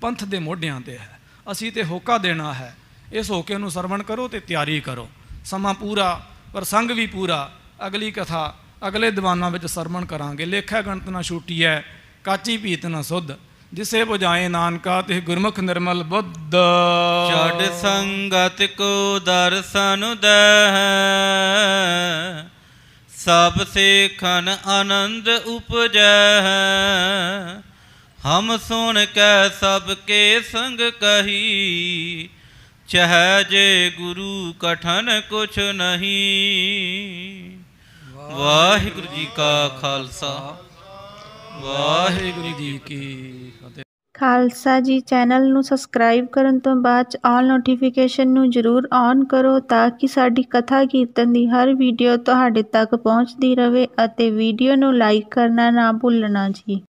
ਪੰਥ ਦੇ ਮੋਢਿਆਂ ਤੇ ਹੈ ਅਸੀਂ ਤੇ ਹੋਕਾ ਦੇਣਾ ਹੈ ਇਸ ਹੋਕੇ ਨੂੰ ਸਰਵਣ ਕਰੋ ਤੇ ਤਿਆਰੀ ਕਰੋ ਸਮਾਂ ਪੂਰਾ ਪ੍ਰਸੰਗ ਵੀ ਪੂਰਾ ਅਗਲੀ ਕਥਾ ਅਗਲੇ ਦੀਵਾਨਾਂ ਵਿੱਚ ਸਰਵਣ ਕਰਾਂਗੇ ਲੇਖਾ ਗਣਤ ਨਾ ਛੂਟੀ ਹੈ ਕਾਚੀ ਪੀਤ ਨਾ ਸੁਧ ਜਿਸੇ 부ਜਾਏ ਨਾਨਕਾ ਤੇ ਗੁਰਮੁਖ ਨਿਰਮਲ ਬੁੱਧ ਛੱਡ ਸੰਗਤ ਕੋ ਦਰਸਨੁ ਦੇ ਸਭ ਸੇਖਨ ਆਨੰਦ ਉਪਜੈ ਹਮ ਸੁਣ ਕੈ ਸਭ ਕੇ ਸੰਗ ਕਹੀ ਚਹਿ ਜੇ ਗੁਰੂ ਕਠਨ ਕੁਛ ਨਹੀਂ ਵਾਹਿਗੁਰੂ ਜੀ ਕਾ ਖਾਲਸਾ ਵਾਹਿਗੁਰੂ ਜੀ ਕੀ ਫਤਿਹ ਖਾਲਸਾ ਜੀ ਚੈਨਲ ਨੂੰ ਸਬਸਕ੍ਰਾਈਬ ਕਰਨ ਤੋਂ ਬਾਅਦ ਆਲ ਨੋਟੀਫਿਕੇਸ਼ਨ ਨੂੰ ਜ਼ਰੂਰ ਆਨ ਕਰੋ ਤਾਂ ਕਿ ਸਾਡੀ ਕਥਾ ਕੀਰਤਨ ਦੀ ਹਰ ਵੀਡੀਓ ਤੁਹਾਡੇ ਤੱਕ ਪਹੁੰਚਦੀ ਰਹੇ ਅਤੇ ਵੀਡੀਓ ਨੂੰ ਲਾਈਕ ਕਰਨਾ ਨਾ ਭੁੱਲਣਾ ਜੀ